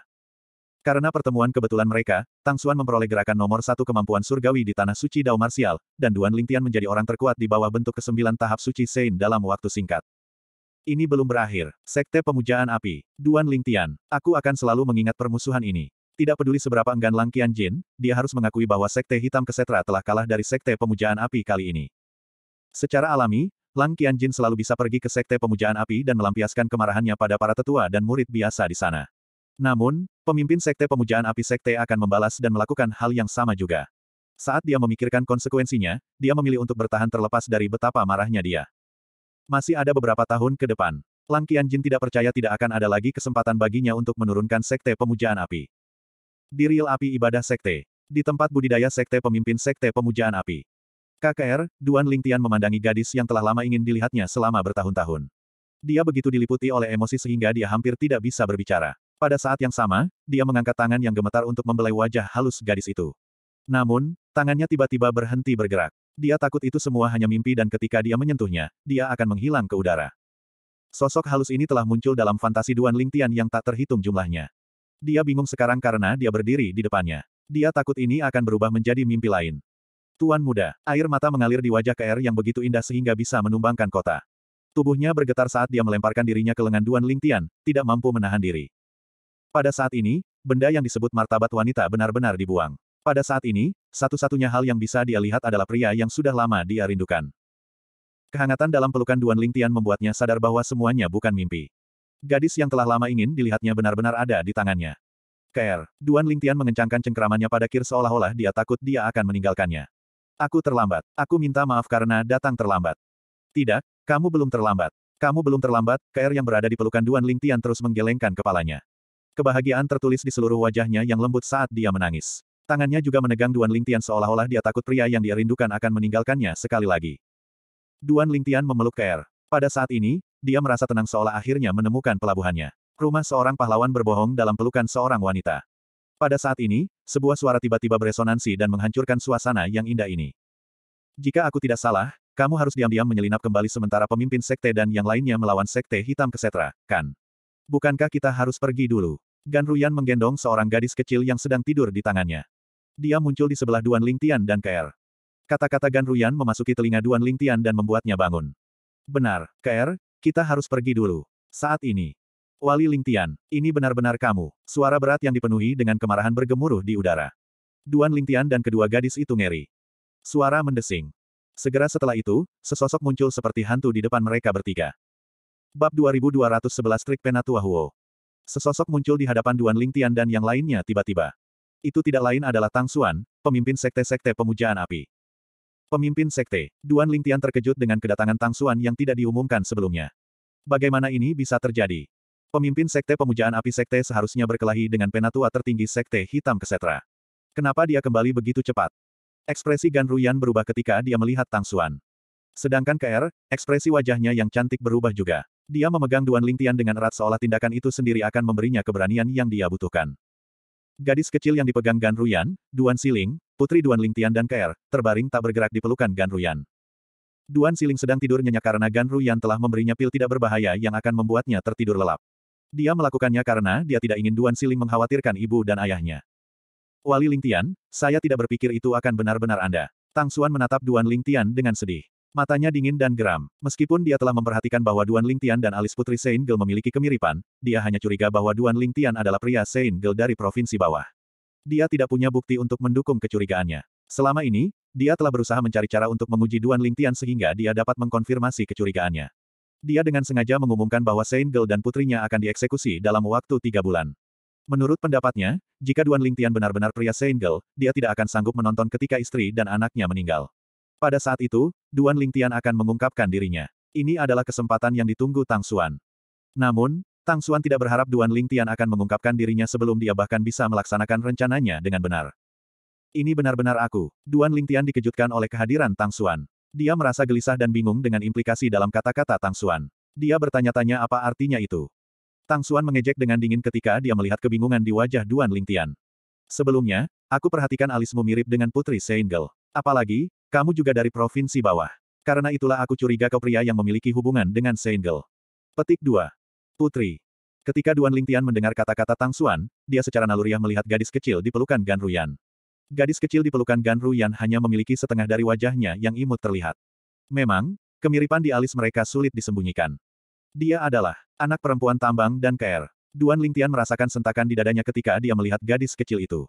Karena pertemuan kebetulan mereka, Tang Xuan memperoleh gerakan nomor satu kemampuan surgawi di Tanah Suci Dao Martial, dan Duan Lingtian menjadi orang terkuat di bawah bentuk kesembilan tahap suci Sein dalam waktu singkat. Ini belum berakhir. Sekte Pemujaan Api. Duan Lingtian. Aku akan selalu mengingat permusuhan ini. Tidak peduli seberapa enggan Lang Qian Jin, dia harus mengakui bahwa Sekte Hitam Kesetra telah kalah dari Sekte Pemujaan Api kali ini. Secara alami, Lang Jin selalu bisa pergi ke sekte pemujaan api dan melampiaskan kemarahannya pada para tetua dan murid biasa di sana. Namun, pemimpin Sekte Pemujaan Api Sekte akan membalas dan melakukan hal yang sama juga. Saat dia memikirkan konsekuensinya, dia memilih untuk bertahan terlepas dari betapa marahnya dia. Masih ada beberapa tahun ke depan. Lang Jin tidak percaya tidak akan ada lagi kesempatan baginya untuk menurunkan Sekte Pemujaan Api. Di Real Api Ibadah Sekte. Di tempat budidaya Sekte Pemimpin Sekte Pemujaan Api. KKR, Duan Lingtian memandangi gadis yang telah lama ingin dilihatnya selama bertahun-tahun. Dia begitu diliputi oleh emosi sehingga dia hampir tidak bisa berbicara. Pada saat yang sama, dia mengangkat tangan yang gemetar untuk membelai wajah halus gadis itu. Namun, tangannya tiba-tiba berhenti bergerak. Dia takut itu semua hanya mimpi dan ketika dia menyentuhnya, dia akan menghilang ke udara. Sosok halus ini telah muncul dalam fantasi Duan Lingtian yang tak terhitung jumlahnya. Dia bingung sekarang karena dia berdiri di depannya. Dia takut ini akan berubah menjadi mimpi lain. Tuan muda, air mata mengalir di wajah KR yang begitu indah sehingga bisa menumbangkan kota. Tubuhnya bergetar saat dia melemparkan dirinya ke lengan Duan Lingtian, tidak mampu menahan diri. Pada saat ini, benda yang disebut martabat wanita benar-benar dibuang. Pada saat ini, satu-satunya hal yang bisa dia lihat adalah pria yang sudah lama dia rindukan. Kehangatan dalam pelukan Duan Lingtian membuatnya sadar bahwa semuanya bukan mimpi. Gadis yang telah lama ingin dilihatnya benar-benar ada di tangannya. Ker, Duan Lingtian mengencangkan cengkeramannya pada Kir seolah-olah dia takut dia akan meninggalkannya. Aku terlambat. Aku minta maaf karena datang terlambat. Tidak, kamu belum terlambat. Kamu belum terlambat, Ker yang berada di pelukan Duan Lingtian terus menggelengkan kepalanya. Kebahagiaan tertulis di seluruh wajahnya yang lembut saat dia menangis. Tangannya juga menegang Duan Lingtian seolah-olah dia takut pria yang dia rindukan akan meninggalkannya sekali lagi. Duan Lingtian memeluk KR. Pada saat ini, dia merasa tenang seolah akhirnya menemukan pelabuhannya. Rumah seorang pahlawan berbohong dalam pelukan seorang wanita. Pada saat ini, sebuah suara tiba-tiba beresonansi dan menghancurkan suasana yang indah ini. Jika aku tidak salah, kamu harus diam-diam menyelinap kembali sementara pemimpin sekte dan yang lainnya melawan sekte hitam kesetra, kan? Bukankah kita harus pergi dulu? Gan Ruyan menggendong seorang gadis kecil yang sedang tidur di tangannya. Dia muncul di sebelah Duan Lingtian dan KR. Kata-kata Gan Ruyan memasuki telinga Duan Lingtian dan membuatnya bangun. Benar, KR, kita harus pergi dulu. Saat ini. Wali Lingtian, ini benar-benar kamu. Suara berat yang dipenuhi dengan kemarahan bergemuruh di udara. Duan Lingtian dan kedua gadis itu ngeri. Suara mendesing. Segera setelah itu, sesosok muncul seperti hantu di depan mereka bertiga. Bab 2211 Trik penatua huo Sesosok muncul di hadapan Duan Ling Tian dan yang lainnya tiba-tiba. Itu tidak lain adalah Tang suan pemimpin sekte-sekte pemujaan api. Pemimpin sekte, Duan Ling Tian terkejut dengan kedatangan Tang suan yang tidak diumumkan sebelumnya. Bagaimana ini bisa terjadi? Pemimpin sekte pemujaan api sekte seharusnya berkelahi dengan penatua tertinggi sekte hitam kesetra. Kenapa dia kembali begitu cepat? Ekspresi Gan Ruyan berubah ketika dia melihat Tang suan Sedangkan KR, ekspresi wajahnya yang cantik berubah juga. Dia memegang Duan Lingtian dengan erat seolah tindakan itu sendiri akan memberinya keberanian yang dia butuhkan. Gadis kecil yang dipegang Gan Ruyan, Duan Siling, putri Duan Lingtian dan Kair, terbaring tak bergerak di pelukan Gan Ruyan. Duan Siling sedang tidur nyenyak karena Gan Ruyan telah memberinya pil tidak berbahaya yang akan membuatnya tertidur lelap. Dia melakukannya karena dia tidak ingin Duan Siling mengkhawatirkan ibu dan ayahnya. Wali Lingtian, saya tidak berpikir itu akan benar-benar Anda. Tang Suan menatap Duan Lingtian dengan sedih. Matanya dingin dan geram. Meskipun dia telah memperhatikan bahwa Duan Ling Tian dan alis putri Sein Gel memiliki kemiripan, dia hanya curiga bahwa Duan Ling Tian adalah pria Sein Gel dari provinsi bawah. Dia tidak punya bukti untuk mendukung kecurigaannya. Selama ini, dia telah berusaha mencari cara untuk menguji Duan Ling Tian sehingga dia dapat mengkonfirmasi kecurigaannya. Dia dengan sengaja mengumumkan bahwa Sein Gel dan putrinya akan dieksekusi dalam waktu tiga bulan. Menurut pendapatnya, jika Duan Ling Tian benar-benar pria Sein Gel, dia tidak akan sanggup menonton ketika istri dan anaknya meninggal. Pada saat itu, Duan Lingtian akan mengungkapkan dirinya. Ini adalah kesempatan yang ditunggu Tang Suan. Namun, Tang Suan tidak berharap Duan Lingtian akan mengungkapkan dirinya sebelum dia bahkan bisa melaksanakan rencananya dengan benar. Ini benar-benar aku. Duan Lingtian dikejutkan oleh kehadiran Tang Suan. Dia merasa gelisah dan bingung dengan implikasi dalam kata-kata Tang Suan. Dia bertanya-tanya apa artinya itu. Tang Suan mengejek dengan dingin ketika dia melihat kebingungan di wajah Duan Lingtian. Sebelumnya, aku perhatikan alismu mirip dengan Putri Seingel. Apalagi, kamu juga dari provinsi bawah. Karena itulah aku curiga kau pria yang memiliki hubungan dengan Seingel. Petik 2. Putri. Ketika Duan Lingtian mendengar kata-kata Tang Suan, dia secara naluriah melihat gadis kecil di pelukan Gan Ruyan. Gadis kecil di pelukan Gan Ruyan hanya memiliki setengah dari wajahnya yang imut terlihat. Memang, kemiripan di alis mereka sulit disembunyikan. Dia adalah anak perempuan tambang dan KR. Duan Lingtian merasakan sentakan di dadanya ketika dia melihat gadis kecil itu.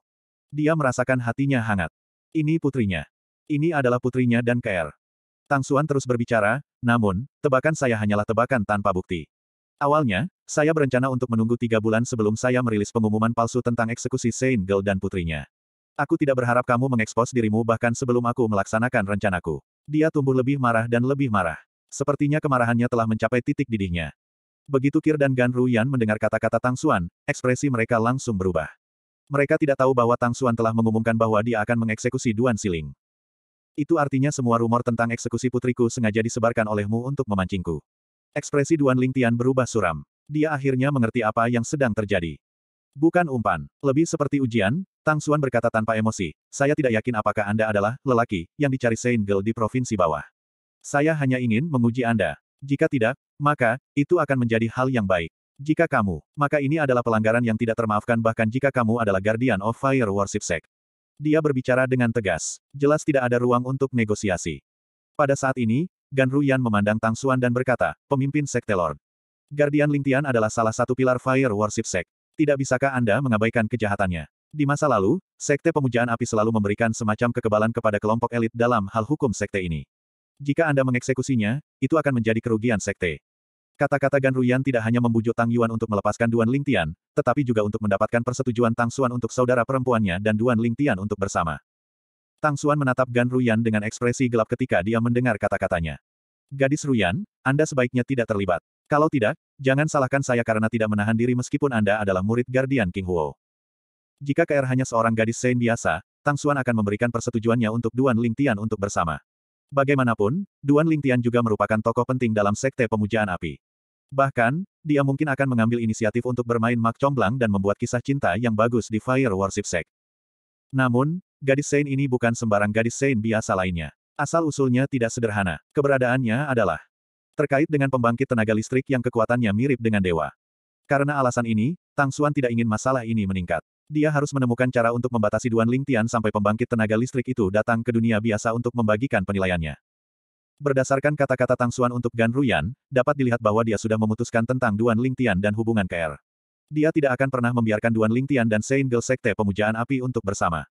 Dia merasakan hatinya hangat. Ini putrinya. Ini adalah putrinya dan KR. Tang Suan terus berbicara, namun, tebakan saya hanyalah tebakan tanpa bukti. Awalnya, saya berencana untuk menunggu tiga bulan sebelum saya merilis pengumuman palsu tentang eksekusi Saint Girl dan putrinya. Aku tidak berharap kamu mengekspos dirimu bahkan sebelum aku melaksanakan rencanaku. Dia tumbuh lebih marah dan lebih marah. Sepertinya kemarahannya telah mencapai titik didihnya. Begitu Kir dan Gan Ruyan mendengar kata-kata Tang Suan, ekspresi mereka langsung berubah. Mereka tidak tahu bahwa Tang Suan telah mengumumkan bahwa dia akan mengeksekusi Duan Siling. Itu artinya semua rumor tentang eksekusi putriku sengaja disebarkan olehmu untuk memancingku. Ekspresi Duan Lingtian berubah suram. Dia akhirnya mengerti apa yang sedang terjadi. Bukan umpan, lebih seperti ujian, Tang Xuan berkata tanpa emosi, saya tidak yakin apakah Anda adalah lelaki yang dicari Saint Girl di provinsi bawah. Saya hanya ingin menguji Anda. Jika tidak, maka, itu akan menjadi hal yang baik. Jika kamu, maka ini adalah pelanggaran yang tidak termaafkan bahkan jika kamu adalah Guardian of Fire Worship Sect. Dia berbicara dengan tegas. Jelas tidak ada ruang untuk negosiasi. Pada saat ini, Gan Ruyan memandang Tang Suan dan berkata, pemimpin Sekte Lord. Guardian Lingtian adalah salah satu pilar Fire Worship Sect. Tidak bisakah Anda mengabaikan kejahatannya? Di masa lalu, Sekte Pemujaan Api selalu memberikan semacam kekebalan kepada kelompok elit dalam hal hukum Sekte ini. Jika Anda mengeksekusinya, itu akan menjadi kerugian Sekte. Kata-kata Gan Ruyan tidak hanya membujuk Tang Yuan untuk melepaskan Duan Ling Tian, tetapi juga untuk mendapatkan persetujuan Tang Xuan untuk saudara perempuannya dan Duan Ling Tian untuk bersama. Tang Xuan menatap Gan Ruyan dengan ekspresi gelap ketika dia mendengar kata-katanya. Gadis Ruyan, Anda sebaiknya tidak terlibat. Kalau tidak, jangan salahkan saya karena tidak menahan diri meskipun Anda adalah murid Guardian King Huo. Jika KR hanya seorang gadis Sein biasa, Tang Xuan akan memberikan persetujuannya untuk Duan Ling Tian untuk bersama. Bagaimanapun, Duan Lingtian juga merupakan tokoh penting dalam Sekte Pemujaan Api. Bahkan, dia mungkin akan mengambil inisiatif untuk bermain mak comblang dan membuat kisah cinta yang bagus di Fire Worship Sect. Namun, gadis Sein ini bukan sembarang gadis Sein biasa lainnya. Asal-usulnya tidak sederhana. Keberadaannya adalah terkait dengan pembangkit tenaga listrik yang kekuatannya mirip dengan dewa. Karena alasan ini, Tang Suan tidak ingin masalah ini meningkat. Dia harus menemukan cara untuk membatasi Duan Ling Tian sampai pembangkit tenaga listrik itu datang ke dunia biasa untuk membagikan penilaiannya. Berdasarkan kata-kata Tang Xuan untuk Gan Ruyan, dapat dilihat bahwa dia sudah memutuskan tentang Duan Ling Tian dan hubungan KR. Dia tidak akan pernah membiarkan Duan Ling Tian dan Sein Girl Sekte Pemujaan Api untuk bersama.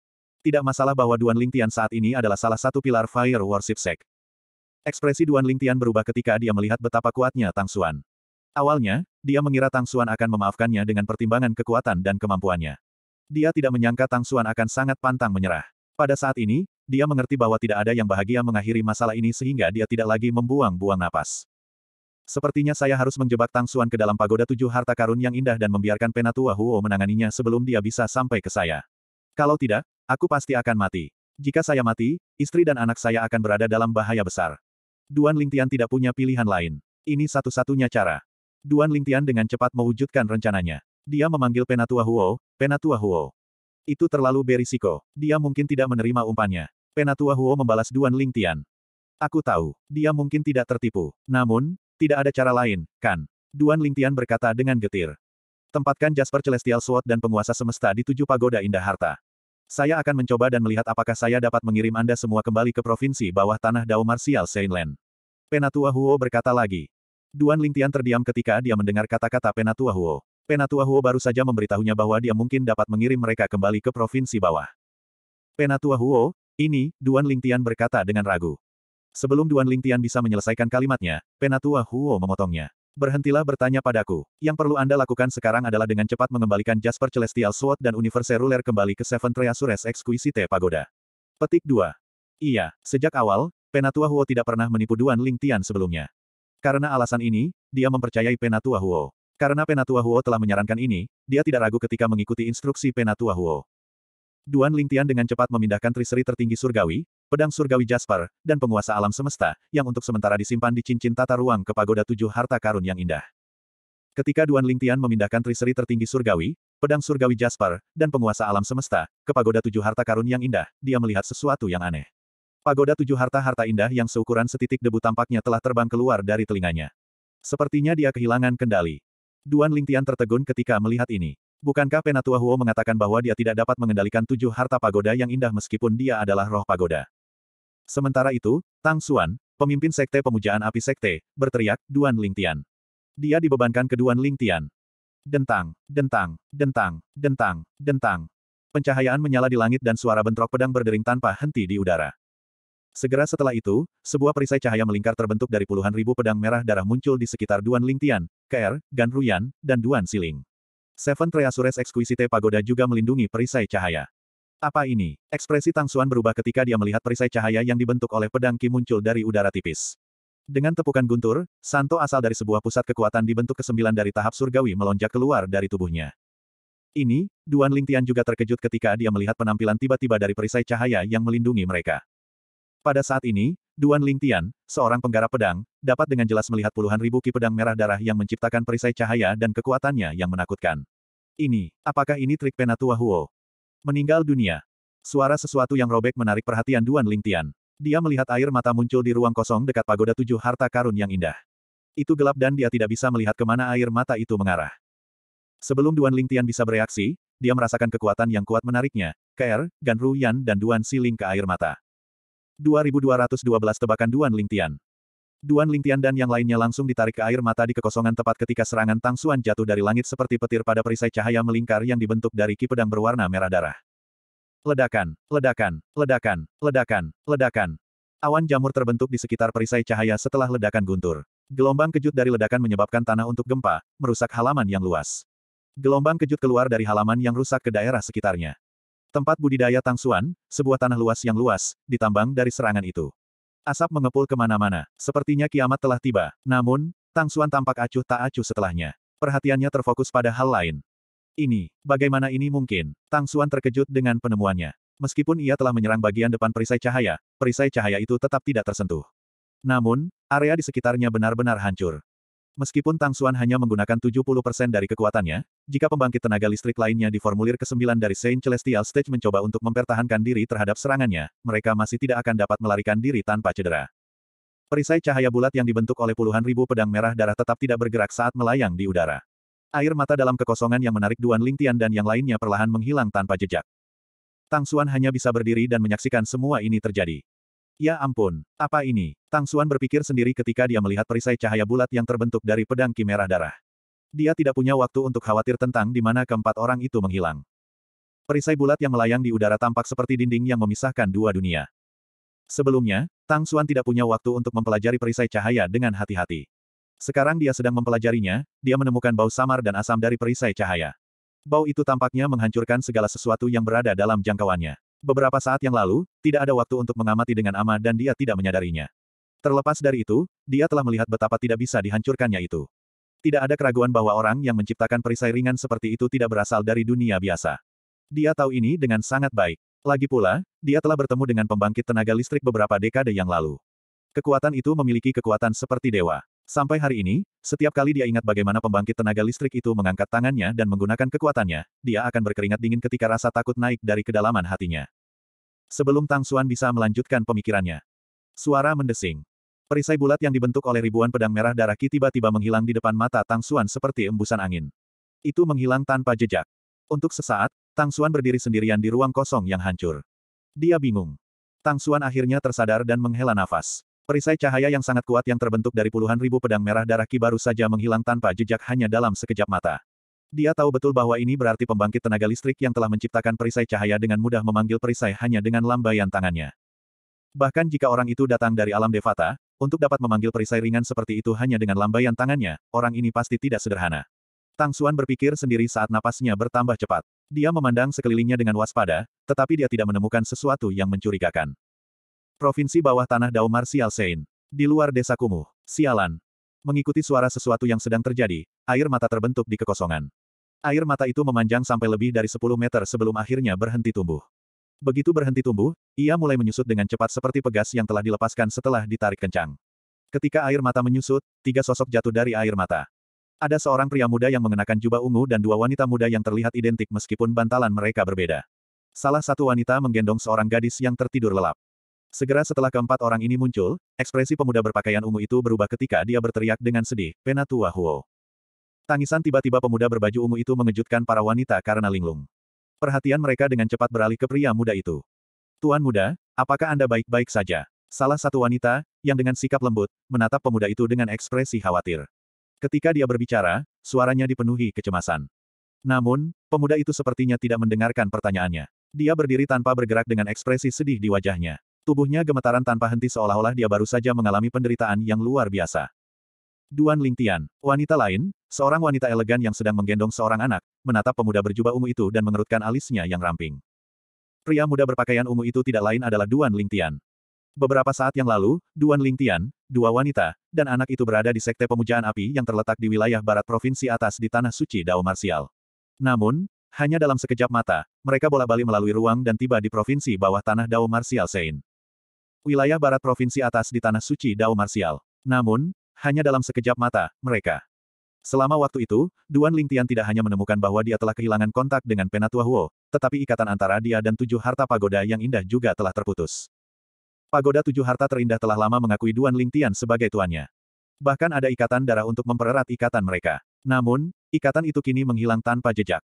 Tidak masalah bahwa Duan Ling Tian saat ini adalah salah satu pilar Fire Worship Sect. Ekspresi Duan Ling Tian berubah ketika dia melihat betapa kuatnya Tang Xuan. Awalnya, dia mengira Tang Xuan akan memaafkannya dengan pertimbangan kekuatan dan kemampuannya. Dia tidak menyangka Tang Suan akan sangat pantang menyerah. Pada saat ini, dia mengerti bahwa tidak ada yang bahagia mengakhiri masalah ini sehingga dia tidak lagi membuang-buang napas. Sepertinya saya harus menjebak Tang Suan ke dalam pagoda tujuh harta karun yang indah dan membiarkan Penatua Huo menanganinya sebelum dia bisa sampai ke saya. Kalau tidak, aku pasti akan mati. Jika saya mati, istri dan anak saya akan berada dalam bahaya besar. Duan Lingtian tidak punya pilihan lain. Ini satu-satunya cara. Duan Lingtian dengan cepat mewujudkan rencananya. Dia memanggil Penatua Huo, Penatua Huo. Itu terlalu berisiko. Dia mungkin tidak menerima umpannya. Penatua Huo membalas Duan Ling Tian. Aku tahu, dia mungkin tidak tertipu. Namun, tidak ada cara lain, kan? Duan Ling Tian berkata dengan getir. Tempatkan Jasper Celestial Sword dan penguasa semesta di tujuh pagoda indah harta. Saya akan mencoba dan melihat apakah saya dapat mengirim Anda semua kembali ke provinsi bawah tanah Dao Martial Sainland. Penatua Huo berkata lagi. Duan Lingtian terdiam ketika dia mendengar kata-kata Penatua Huo. Penatua Huo baru saja memberitahunya bahwa dia mungkin dapat mengirim mereka kembali ke provinsi bawah. Penatua Huo, ini, Duan Lingtian berkata dengan ragu. Sebelum Duan Lingtian bisa menyelesaikan kalimatnya, Penatua Huo memotongnya. Berhentilah bertanya padaku. Yang perlu Anda lakukan sekarang adalah dengan cepat mengembalikan Jasper Celestial Sword dan Universe Ruler kembali ke Seven Treasures Exquisite Pagoda. Petik 2. Iya, sejak awal, Penatua Huo tidak pernah menipu Duan Lingtian sebelumnya. Karena alasan ini, dia mempercayai Penatua Huo. Karena Penatua Huo telah menyarankan ini, dia tidak ragu ketika mengikuti instruksi Penatua Huo. Duan Lingtian dengan cepat memindahkan triseri tertinggi surgawi, pedang surgawi Jasper, dan penguasa alam semesta, yang untuk sementara disimpan di cincin tata ruang ke pagoda tujuh harta karun yang indah. Ketika Duan Lingtian memindahkan triseri tertinggi surgawi, pedang surgawi Jasper, dan penguasa alam semesta, ke pagoda tujuh harta karun yang indah, dia melihat sesuatu yang aneh. Pagoda tujuh harta-harta indah yang seukuran setitik debu tampaknya telah terbang keluar dari telinganya. Sepertinya dia kehilangan kendali. Duan Lingtian tertegun ketika melihat ini. Bukankah Penatua Huo mengatakan bahwa dia tidak dapat mengendalikan tujuh harta pagoda yang indah meskipun dia adalah roh pagoda? Sementara itu, Tang Xuan, pemimpin sekte pemujaan api sekte, berteriak, Duan Lingtian. Dia dibebankan ke Duan Lingtian. Dentang, dentang, dentang, dentang, dentang. Pencahayaan menyala di langit dan suara bentrok pedang berdering tanpa henti di udara. Segera setelah itu, sebuah perisai cahaya melingkar terbentuk dari puluhan ribu pedang merah darah muncul di sekitar Duan Lingtian, Ker, Gan Ruyan, dan Duan Siling. Seven Treasures Exquisite Pagoda juga melindungi perisai cahaya. Apa ini? Ekspresi Tang Suan berubah ketika dia melihat perisai cahaya yang dibentuk oleh pedang Ki muncul dari udara tipis. Dengan tepukan guntur, Santo asal dari sebuah pusat kekuatan dibentuk kesembilan dari tahap surgawi melonjak keluar dari tubuhnya. Ini, Duan Lingtian juga terkejut ketika dia melihat penampilan tiba-tiba dari perisai cahaya yang melindungi mereka. Pada saat ini, Duan Lingtian, seorang penggarap pedang, dapat dengan jelas melihat puluhan ribu ki pedang merah darah yang menciptakan perisai cahaya dan kekuatannya yang menakutkan. Ini, apakah ini trik Penatua Huo? Meninggal dunia. Suara sesuatu yang robek menarik perhatian Duan Lingtian. Dia melihat air mata muncul di ruang kosong dekat pagoda tujuh harta karun yang indah. Itu gelap dan dia tidak bisa melihat kemana air mata itu mengarah. Sebelum Duan Lingtian bisa bereaksi, dia merasakan kekuatan yang kuat menariknya, KR, Ganru Yan dan Duan Ling ke air mata. 2212 tebakan Duan Lingtian. Duan Lingtian dan yang lainnya langsung ditarik ke air mata di kekosongan tepat ketika serangan Tang Suan jatuh dari langit seperti petir pada perisai cahaya melingkar yang dibentuk dari ki pedang berwarna merah darah. Ledakan, ledakan, ledakan, ledakan, ledakan. Awan jamur terbentuk di sekitar perisai cahaya setelah ledakan guntur. Gelombang kejut dari ledakan menyebabkan tanah untuk gempa, merusak halaman yang luas. Gelombang kejut keluar dari halaman yang rusak ke daerah sekitarnya. Tempat budidaya Tang Suan, sebuah tanah luas yang luas, ditambang dari serangan itu. Asap mengepul kemana-mana, sepertinya kiamat telah tiba. Namun, Tang Suan tampak acuh tak acuh setelahnya. Perhatiannya terfokus pada hal lain. Ini, bagaimana ini mungkin? Tang Suan terkejut dengan penemuannya. Meskipun ia telah menyerang bagian depan perisai cahaya, perisai cahaya itu tetap tidak tersentuh. Namun, area di sekitarnya benar-benar hancur. Meskipun Tang Xuan hanya menggunakan 70% dari kekuatannya, jika pembangkit tenaga listrik lainnya di formulir ke-9 dari Saint Celestial Stage mencoba untuk mempertahankan diri terhadap serangannya, mereka masih tidak akan dapat melarikan diri tanpa cedera. Perisai cahaya bulat yang dibentuk oleh puluhan ribu pedang merah darah tetap tidak bergerak saat melayang di udara. Air mata dalam kekosongan yang menarik Duan Lingtian dan yang lainnya perlahan menghilang tanpa jejak. Tang Xuan hanya bisa berdiri dan menyaksikan semua ini terjadi. Ya ampun, apa ini? Tang Suan berpikir sendiri ketika dia melihat perisai cahaya bulat yang terbentuk dari pedang kimerah darah. Dia tidak punya waktu untuk khawatir tentang di mana keempat orang itu menghilang. Perisai bulat yang melayang di udara tampak seperti dinding yang memisahkan dua dunia. Sebelumnya, Tang Suan tidak punya waktu untuk mempelajari perisai cahaya dengan hati-hati. Sekarang dia sedang mempelajarinya, dia menemukan bau samar dan asam dari perisai cahaya. Bau itu tampaknya menghancurkan segala sesuatu yang berada dalam jangkauannya. Beberapa saat yang lalu, tidak ada waktu untuk mengamati dengan ama dan dia tidak menyadarinya. Terlepas dari itu, dia telah melihat betapa tidak bisa dihancurkannya itu. Tidak ada keraguan bahwa orang yang menciptakan perisai ringan seperti itu tidak berasal dari dunia biasa. Dia tahu ini dengan sangat baik. Lagi pula, dia telah bertemu dengan pembangkit tenaga listrik beberapa dekade yang lalu. Kekuatan itu memiliki kekuatan seperti dewa. Sampai hari ini, setiap kali dia ingat bagaimana pembangkit tenaga listrik itu mengangkat tangannya dan menggunakan kekuatannya, dia akan berkeringat dingin ketika rasa takut naik dari kedalaman hatinya. Sebelum Tang Suan bisa melanjutkan pemikirannya. Suara mendesing. Perisai bulat yang dibentuk oleh ribuan pedang merah darah Ki tiba-tiba menghilang di depan mata Tang Suan seperti embusan angin. Itu menghilang tanpa jejak. Untuk sesaat, Tang Suan berdiri sendirian di ruang kosong yang hancur. Dia bingung. Tang Suan akhirnya tersadar dan menghela nafas. Perisai cahaya yang sangat kuat yang terbentuk dari puluhan ribu pedang merah darah Ki baru saja menghilang tanpa jejak hanya dalam sekejap mata. Dia tahu betul bahwa ini berarti pembangkit tenaga listrik yang telah menciptakan perisai cahaya dengan mudah memanggil perisai hanya dengan lambaian tangannya. Bahkan jika orang itu datang dari alam devata, untuk dapat memanggil perisai ringan seperti itu hanya dengan lambaian tangannya, orang ini pasti tidak sederhana. Tang Suan berpikir sendiri saat napasnya bertambah cepat. Dia memandang sekelilingnya dengan waspada, tetapi dia tidak menemukan sesuatu yang mencurigakan. Provinsi bawah tanah Daumar Sein. Di luar desa kumuh, sialan. Mengikuti suara sesuatu yang sedang terjadi, air mata terbentuk di kekosongan. Air mata itu memanjang sampai lebih dari 10 meter sebelum akhirnya berhenti tumbuh. Begitu berhenti tumbuh, ia mulai menyusut dengan cepat seperti pegas yang telah dilepaskan setelah ditarik kencang. Ketika air mata menyusut, tiga sosok jatuh dari air mata. Ada seorang pria muda yang mengenakan jubah ungu dan dua wanita muda yang terlihat identik meskipun bantalan mereka berbeda. Salah satu wanita menggendong seorang gadis yang tertidur lelap. Segera setelah keempat orang ini muncul, ekspresi pemuda berpakaian ungu itu berubah ketika dia berteriak dengan sedih, Penatua Huo. Tangisan tiba-tiba pemuda berbaju ungu itu mengejutkan para wanita karena linglung. Perhatian mereka dengan cepat beralih ke pria muda itu. Tuan muda, apakah Anda baik-baik saja? Salah satu wanita, yang dengan sikap lembut, menatap pemuda itu dengan ekspresi khawatir. Ketika dia berbicara, suaranya dipenuhi kecemasan. Namun, pemuda itu sepertinya tidak mendengarkan pertanyaannya. Dia berdiri tanpa bergerak dengan ekspresi sedih di wajahnya. Tubuhnya gemetaran tanpa henti seolah-olah dia baru saja mengalami penderitaan yang luar biasa. Duan Lingtian, wanita lain, seorang wanita elegan yang sedang menggendong seorang anak, menatap pemuda berjubah ungu itu dan mengerutkan alisnya yang ramping. Pria muda berpakaian ungu itu tidak lain adalah Duan Lingtian. Beberapa saat yang lalu, Duan Lingtian, dua wanita, dan anak itu berada di sekte pemujaan api yang terletak di wilayah barat provinsi atas di Tanah Suci Dao Marsial. Namun, hanya dalam sekejap mata, mereka bola-bali melalui ruang dan tiba di provinsi bawah tanah Dao Marsial Sein wilayah barat provinsi atas di Tanah Suci Dao Marsial. Namun, hanya dalam sekejap mata, mereka. Selama waktu itu, Duan Lingtian tidak hanya menemukan bahwa dia telah kehilangan kontak dengan Penatua Huo, tetapi ikatan antara dia dan tujuh harta pagoda yang indah juga telah terputus. Pagoda tujuh harta terindah telah lama mengakui Duan Lingtian sebagai tuannya. Bahkan ada ikatan darah untuk mempererat ikatan mereka. Namun, ikatan itu kini menghilang tanpa jejak.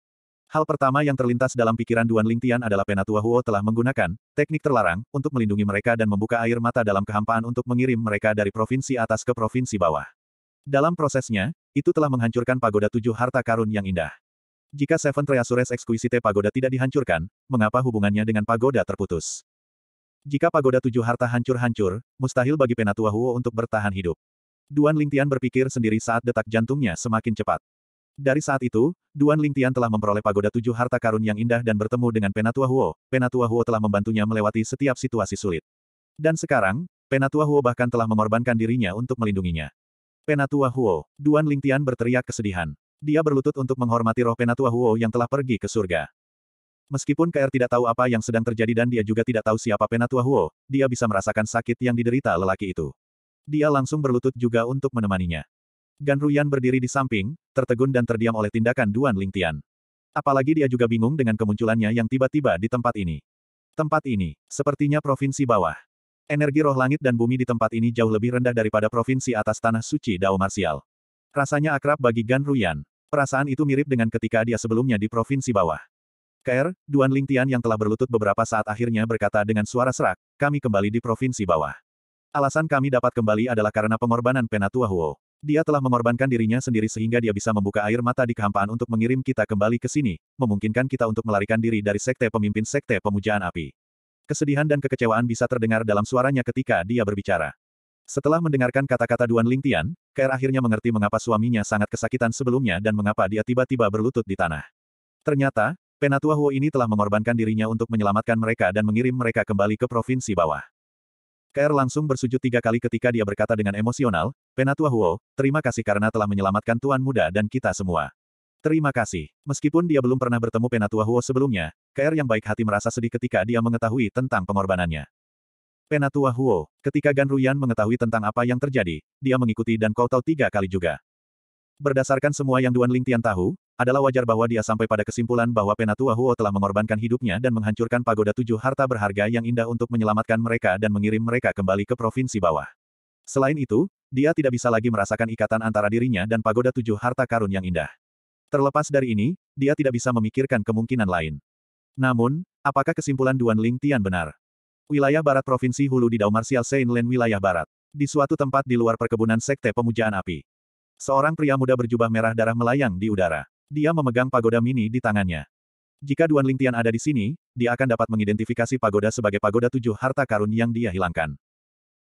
Hal pertama yang terlintas dalam pikiran Duan Lingtian adalah Penatua Huo telah menggunakan teknik terlarang untuk melindungi mereka dan membuka air mata dalam kehampaan untuk mengirim mereka dari provinsi atas ke provinsi bawah. Dalam prosesnya, itu telah menghancurkan pagoda tujuh harta karun yang indah. Jika Seven Treasures Exquisite Pagoda tidak dihancurkan, mengapa hubungannya dengan pagoda terputus? Jika pagoda tujuh harta hancur-hancur, mustahil bagi Penatua Huo untuk bertahan hidup. Duan Lingtian berpikir sendiri saat detak jantungnya semakin cepat. Dari saat itu, Duan Lingtian telah memperoleh pagoda tujuh harta karun yang indah dan bertemu dengan Penatua Huo. Penatua Huo telah membantunya melewati setiap situasi sulit. Dan sekarang, Penatua Huo bahkan telah mengorbankan dirinya untuk melindunginya. Penatua Huo, Duan Lingtian berteriak kesedihan. Dia berlutut untuk menghormati roh Penatua Huo yang telah pergi ke surga. Meskipun KR tidak tahu apa yang sedang terjadi dan dia juga tidak tahu siapa Penatua Huo, dia bisa merasakan sakit yang diderita lelaki itu. Dia langsung berlutut juga untuk menemaninya. Gan Ruyan berdiri di samping, tertegun dan terdiam oleh tindakan Duan Lingtian. Apalagi dia juga bingung dengan kemunculannya yang tiba-tiba di tempat ini. Tempat ini, sepertinya provinsi bawah. Energi roh langit dan bumi di tempat ini jauh lebih rendah daripada provinsi atas tanah suci Dao Marsial. Rasanya akrab bagi Gan Ruyan. Perasaan itu mirip dengan ketika dia sebelumnya di provinsi bawah. Ker, Duan Lingtian yang telah berlutut beberapa saat akhirnya berkata dengan suara serak, kami kembali di provinsi bawah. Alasan kami dapat kembali adalah karena pengorbanan Penatua Huo. Dia telah mengorbankan dirinya sendiri sehingga dia bisa membuka air mata di kehampaan untuk mengirim kita kembali ke sini, memungkinkan kita untuk melarikan diri dari sekte pemimpin sekte pemujaan api. Kesedihan dan kekecewaan bisa terdengar dalam suaranya ketika dia berbicara. Setelah mendengarkan kata-kata Duan Lingtian, Kair akhirnya mengerti mengapa suaminya sangat kesakitan sebelumnya dan mengapa dia tiba-tiba berlutut di tanah. Ternyata, Penatua Huo ini telah mengorbankan dirinya untuk menyelamatkan mereka dan mengirim mereka kembali ke provinsi bawah. Kair langsung bersujud tiga kali ketika dia berkata dengan emosional, Penatua Huo, terima kasih karena telah menyelamatkan Tuan Muda dan kita semua. Terima kasih. Meskipun dia belum pernah bertemu Penatua Huo sebelumnya, KR yang baik hati merasa sedih ketika dia mengetahui tentang pengorbanannya. Penatua Huo, ketika Gan Ruyan mengetahui tentang apa yang terjadi, dia mengikuti dan kau tahu tiga kali juga. Berdasarkan semua yang Duan Ling Tian tahu, adalah wajar bahwa dia sampai pada kesimpulan bahwa Penatua Huo telah mengorbankan hidupnya dan menghancurkan pagoda tujuh harta berharga yang indah untuk menyelamatkan mereka dan mengirim mereka kembali ke provinsi bawah. Selain itu, dia tidak bisa lagi merasakan ikatan antara dirinya dan pagoda tujuh harta karun yang indah. Terlepas dari ini, dia tidak bisa memikirkan kemungkinan lain. Namun, apakah kesimpulan Duan Ling Tian benar? Wilayah barat Provinsi Hulu di Dao Martial saint wilayah barat. Di suatu tempat di luar perkebunan Sekte Pemujaan Api. Seorang pria muda berjubah merah darah melayang di udara. Dia memegang pagoda mini di tangannya. Jika Duan Ling Tian ada di sini, dia akan dapat mengidentifikasi pagoda sebagai pagoda tujuh harta karun yang dia hilangkan.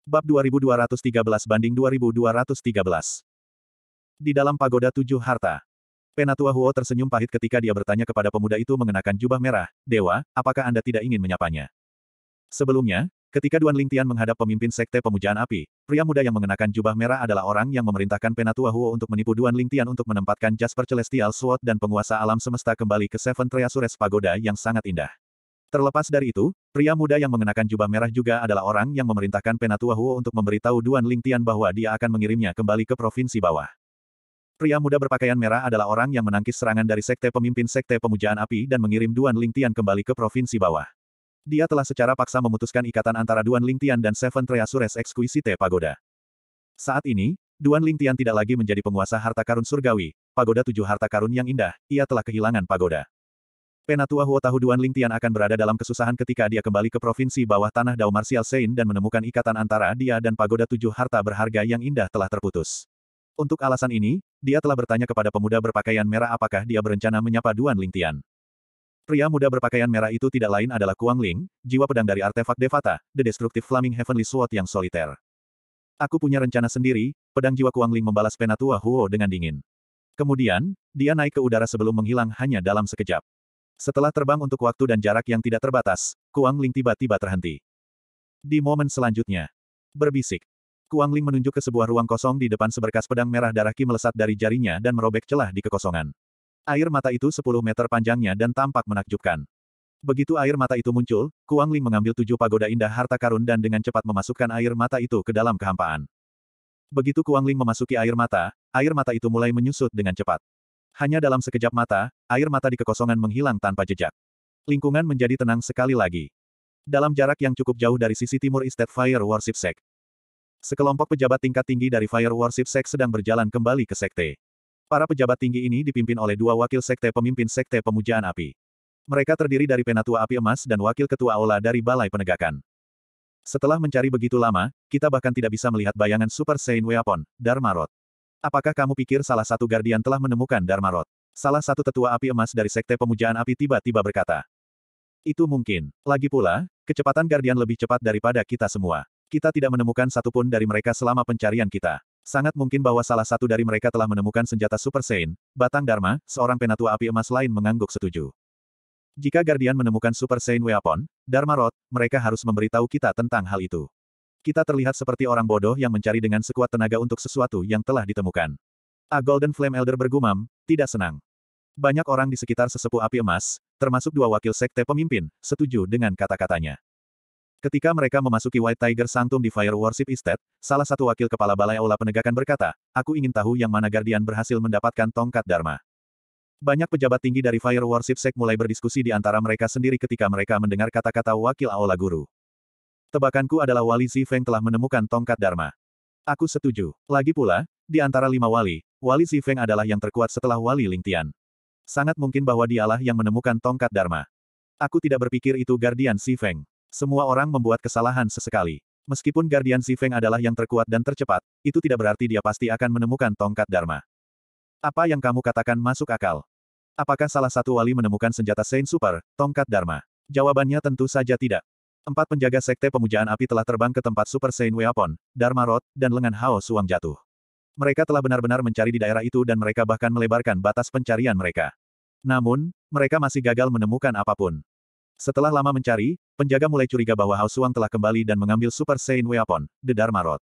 Bab 2213 banding 2213. Di dalam pagoda tujuh harta. Penatua Huo tersenyum pahit ketika dia bertanya kepada pemuda itu mengenakan jubah merah, Dewa, apakah Anda tidak ingin menyapanya? Sebelumnya, ketika Duan Lingtian menghadap pemimpin Sekte Pemujaan Api, pria muda yang mengenakan jubah merah adalah orang yang memerintahkan Penatua Huo untuk menipu Duan Lingtian untuk menempatkan Jasper Celestial Sword dan penguasa alam semesta kembali ke Seven Treasures Pagoda yang sangat indah. Terlepas dari itu, pria muda yang mengenakan jubah merah juga adalah orang yang memerintahkan Penatua Huo untuk memberitahu Duan Lingtian bahwa dia akan mengirimnya kembali ke provinsi bawah. Pria muda berpakaian merah adalah orang yang menangkis serangan dari sekte pemimpin sekte pemujaan api dan mengirim Duan Lingtian kembali ke provinsi bawah. Dia telah secara paksa memutuskan ikatan antara Duan Lingtian dan Seven Treasures Exquisite Pagoda. Saat ini, Duan Lingtian tidak lagi menjadi penguasa harta karun surgawi, pagoda tujuh harta karun yang indah, ia telah kehilangan pagoda. Penatua Huo Tahu Duan Lingtian akan berada dalam kesusahan ketika dia kembali ke provinsi bawah tanah Dao Martial Sein dan menemukan ikatan antara dia dan pagoda tujuh harta berharga yang indah telah terputus. Untuk alasan ini, dia telah bertanya kepada pemuda berpakaian merah apakah dia berencana menyapa Duan Lingtian. Pria muda berpakaian merah itu tidak lain adalah Kuang Ling, jiwa pedang dari artefak Devata, The Destructive Flaming Heavenly Sword yang soliter. Aku punya rencana sendiri, pedang jiwa Kuang Ling membalas Penatua Huo dengan dingin. Kemudian, dia naik ke udara sebelum menghilang hanya dalam sekejap. Setelah terbang untuk waktu dan jarak yang tidak terbatas, Kuang Ling tiba-tiba terhenti. Di momen selanjutnya, berbisik, Kuang Ling menunjuk ke sebuah ruang kosong di depan seberkas pedang merah darah Ki melesat dari jarinya dan merobek celah di kekosongan. Air mata itu 10 meter panjangnya dan tampak menakjubkan. Begitu air mata itu muncul, Kuang Ling mengambil tujuh pagoda indah harta karun dan dengan cepat memasukkan air mata itu ke dalam kehampaan. Begitu Kuang Ling memasuki air mata, air mata itu mulai menyusut dengan cepat. Hanya dalam sekejap mata, air mata di kekosongan menghilang tanpa jejak. Lingkungan menjadi tenang sekali lagi. Dalam jarak yang cukup jauh dari sisi timur Estate Fire Worship Sect. Sekelompok pejabat tingkat tinggi dari Fire Worship Sect sedang berjalan kembali ke sekte. Para pejabat tinggi ini dipimpin oleh dua wakil sekte pemimpin sekte pemujaan api. Mereka terdiri dari Penatua Api Emas dan Wakil Ketua Aula dari Balai Penegakan. Setelah mencari begitu lama, kita bahkan tidak bisa melihat bayangan Super Saiyan Weapon, Dharma Rod. Apakah kamu pikir salah satu Guardian telah menemukan Dharma Rod? Salah satu tetua api emas dari Sekte Pemujaan Api tiba-tiba berkata. Itu mungkin. Lagi pula, kecepatan Guardian lebih cepat daripada kita semua. Kita tidak menemukan satupun dari mereka selama pencarian kita. Sangat mungkin bahwa salah satu dari mereka telah menemukan senjata Super Saiyan, Batang Dharma, seorang penatua api emas lain mengangguk setuju. Jika Guardian menemukan Super Saiyan Weapon, Dharma Rod, mereka harus memberitahu kita tentang hal itu kita terlihat seperti orang bodoh yang mencari dengan sekuat tenaga untuk sesuatu yang telah ditemukan. A Golden Flame Elder bergumam, tidak senang. Banyak orang di sekitar sesepuh api emas, termasuk dua wakil sekte pemimpin, setuju dengan kata-katanya. Ketika mereka memasuki White Tiger Santum di Fire Worship Estate, salah satu wakil kepala balai aula penegakan berkata, aku ingin tahu yang mana Guardian berhasil mendapatkan tongkat Dharma. Banyak pejabat tinggi dari Fire Worship Sek mulai berdiskusi di antara mereka sendiri ketika mereka mendengar kata-kata wakil aula guru. Tebakanku adalah wali Si Feng telah menemukan tongkat Dharma. Aku setuju. Lagi pula, di antara lima wali, wali Si Feng adalah yang terkuat setelah wali Ling Tian. Sangat mungkin bahwa dialah yang menemukan tongkat Dharma. Aku tidak berpikir itu Guardian Si Feng. Semua orang membuat kesalahan sesekali. Meskipun Guardian Si Feng adalah yang terkuat dan tercepat, itu tidak berarti dia pasti akan menemukan tongkat Dharma. Apa yang kamu katakan masuk akal? Apakah salah satu wali menemukan senjata Saint Super, tongkat Dharma? Jawabannya tentu saja tidak. Empat penjaga sekte pemujaan api telah terbang ke tempat Super Saiyan Weapon, Dharma Rod, dan lengan Hao Suang jatuh. Mereka telah benar-benar mencari di daerah itu dan mereka bahkan melebarkan batas pencarian mereka. Namun, mereka masih gagal menemukan apapun. Setelah lama mencari, penjaga mulai curiga bahwa Hao Suang telah kembali dan mengambil Super Saiyan Weapon, The Dharma Rod.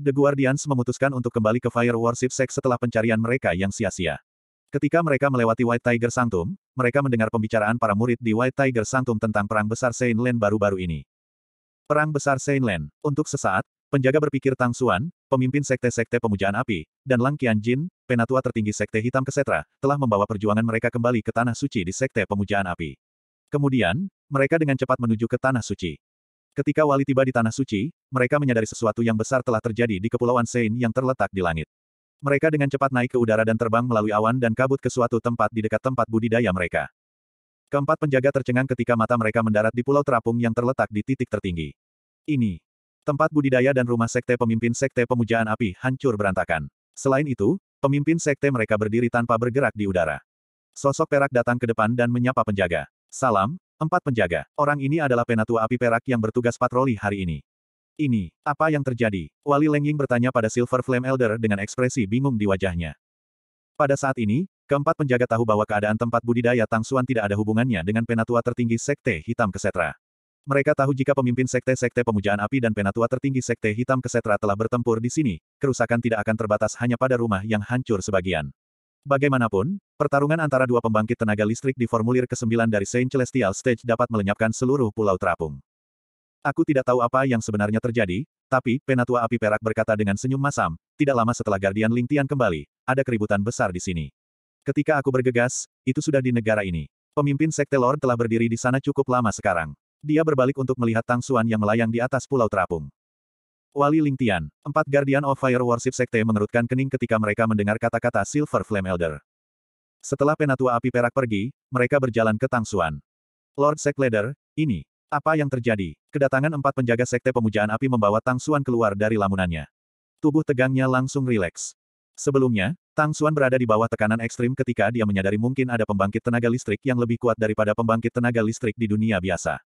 The Guardians memutuskan untuk kembali ke Fire Worship Sect setelah pencarian mereka yang sia-sia. Ketika mereka melewati White Tiger Sanctum, mereka mendengar pembicaraan para murid di White Tiger Santum tentang Perang Besar saint baru-baru ini. Perang Besar saint untuk sesaat, penjaga berpikir Tang Suan, pemimpin sekte-sekte pemujaan api, dan Lang Jin, penatua tertinggi sekte hitam kesetra, telah membawa perjuangan mereka kembali ke Tanah Suci di sekte pemujaan api. Kemudian, mereka dengan cepat menuju ke Tanah Suci. Ketika Wali tiba di Tanah Suci, mereka menyadari sesuatu yang besar telah terjadi di Kepulauan Sein yang terletak di langit. Mereka dengan cepat naik ke udara dan terbang melalui awan dan kabut ke suatu tempat di dekat tempat budidaya mereka. Keempat penjaga tercengang ketika mata mereka mendarat di Pulau Terapung yang terletak di titik tertinggi. Ini. Tempat budidaya dan rumah sekte pemimpin sekte pemujaan api hancur berantakan. Selain itu, pemimpin sekte mereka berdiri tanpa bergerak di udara. Sosok perak datang ke depan dan menyapa penjaga. Salam, empat penjaga. Orang ini adalah penatua api perak yang bertugas patroli hari ini. Ini, apa yang terjadi? Wali Lengying bertanya pada Silver Flame Elder dengan ekspresi bingung di wajahnya. Pada saat ini, keempat penjaga tahu bahwa keadaan tempat budidaya Tang Tangsuan tidak ada hubungannya dengan penatua tertinggi Sekte Hitam Kesetra. Mereka tahu jika pemimpin sekte-sekte pemujaan api dan penatua tertinggi sekte hitam kesetra telah bertempur di sini, kerusakan tidak akan terbatas hanya pada rumah yang hancur sebagian. Bagaimanapun, pertarungan antara dua pembangkit tenaga listrik di formulir ke-9 dari Saint Celestial Stage dapat melenyapkan seluruh pulau terapung. Aku tidak tahu apa yang sebenarnya terjadi, tapi Penatua Api Perak berkata dengan senyum masam, tidak lama setelah Guardian Lingtian kembali, ada keributan besar di sini. Ketika aku bergegas, itu sudah di negara ini. Pemimpin Sekte Lord telah berdiri di sana cukup lama sekarang. Dia berbalik untuk melihat Tang Xuan yang melayang di atas pulau terapung. Wali Lingtian, empat Guardian of Fire Worship Sekte mengerutkan kening ketika mereka mendengar kata-kata Silver Flame Elder. Setelah Penatua Api Perak pergi, mereka berjalan ke Tang Xuan. Lord Sek Leader, ini, apa yang terjadi? Kedatangan empat penjaga sekte pemujaan api membawa Tang Suan keluar dari lamunannya. Tubuh tegangnya langsung rileks. Sebelumnya, Tang Suan berada di bawah tekanan ekstrim ketika dia menyadari mungkin ada pembangkit tenaga listrik yang lebih kuat daripada pembangkit tenaga listrik di dunia biasa.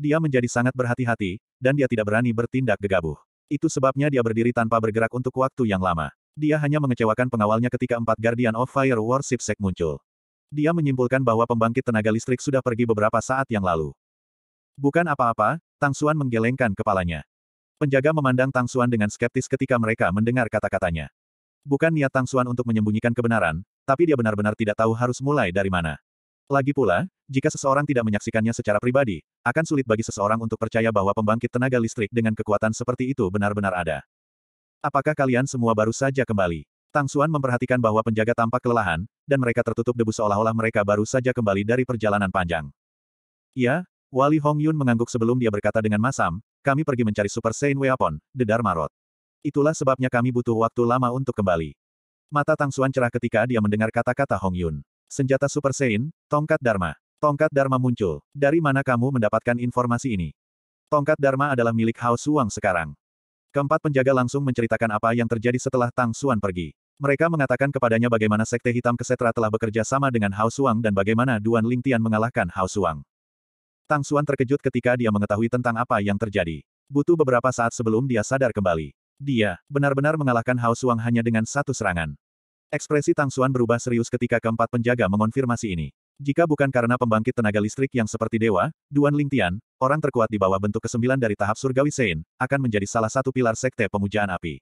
Dia menjadi sangat berhati-hati, dan dia tidak berani bertindak gegabah. Itu sebabnya dia berdiri tanpa bergerak untuk waktu yang lama. Dia hanya mengecewakan pengawalnya ketika empat Guardian of Fire Worship Sect muncul. Dia menyimpulkan bahwa pembangkit tenaga listrik sudah pergi beberapa saat yang lalu. Bukan apa-apa, Tang Suan menggelengkan kepalanya. Penjaga memandang Tang Suan dengan skeptis ketika mereka mendengar kata-katanya. Bukan niat Tang Suan untuk menyembunyikan kebenaran, tapi dia benar-benar tidak tahu harus mulai dari mana. Lagi pula, jika seseorang tidak menyaksikannya secara pribadi, akan sulit bagi seseorang untuk percaya bahwa pembangkit tenaga listrik dengan kekuatan seperti itu benar-benar ada. Apakah kalian semua baru saja kembali? Tang Suan memperhatikan bahwa penjaga tampak kelelahan, dan mereka tertutup debu seolah-olah mereka baru saja kembali dari perjalanan panjang. Ya, Wali Hong Yun mengangguk sebelum dia berkata dengan masam, kami pergi mencari Super Saiyan Weapon, The Dharma Rod. Itulah sebabnya kami butuh waktu lama untuk kembali. Mata Tang Suan cerah ketika dia mendengar kata-kata Hong Yun. Senjata Super Saiyan, Tongkat Dharma. Tongkat Dharma muncul. Dari mana kamu mendapatkan informasi ini? Tongkat Dharma adalah milik Hao Suang sekarang. Keempat penjaga langsung menceritakan apa yang terjadi setelah Tang Suan pergi. Mereka mengatakan kepadanya bagaimana Sekte Hitam Kesetra telah bekerja sama dengan Hao Suang dan bagaimana Duan Lingtian mengalahkan Hao Suang. Tang Suan terkejut ketika dia mengetahui tentang apa yang terjadi. Butuh beberapa saat sebelum dia sadar kembali. Dia benar-benar mengalahkan Hao Suang hanya dengan satu serangan. Ekspresi Tang Suan berubah serius ketika keempat penjaga mengonfirmasi ini. Jika bukan karena pembangkit tenaga listrik yang seperti dewa, Duan Ling Tian, orang terkuat di bawah bentuk kesembilan dari tahap surgawi Sein, akan menjadi salah satu pilar Sekte Pemujaan Api.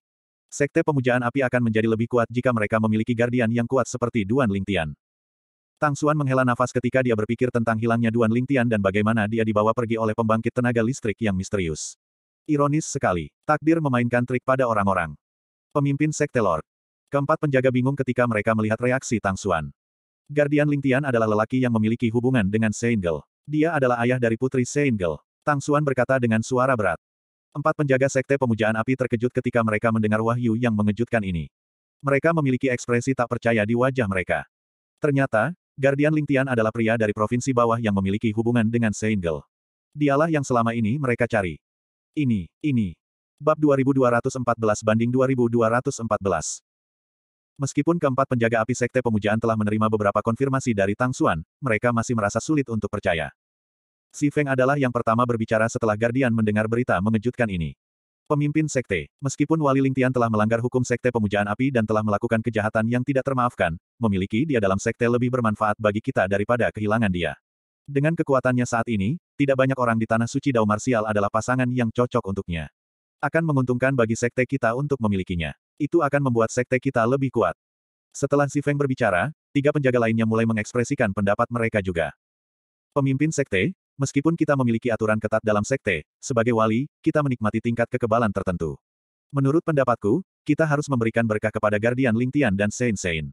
Sekte Pemujaan Api akan menjadi lebih kuat jika mereka memiliki gardian yang kuat seperti Duan Ling Tian. Tang Xuan menghela nafas ketika dia berpikir tentang hilangnya Duan Lingtian dan bagaimana dia dibawa pergi oleh pembangkit tenaga listrik yang misterius. Ironis sekali, takdir memainkan trik pada orang-orang. Pemimpin Sekte Lord. Keempat penjaga bingung ketika mereka melihat reaksi Tang Xuan. Guardian Lingtian adalah lelaki yang memiliki hubungan dengan Seingel. Dia adalah ayah dari putri Seingel. Tang Xuan berkata dengan suara berat. Empat penjaga Sekte Pemujaan Api terkejut ketika mereka mendengar wahyu yang mengejutkan ini. Mereka memiliki ekspresi tak percaya di wajah mereka. Ternyata, Guardian Lingtian adalah pria dari provinsi bawah yang memiliki hubungan dengan Seingel. Dialah yang selama ini mereka cari. Ini, ini. Bab 2214 banding 2214. Meskipun keempat penjaga api sekte pemujaan telah menerima beberapa konfirmasi dari Tang Suan, mereka masih merasa sulit untuk percaya. Si Feng adalah yang pertama berbicara setelah Guardian mendengar berita mengejutkan ini. Pemimpin Sekte, meskipun Wali Lingtian telah melanggar hukum Sekte Pemujaan Api dan telah melakukan kejahatan yang tidak termaafkan, memiliki dia dalam Sekte lebih bermanfaat bagi kita daripada kehilangan dia. Dengan kekuatannya saat ini, tidak banyak orang di Tanah Suci Dao Marsial adalah pasangan yang cocok untuknya. Akan menguntungkan bagi Sekte kita untuk memilikinya. Itu akan membuat Sekte kita lebih kuat. Setelah Si Feng berbicara, tiga penjaga lainnya mulai mengekspresikan pendapat mereka juga. Pemimpin Sekte, Meskipun kita memiliki aturan ketat dalam sekte, sebagai wali, kita menikmati tingkat kekebalan tertentu. Menurut pendapatku, kita harus memberikan berkah kepada Guardian Lingtian dan Saint Saint.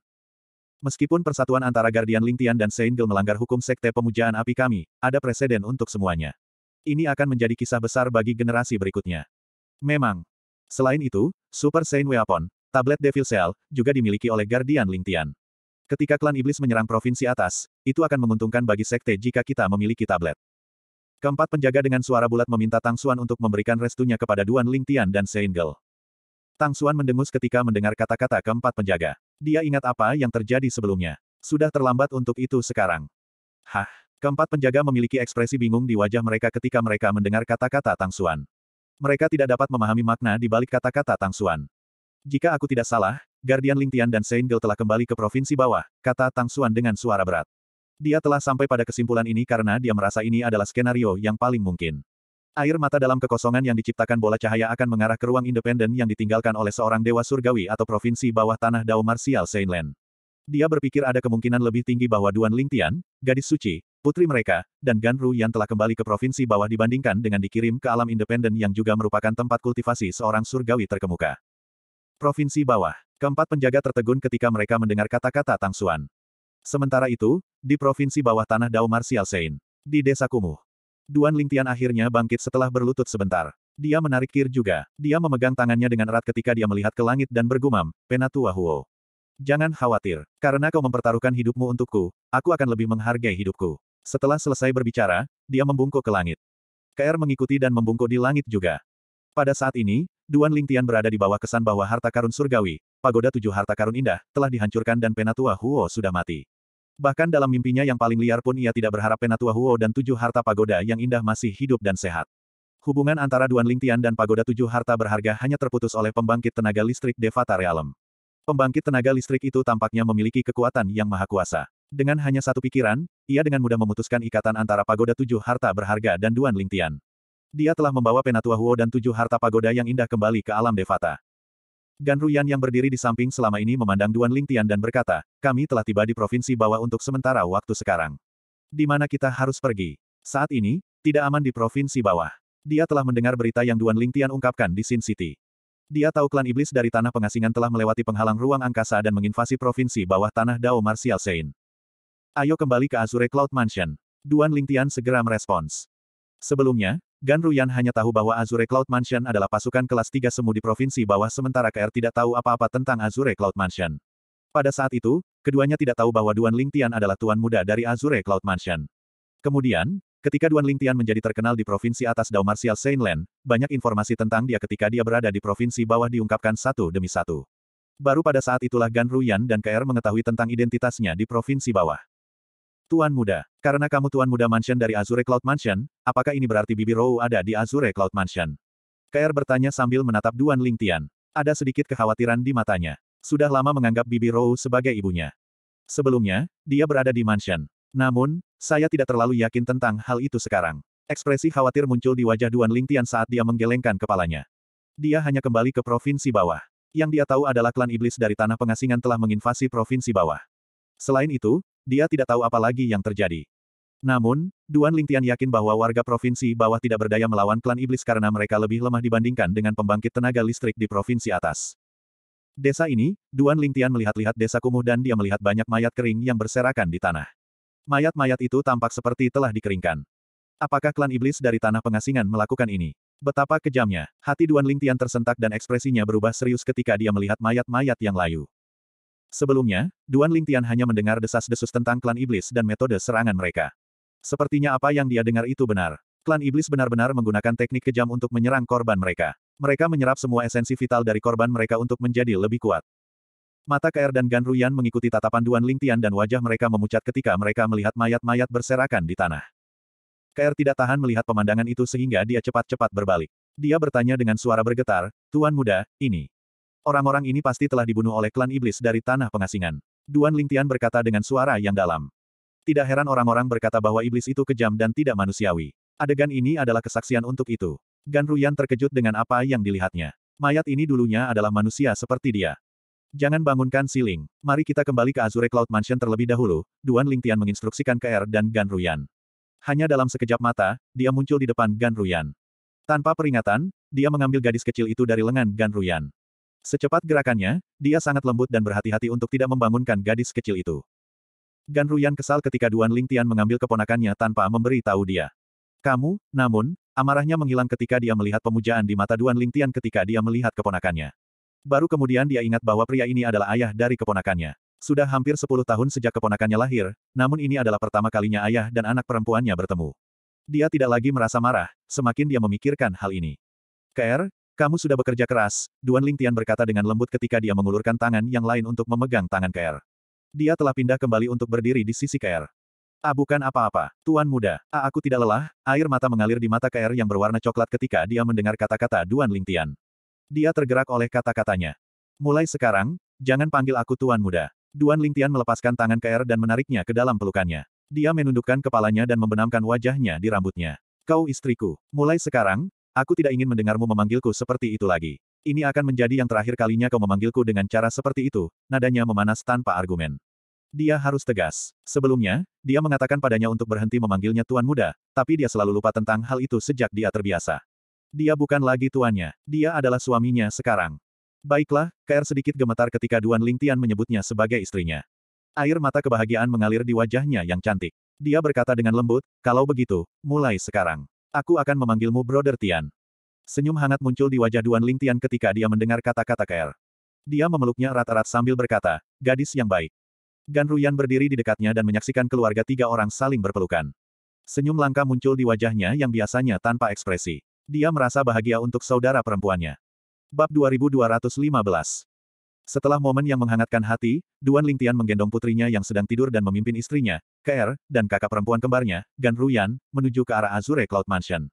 Meskipun persatuan antara Guardian Lingtian dan Saint Gil melanggar hukum sekte pemujaan api kami, ada presiden untuk semuanya. Ini akan menjadi kisah besar bagi generasi berikutnya. Memang. Selain itu, Super Saint Weapon, tablet Devil Cell, juga dimiliki oleh Guardian Lingtian. Ketika klan iblis menyerang provinsi atas, itu akan menguntungkan bagi sekte jika kita memiliki tablet. Keempat penjaga dengan suara bulat meminta Tang Suan untuk memberikan restunya kepada Duan Ling Tian dan Seingel. Tang Suan mendengus ketika mendengar kata-kata keempat penjaga. Dia ingat apa yang terjadi sebelumnya. Sudah terlambat untuk itu sekarang. Hah? Keempat penjaga memiliki ekspresi bingung di wajah mereka ketika mereka mendengar kata-kata Tang Suan. Mereka tidak dapat memahami makna di balik kata-kata Tang Suan. Jika aku tidak salah, Guardian Ling Tian dan Seingel telah kembali ke provinsi bawah, kata Tang Suan dengan suara berat. Dia telah sampai pada kesimpulan ini karena dia merasa ini adalah skenario yang paling mungkin. Air mata dalam kekosongan yang diciptakan bola cahaya akan mengarah ke ruang independen yang ditinggalkan oleh seorang dewa surgawi atau provinsi bawah tanah Dao Martial Sainland. Dia berpikir ada kemungkinan lebih tinggi bahwa Duan Lingtian, gadis suci, putri mereka, dan Gan Ru yang telah kembali ke provinsi bawah dibandingkan dengan dikirim ke alam independen yang juga merupakan tempat kultivasi seorang surgawi terkemuka. Provinsi bawah. Keempat penjaga tertegun ketika mereka mendengar kata-kata Tang Suan. Sementara itu, di provinsi bawah tanah Dao Martial Sein, di desa Kumuh, Duan Lingtian akhirnya bangkit setelah berlutut sebentar. Dia menarik kir juga. Dia memegang tangannya dengan erat ketika dia melihat ke langit dan bergumam, Penatua Huo. Jangan khawatir, karena kau mempertaruhkan hidupmu untukku, aku akan lebih menghargai hidupku. Setelah selesai berbicara, dia membungkuk ke langit. KR mengikuti dan membungkuk di langit juga. Pada saat ini, Duan Lingtian berada di bawah kesan bahwa harta karun surgawi, pagoda tujuh harta karun indah, telah dihancurkan dan Penatua Huo sudah mati. Bahkan dalam mimpinya yang paling liar pun ia tidak berharap Penatua Huo dan tujuh harta pagoda yang indah masih hidup dan sehat. Hubungan antara Duan Lingtian dan pagoda tujuh harta berharga hanya terputus oleh pembangkit tenaga listrik Devata Realm. Pembangkit tenaga listrik itu tampaknya memiliki kekuatan yang maha kuasa. Dengan hanya satu pikiran, ia dengan mudah memutuskan ikatan antara pagoda tujuh harta berharga dan Duan Lingtian. Dia telah membawa Penatua Huo dan tujuh harta pagoda yang indah kembali ke alam Devata. Gan Ruyan yang berdiri di samping selama ini memandang Duan Lingtian dan berkata, kami telah tiba di provinsi bawah untuk sementara waktu sekarang. Di mana kita harus pergi? Saat ini, tidak aman di provinsi bawah. Dia telah mendengar berita yang Duan Lingtian ungkapkan di Sin City. Dia tahu klan iblis dari tanah pengasingan telah melewati penghalang ruang angkasa dan menginvasi provinsi bawah tanah Dao Martial Sein. Ayo kembali ke Azure Cloud Mansion. Duan Lingtian segera merespons. Sebelumnya, Gan Ruyan hanya tahu bahwa Azure Cloud Mansion adalah pasukan kelas 3 semu di provinsi bawah sementara KR tidak tahu apa-apa tentang Azure Cloud Mansion. Pada saat itu, keduanya tidak tahu bahwa Duan Ling Tian adalah tuan muda dari Azure Cloud Mansion. Kemudian, ketika Duan Ling Tian menjadi terkenal di provinsi atas Dao Martial Saintland, banyak informasi tentang dia ketika dia berada di provinsi bawah diungkapkan satu demi satu. Baru pada saat itulah Gan Ruyan dan KR mengetahui tentang identitasnya di provinsi bawah. Tuan Muda, karena kamu Tuan Muda Mansion dari Azure Cloud Mansion, apakah ini berarti Bibi Rou ada di Azure Cloud Mansion? KR bertanya sambil menatap Duan Ling Tian. Ada sedikit kekhawatiran di matanya. Sudah lama menganggap Bibi Rou sebagai ibunya. Sebelumnya, dia berada di mansion. Namun, saya tidak terlalu yakin tentang hal itu sekarang. Ekspresi khawatir muncul di wajah Duan Ling Tian saat dia menggelengkan kepalanya. Dia hanya kembali ke provinsi bawah. Yang dia tahu adalah klan iblis dari tanah pengasingan telah menginvasi provinsi bawah. Selain itu, dia tidak tahu apa lagi yang terjadi. Namun, Duan Lingtian yakin bahwa warga provinsi bawah tidak berdaya melawan klan iblis karena mereka lebih lemah dibandingkan dengan pembangkit tenaga listrik di provinsi atas. Desa ini, Duan Lingtian melihat-lihat desa kumuh dan dia melihat banyak mayat kering yang berserakan di tanah. Mayat-mayat itu tampak seperti telah dikeringkan. Apakah klan iblis dari tanah pengasingan melakukan ini? Betapa kejamnya, hati Duan Lingtian tersentak dan ekspresinya berubah serius ketika dia melihat mayat-mayat yang layu. Sebelumnya, Duan Lingtian hanya mendengar desas-desus tentang klan iblis dan metode serangan mereka. Sepertinya apa yang dia dengar itu benar. Klan iblis benar-benar menggunakan teknik kejam untuk menyerang korban mereka. Mereka menyerap semua esensi vital dari korban mereka untuk menjadi lebih kuat. Mata KR dan Gan Ruyan mengikuti tatapan Duan Lingtian dan wajah mereka memucat ketika mereka melihat mayat-mayat berserakan di tanah. KR tidak tahan melihat pemandangan itu sehingga dia cepat-cepat berbalik. Dia bertanya dengan suara bergetar, Tuan muda, ini. Orang-orang ini pasti telah dibunuh oleh klan iblis dari tanah pengasingan. Duan Lingtian berkata dengan suara yang dalam. Tidak heran orang-orang berkata bahwa iblis itu kejam dan tidak manusiawi. Adegan ini adalah kesaksian untuk itu. Gan Ruyan terkejut dengan apa yang dilihatnya. Mayat ini dulunya adalah manusia seperti dia. Jangan bangunkan Siling. Mari kita kembali ke Azure Cloud Mansion terlebih dahulu, Duan Lingtian menginstruksikan KR er dan Gan Ruyan. Hanya dalam sekejap mata, dia muncul di depan Gan Ruyan. Tanpa peringatan, dia mengambil gadis kecil itu dari lengan Gan Ruyan. Secepat gerakannya, dia sangat lembut dan berhati-hati untuk tidak membangunkan gadis kecil itu. Gan Ruyan kesal ketika Duan Lingtian mengambil keponakannya tanpa memberi tahu dia. Kamu, namun, amarahnya menghilang ketika dia melihat pemujaan di mata Duan Lingtian ketika dia melihat keponakannya. Baru kemudian dia ingat bahwa pria ini adalah ayah dari keponakannya. Sudah hampir 10 tahun sejak keponakannya lahir, namun ini adalah pertama kalinya ayah dan anak perempuannya bertemu. Dia tidak lagi merasa marah, semakin dia memikirkan hal ini. Ker, kamu sudah bekerja keras, Duan Lingtian berkata dengan lembut ketika dia mengulurkan tangan yang lain untuk memegang tangan Kair. Dia telah pindah kembali untuk berdiri di sisi Kair. Ah bukan apa-apa, Tuan Muda. Ah aku tidak lelah, air mata mengalir di mata Kair yang berwarna coklat ketika dia mendengar kata-kata Duan Lingtian. Dia tergerak oleh kata-katanya. Mulai sekarang, jangan panggil aku Tuan Muda. Duan Lingtian melepaskan tangan Kair dan menariknya ke dalam pelukannya. Dia menundukkan kepalanya dan membenamkan wajahnya di rambutnya. Kau istriku. Mulai sekarang, Aku tidak ingin mendengarmu memanggilku seperti itu lagi. Ini akan menjadi yang terakhir kalinya kau memanggilku dengan cara seperti itu, nadanya memanas tanpa argumen. Dia harus tegas. Sebelumnya, dia mengatakan padanya untuk berhenti memanggilnya tuan muda, tapi dia selalu lupa tentang hal itu sejak dia terbiasa. Dia bukan lagi tuannya, dia adalah suaminya sekarang. Baiklah, Kair sedikit gemetar ketika Duan Lingtian menyebutnya sebagai istrinya. Air mata kebahagiaan mengalir di wajahnya yang cantik. Dia berkata dengan lembut, kalau begitu, mulai sekarang. Aku akan memanggilmu Brother Tian. Senyum hangat muncul di wajah Duan Ling Tian ketika dia mendengar kata-kata Kair. Dia memeluknya rat-rat sambil berkata, gadis yang baik. Gan Ruyan berdiri di dekatnya dan menyaksikan keluarga tiga orang saling berpelukan. Senyum langka muncul di wajahnya yang biasanya tanpa ekspresi. Dia merasa bahagia untuk saudara perempuannya. Bab 2215 setelah momen yang menghangatkan hati, Duan Lingtian menggendong putrinya yang sedang tidur dan memimpin istrinya, KR, dan kakak perempuan kembarnya, Gan Ruyan, menuju ke arah Azure Cloud Mansion.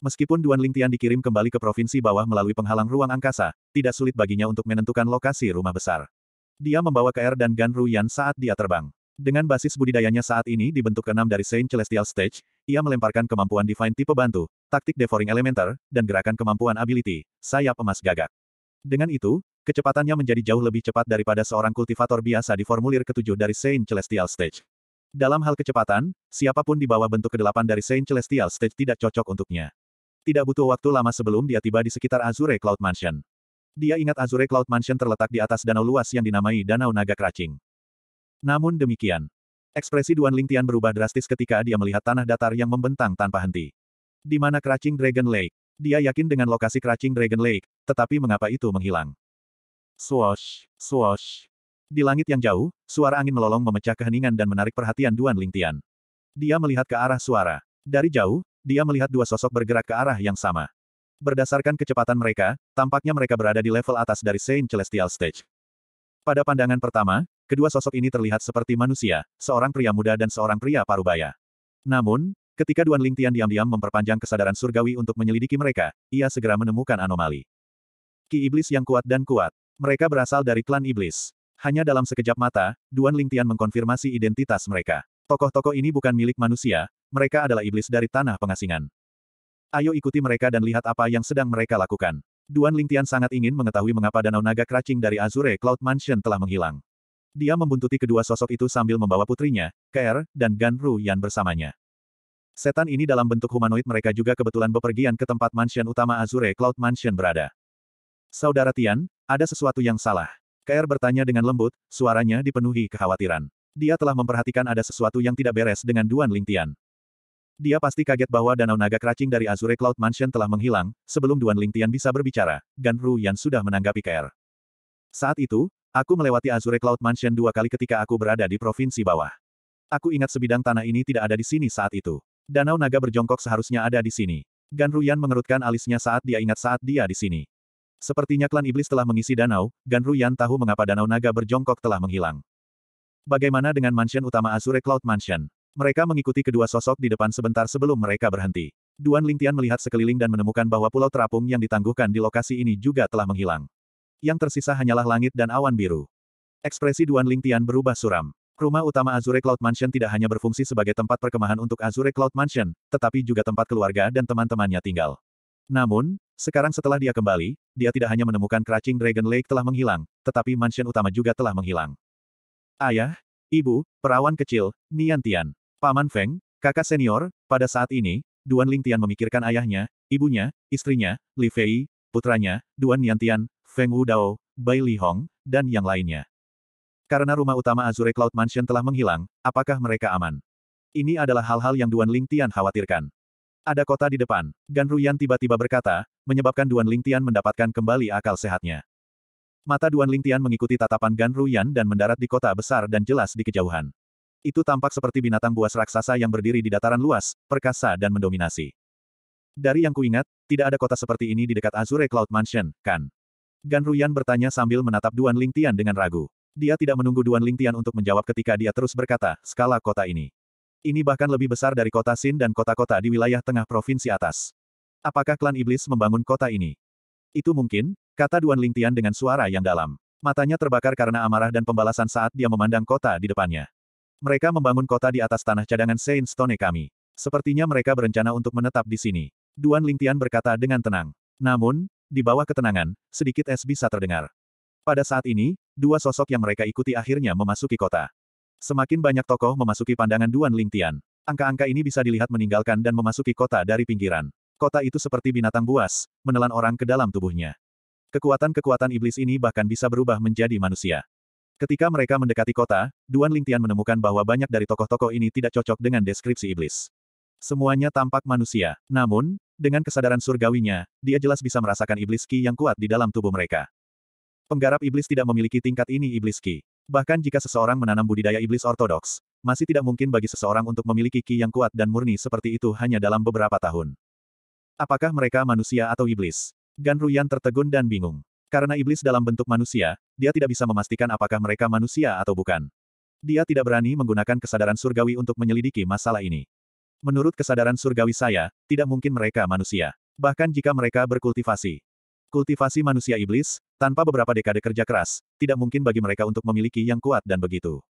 Meskipun Duan Lingtian dikirim kembali ke provinsi bawah melalui penghalang ruang angkasa, tidak sulit baginya untuk menentukan lokasi rumah besar. Dia membawa KR dan Gan Ruyan saat dia terbang. Dengan basis budidayanya saat ini dibentuk keenam dari Saint Celestial Stage, ia melemparkan kemampuan Divine Tipe Bantu, taktik Devouring Elementor, dan gerakan kemampuan Ability, Sayap Emas Gagak. Dengan itu, Kecepatannya menjadi jauh lebih cepat daripada seorang kultivator biasa di formulir ketujuh dari Saint Celestial Stage. Dalam hal kecepatan, siapapun di bawah bentuk kedelapan dari Saint Celestial Stage tidak cocok untuknya. Tidak butuh waktu lama sebelum dia tiba di sekitar Azure Cloud Mansion. Dia ingat Azure Cloud Mansion terletak di atas danau luas yang dinamai Danau Naga Kracing. Namun demikian, ekspresi Duan Lingtian berubah drastis ketika dia melihat tanah datar yang membentang tanpa henti. Di mana Kracing Dragon Lake? Dia yakin dengan lokasi Kracing Dragon Lake, tetapi mengapa itu menghilang? Swash, swash. Di langit yang jauh, suara angin melolong memecah keheningan dan menarik perhatian Duan Lingtian. Dia melihat ke arah suara. Dari jauh, dia melihat dua sosok bergerak ke arah yang sama. Berdasarkan kecepatan mereka, tampaknya mereka berada di level atas dari Saint Celestial Stage. Pada pandangan pertama, kedua sosok ini terlihat seperti manusia, seorang pria muda dan seorang pria parubaya. Namun, ketika Duan Lingtian diam-diam memperpanjang kesadaran surgawi untuk menyelidiki mereka, ia segera menemukan anomali. Ki Iblis yang kuat dan kuat. Mereka berasal dari klan iblis. Hanya dalam sekejap mata, Duan Lingtian mengkonfirmasi identitas mereka. Tokoh-tokoh ini bukan milik manusia, mereka adalah iblis dari tanah pengasingan. Ayo ikuti mereka dan lihat apa yang sedang mereka lakukan. Duan Lingtian sangat ingin mengetahui mengapa Danau Naga Kracing dari Azure Cloud Mansion telah menghilang. Dia membuntuti kedua sosok itu sambil membawa putrinya, Kaer, dan Gan Ru Yan bersamanya. Setan ini dalam bentuk humanoid mereka juga kebetulan bepergian ke tempat mansion utama Azure Cloud Mansion berada. Saudara Tian, ada sesuatu yang salah. KR bertanya dengan lembut, suaranya dipenuhi kekhawatiran. Dia telah memperhatikan ada sesuatu yang tidak beres dengan Duan Lingtian. Dia pasti kaget bahwa danau naga keracing dari Azure Cloud Mansion telah menghilang, sebelum Duan Lingtian bisa berbicara, Gan Ruyan sudah menanggapi KR. Saat itu, aku melewati Azure Cloud Mansion dua kali ketika aku berada di provinsi bawah. Aku ingat sebidang tanah ini tidak ada di sini saat itu. Danau naga berjongkok seharusnya ada di sini. Gan Ruyan mengerutkan alisnya saat dia ingat saat dia di sini. Sepertinya klan iblis telah mengisi danau, Ganru Yan tahu mengapa danau naga berjongkok telah menghilang. Bagaimana dengan mansion utama Azure Cloud Mansion? Mereka mengikuti kedua sosok di depan sebentar sebelum mereka berhenti. Duan Lingtian melihat sekeliling dan menemukan bahwa pulau terapung yang ditangguhkan di lokasi ini juga telah menghilang. Yang tersisa hanyalah langit dan awan biru. Ekspresi Duan Lingtian berubah suram. Rumah utama Azure Cloud Mansion tidak hanya berfungsi sebagai tempat perkemahan untuk Azure Cloud Mansion, tetapi juga tempat keluarga dan teman-temannya tinggal. Namun, sekarang setelah dia kembali, dia tidak hanya menemukan keracing Dragon Lake telah menghilang, tetapi mansion utama juga telah menghilang. Ayah, ibu, perawan kecil, Nian Tian, Paman Feng, kakak senior, pada saat ini, Duan Ling Tian memikirkan ayahnya, ibunya, istrinya, Li Fei, putranya, Duan Nian Tian, Feng Wu Dao, Bai Li Hong, dan yang lainnya. Karena rumah utama Azure Cloud Mansion telah menghilang, apakah mereka aman? Ini adalah hal-hal yang Duan Ling Tian khawatirkan. Ada kota di depan. Gan Ruyan tiba-tiba berkata, menyebabkan Duan Lingtian mendapatkan kembali akal sehatnya. Mata Duan Lingtian mengikuti tatapan Gan Ruyan dan mendarat di kota besar dan jelas di kejauhan. Itu tampak seperti binatang buas raksasa yang berdiri di dataran luas, perkasa dan mendominasi. Dari yang kuingat, tidak ada kota seperti ini di dekat Azure Cloud Mansion, kan? Gan Ruyan bertanya sambil menatap Duan Lingtian dengan ragu. Dia tidak menunggu Duan Lingtian untuk menjawab ketika dia terus berkata, skala kota ini. Ini bahkan lebih besar dari kota Sin dan kota-kota di wilayah tengah provinsi atas. Apakah klan iblis membangun kota ini? Itu mungkin, kata Duan Lingtian dengan suara yang dalam. Matanya terbakar karena amarah dan pembalasan saat dia memandang kota di depannya. Mereka membangun kota di atas tanah cadangan Saint Stone kami. Sepertinya mereka berencana untuk menetap di sini. Duan Lingtian berkata dengan tenang. Namun, di bawah ketenangan, sedikit es bisa terdengar. Pada saat ini, dua sosok yang mereka ikuti akhirnya memasuki kota. Semakin banyak tokoh memasuki pandangan Duan Lingtian. Angka-angka ini bisa dilihat meninggalkan dan memasuki kota dari pinggiran kota itu seperti binatang buas, menelan orang ke dalam tubuhnya. Kekuatan-kekuatan iblis ini bahkan bisa berubah menjadi manusia. Ketika mereka mendekati kota, Duan Lingtian menemukan bahwa banyak dari tokoh-tokoh ini tidak cocok dengan deskripsi iblis. Semuanya tampak manusia. Namun, dengan kesadaran surgawinya, dia jelas bisa merasakan iblis ki yang kuat di dalam tubuh mereka. Penggarap iblis tidak memiliki tingkat ini iblis ki. Bahkan jika seseorang menanam budidaya iblis ortodoks, masih tidak mungkin bagi seseorang untuk memiliki ki yang kuat dan murni seperti itu hanya dalam beberapa tahun. Apakah mereka manusia atau iblis? Gan Ruyan tertegun dan bingung. Karena iblis dalam bentuk manusia, dia tidak bisa memastikan apakah mereka manusia atau bukan. Dia tidak berani menggunakan kesadaran surgawi untuk menyelidiki masalah ini. Menurut kesadaran surgawi saya, tidak mungkin mereka manusia. Bahkan jika mereka berkultivasi. Kultivasi manusia iblis, tanpa beberapa dekade kerja keras, tidak mungkin bagi mereka untuk memiliki yang kuat dan begitu.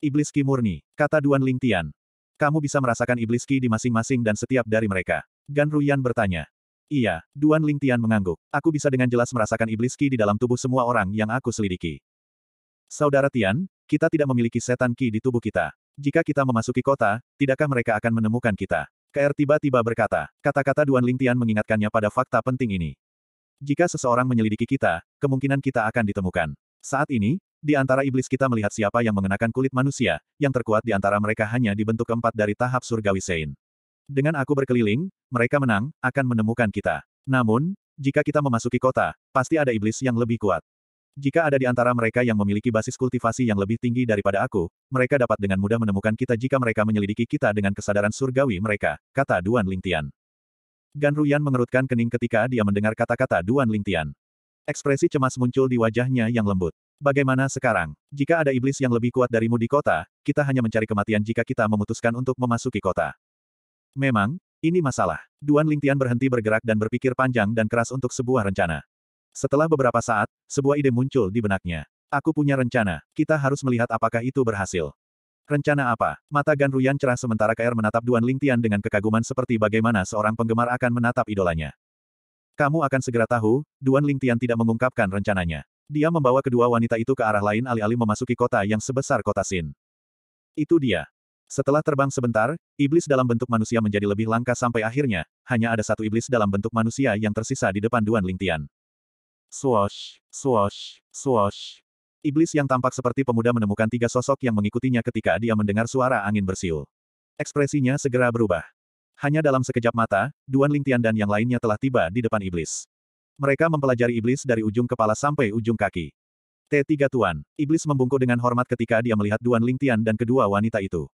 Iblis Ki kata Duan Lingtian. Kamu bisa merasakan iblis ki di masing-masing dan setiap dari mereka. Gan Ruyan bertanya. Iya, Duan Ling Tian mengangguk. Aku bisa dengan jelas merasakan iblis ki di dalam tubuh semua orang yang aku selidiki. Saudara Tian, kita tidak memiliki setan ki di tubuh kita. Jika kita memasuki kota, tidakkah mereka akan menemukan kita? KR tiba-tiba berkata. Kata-kata Duan Ling Tian mengingatkannya pada fakta penting ini. Jika seseorang menyelidiki kita, kemungkinan kita akan ditemukan. Saat ini, di antara iblis kita melihat siapa yang mengenakan kulit manusia, yang terkuat di antara mereka hanya dibentuk keempat dari tahap surgawi Sein. Dengan aku berkeliling, mereka menang, akan menemukan kita. Namun, jika kita memasuki kota, pasti ada iblis yang lebih kuat. Jika ada di antara mereka yang memiliki basis kultivasi yang lebih tinggi daripada aku, mereka dapat dengan mudah menemukan kita jika mereka menyelidiki kita dengan kesadaran surgawi mereka, kata Duan Lingtian. Gan Ruyan mengerutkan kening ketika dia mendengar kata-kata Duan Lingtian. Ekspresi cemas muncul di wajahnya yang lembut. Bagaimana sekarang? Jika ada iblis yang lebih kuat darimu di kota, kita hanya mencari kematian jika kita memutuskan untuk memasuki kota. Memang, ini masalah. Duan Lingtian berhenti bergerak dan berpikir panjang dan keras untuk sebuah rencana. Setelah beberapa saat, sebuah ide muncul di benaknya. Aku punya rencana. Kita harus melihat apakah itu berhasil. Rencana apa? Mata Gan Ruyan cerah sementara KR menatap Duan Lingtian dengan kekaguman seperti bagaimana seorang penggemar akan menatap idolanya. Kamu akan segera tahu, Duan Lingtian tidak mengungkapkan rencananya. Dia membawa kedua wanita itu ke arah lain alih-alih memasuki kota yang sebesar kota Sin. Itu dia. Setelah terbang sebentar, iblis dalam bentuk manusia menjadi lebih langka sampai akhirnya, hanya ada satu iblis dalam bentuk manusia yang tersisa di depan Duan Lingtian. Swash, swash, swash. Iblis yang tampak seperti pemuda menemukan tiga sosok yang mengikutinya ketika dia mendengar suara angin bersiul. Ekspresinya segera berubah. Hanya dalam sekejap mata, Duan Lingtian dan yang lainnya telah tiba di depan iblis. Mereka mempelajari iblis dari ujung kepala sampai ujung kaki. T3 Tuan, iblis membungkuk dengan hormat ketika dia melihat Duan Lingtian dan kedua wanita itu.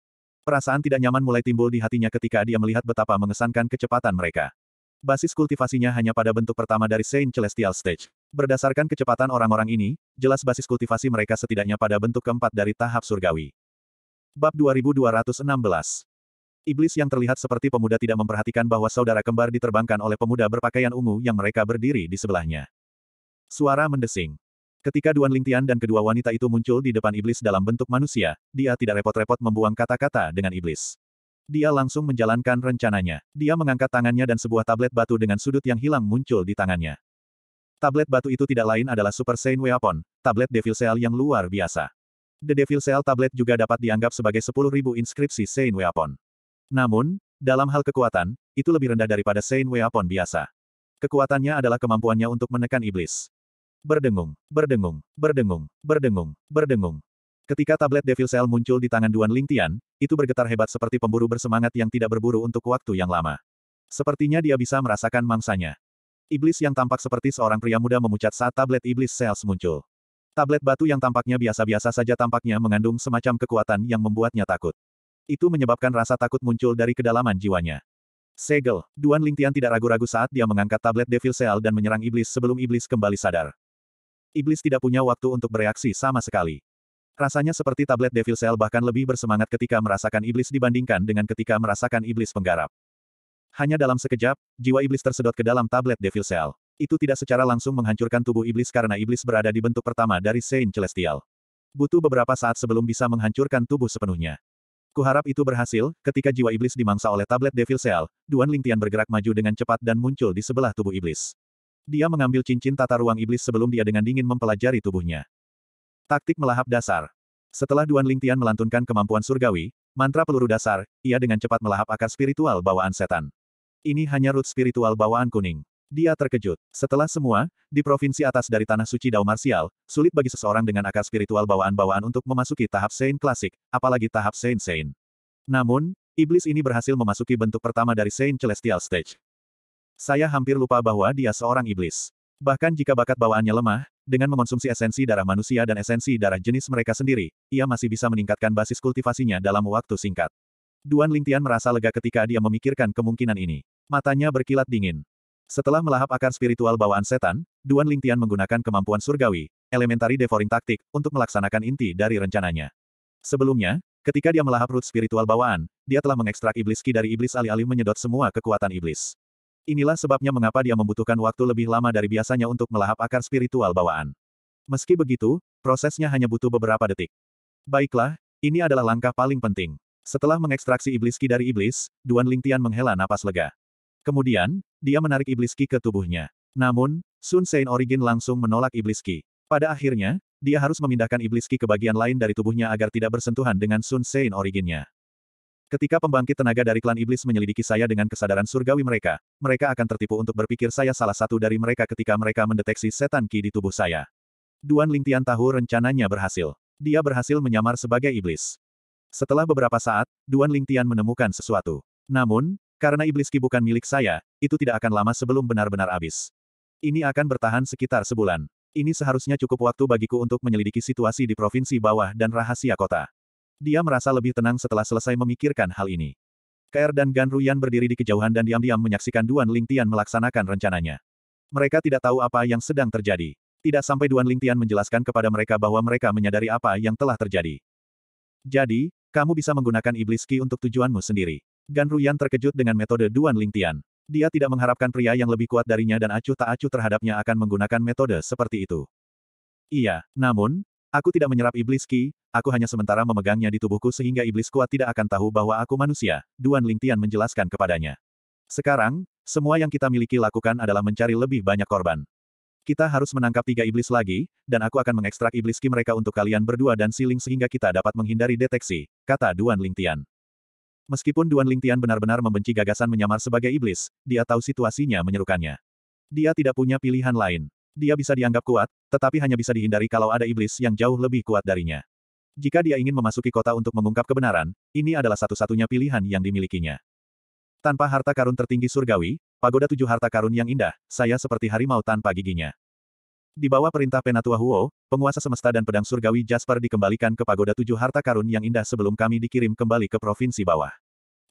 Perasaan tidak nyaman mulai timbul di hatinya ketika dia melihat betapa mengesankan kecepatan mereka. Basis kultivasinya hanya pada bentuk pertama dari Saint Celestial Stage. Berdasarkan kecepatan orang-orang ini, jelas basis kultivasi mereka setidaknya pada bentuk keempat dari tahap surgawi. Bab 2216 Iblis yang terlihat seperti pemuda tidak memperhatikan bahwa saudara kembar diterbangkan oleh pemuda berpakaian ungu yang mereka berdiri di sebelahnya. Suara mendesing. Ketika Duan Lingtian dan kedua wanita itu muncul di depan iblis dalam bentuk manusia, dia tidak repot-repot membuang kata-kata dengan iblis. Dia langsung menjalankan rencananya. Dia mengangkat tangannya dan sebuah tablet batu dengan sudut yang hilang muncul di tangannya. Tablet batu itu tidak lain adalah Super Saiyan Weapon, tablet Devil Cell yang luar biasa. The Devil Cell tablet juga dapat dianggap sebagai 10.000 inskripsi Saiyan Weapon. Namun, dalam hal kekuatan, itu lebih rendah daripada Saint Weapon biasa. Kekuatannya adalah kemampuannya untuk menekan iblis. Berdengung, berdengung, berdengung, berdengung, berdengung. Ketika tablet Devil Cell muncul di tangan Duan Lingtian, itu bergetar hebat seperti pemburu bersemangat yang tidak berburu untuk waktu yang lama. Sepertinya dia bisa merasakan mangsanya. Iblis yang tampak seperti seorang pria muda memucat saat tablet Iblis Cells muncul. Tablet batu yang tampaknya biasa-biasa saja tampaknya mengandung semacam kekuatan yang membuatnya takut. Itu menyebabkan rasa takut muncul dari kedalaman jiwanya. Segel, Duan Lingtian tidak ragu-ragu saat dia mengangkat tablet Devil Seal dan menyerang iblis sebelum iblis kembali sadar. Iblis tidak punya waktu untuk bereaksi sama sekali. Rasanya seperti tablet Devil Seal bahkan lebih bersemangat ketika merasakan iblis dibandingkan dengan ketika merasakan iblis penggarap. Hanya dalam sekejap, jiwa iblis tersedot ke dalam tablet Devil Seal. Itu tidak secara langsung menghancurkan tubuh iblis karena iblis berada di bentuk pertama dari Saint Celestial. Butuh beberapa saat sebelum bisa menghancurkan tubuh sepenuhnya. Kuharap itu berhasil, ketika jiwa iblis dimangsa oleh tablet Devil Cell, Duan Lingtian bergerak maju dengan cepat dan muncul di sebelah tubuh iblis. Dia mengambil cincin tata ruang iblis sebelum dia dengan dingin mempelajari tubuhnya. Taktik melahap dasar. Setelah Duan Lingtian melantunkan kemampuan surgawi, mantra peluru dasar, ia dengan cepat melahap akar spiritual bawaan setan. Ini hanya root spiritual bawaan kuning. Dia terkejut. Setelah semua, di provinsi atas dari Tanah Suci Dao Martial, sulit bagi seseorang dengan akar spiritual bawaan-bawaan untuk memasuki tahap Sein klasik, apalagi tahap Sein Sein. Namun, iblis ini berhasil memasuki bentuk pertama dari Sein Celestial Stage. Saya hampir lupa bahwa dia seorang iblis. Bahkan jika bakat bawaannya lemah, dengan mengonsumsi esensi darah manusia dan esensi darah jenis mereka sendiri, ia masih bisa meningkatkan basis kultivasinya dalam waktu singkat. Duan Lingtian merasa lega ketika dia memikirkan kemungkinan ini. Matanya berkilat dingin. Setelah melahap akar spiritual bawaan setan, Duan Lingtian menggunakan kemampuan surgawi, elementary devouring taktik, untuk melaksanakan inti dari rencananya. Sebelumnya, ketika dia melahap root spiritual bawaan, dia telah mengekstrak iblis ki dari iblis alih-alih menyedot semua kekuatan iblis. Inilah sebabnya mengapa dia membutuhkan waktu lebih lama dari biasanya untuk melahap akar spiritual bawaan. Meski begitu, prosesnya hanya butuh beberapa detik. Baiklah, ini adalah langkah paling penting. Setelah mengekstraksi iblis ki dari iblis, Duan Lingtian menghela napas lega. Kemudian, dia menarik iblis Qi ke tubuhnya. Namun, Sun Sein Origin langsung menolak iblis Qi. Pada akhirnya, dia harus memindahkan iblis Qi ke bagian lain dari tubuhnya agar tidak bersentuhan dengan Sun Sein Originnya. Ketika pembangkit tenaga dari klan iblis menyelidiki saya dengan kesadaran surgawi mereka, mereka akan tertipu untuk berpikir saya salah satu dari mereka ketika mereka mendeteksi setan Qi di tubuh saya. Duan Ling Tian tahu rencananya berhasil. Dia berhasil menyamar sebagai iblis. Setelah beberapa saat, Duan Ling Tian menemukan sesuatu. Namun, karena iblis ki bukan milik saya, itu tidak akan lama sebelum benar-benar habis. Ini akan bertahan sekitar sebulan. Ini seharusnya cukup waktu bagiku untuk menyelidiki situasi di provinsi bawah dan rahasia kota. Dia merasa lebih tenang setelah selesai memikirkan hal ini. Kair dan Gan Ruyan berdiri di kejauhan dan diam-diam menyaksikan Duan Lingtian melaksanakan rencananya. Mereka tidak tahu apa yang sedang terjadi. Tidak sampai Duan Lingtian menjelaskan kepada mereka bahwa mereka menyadari apa yang telah terjadi. Jadi, kamu bisa menggunakan iblis ki untuk tujuanmu sendiri. Gan Ruyan terkejut dengan metode Duan Lingtian. Dia tidak mengharapkan pria yang lebih kuat darinya dan acuh tak acuh terhadapnya akan menggunakan metode seperti itu. Iya, namun, aku tidak menyerap iblis ki, aku hanya sementara memegangnya di tubuhku sehingga iblis kuat tidak akan tahu bahwa aku manusia, Duan Lingtian menjelaskan kepadanya. Sekarang, semua yang kita miliki lakukan adalah mencari lebih banyak korban. Kita harus menangkap tiga iblis lagi, dan aku akan mengekstrak iblis ki mereka untuk kalian berdua dan siling sehingga kita dapat menghindari deteksi, kata Duan Lingtian. Meskipun Duan Lingtian benar-benar membenci gagasan menyamar sebagai iblis, dia tahu situasinya menyerukannya. Dia tidak punya pilihan lain. Dia bisa dianggap kuat, tetapi hanya bisa dihindari kalau ada iblis yang jauh lebih kuat darinya. Jika dia ingin memasuki kota untuk mengungkap kebenaran, ini adalah satu-satunya pilihan yang dimilikinya. Tanpa harta karun tertinggi surgawi, pagoda tujuh harta karun yang indah, saya seperti harimau tanpa giginya. Di bawah perintah Penatua Huo, penguasa semesta dan pedang surgawi Jasper dikembalikan ke pagoda tujuh harta karun yang indah sebelum kami dikirim kembali ke provinsi bawah.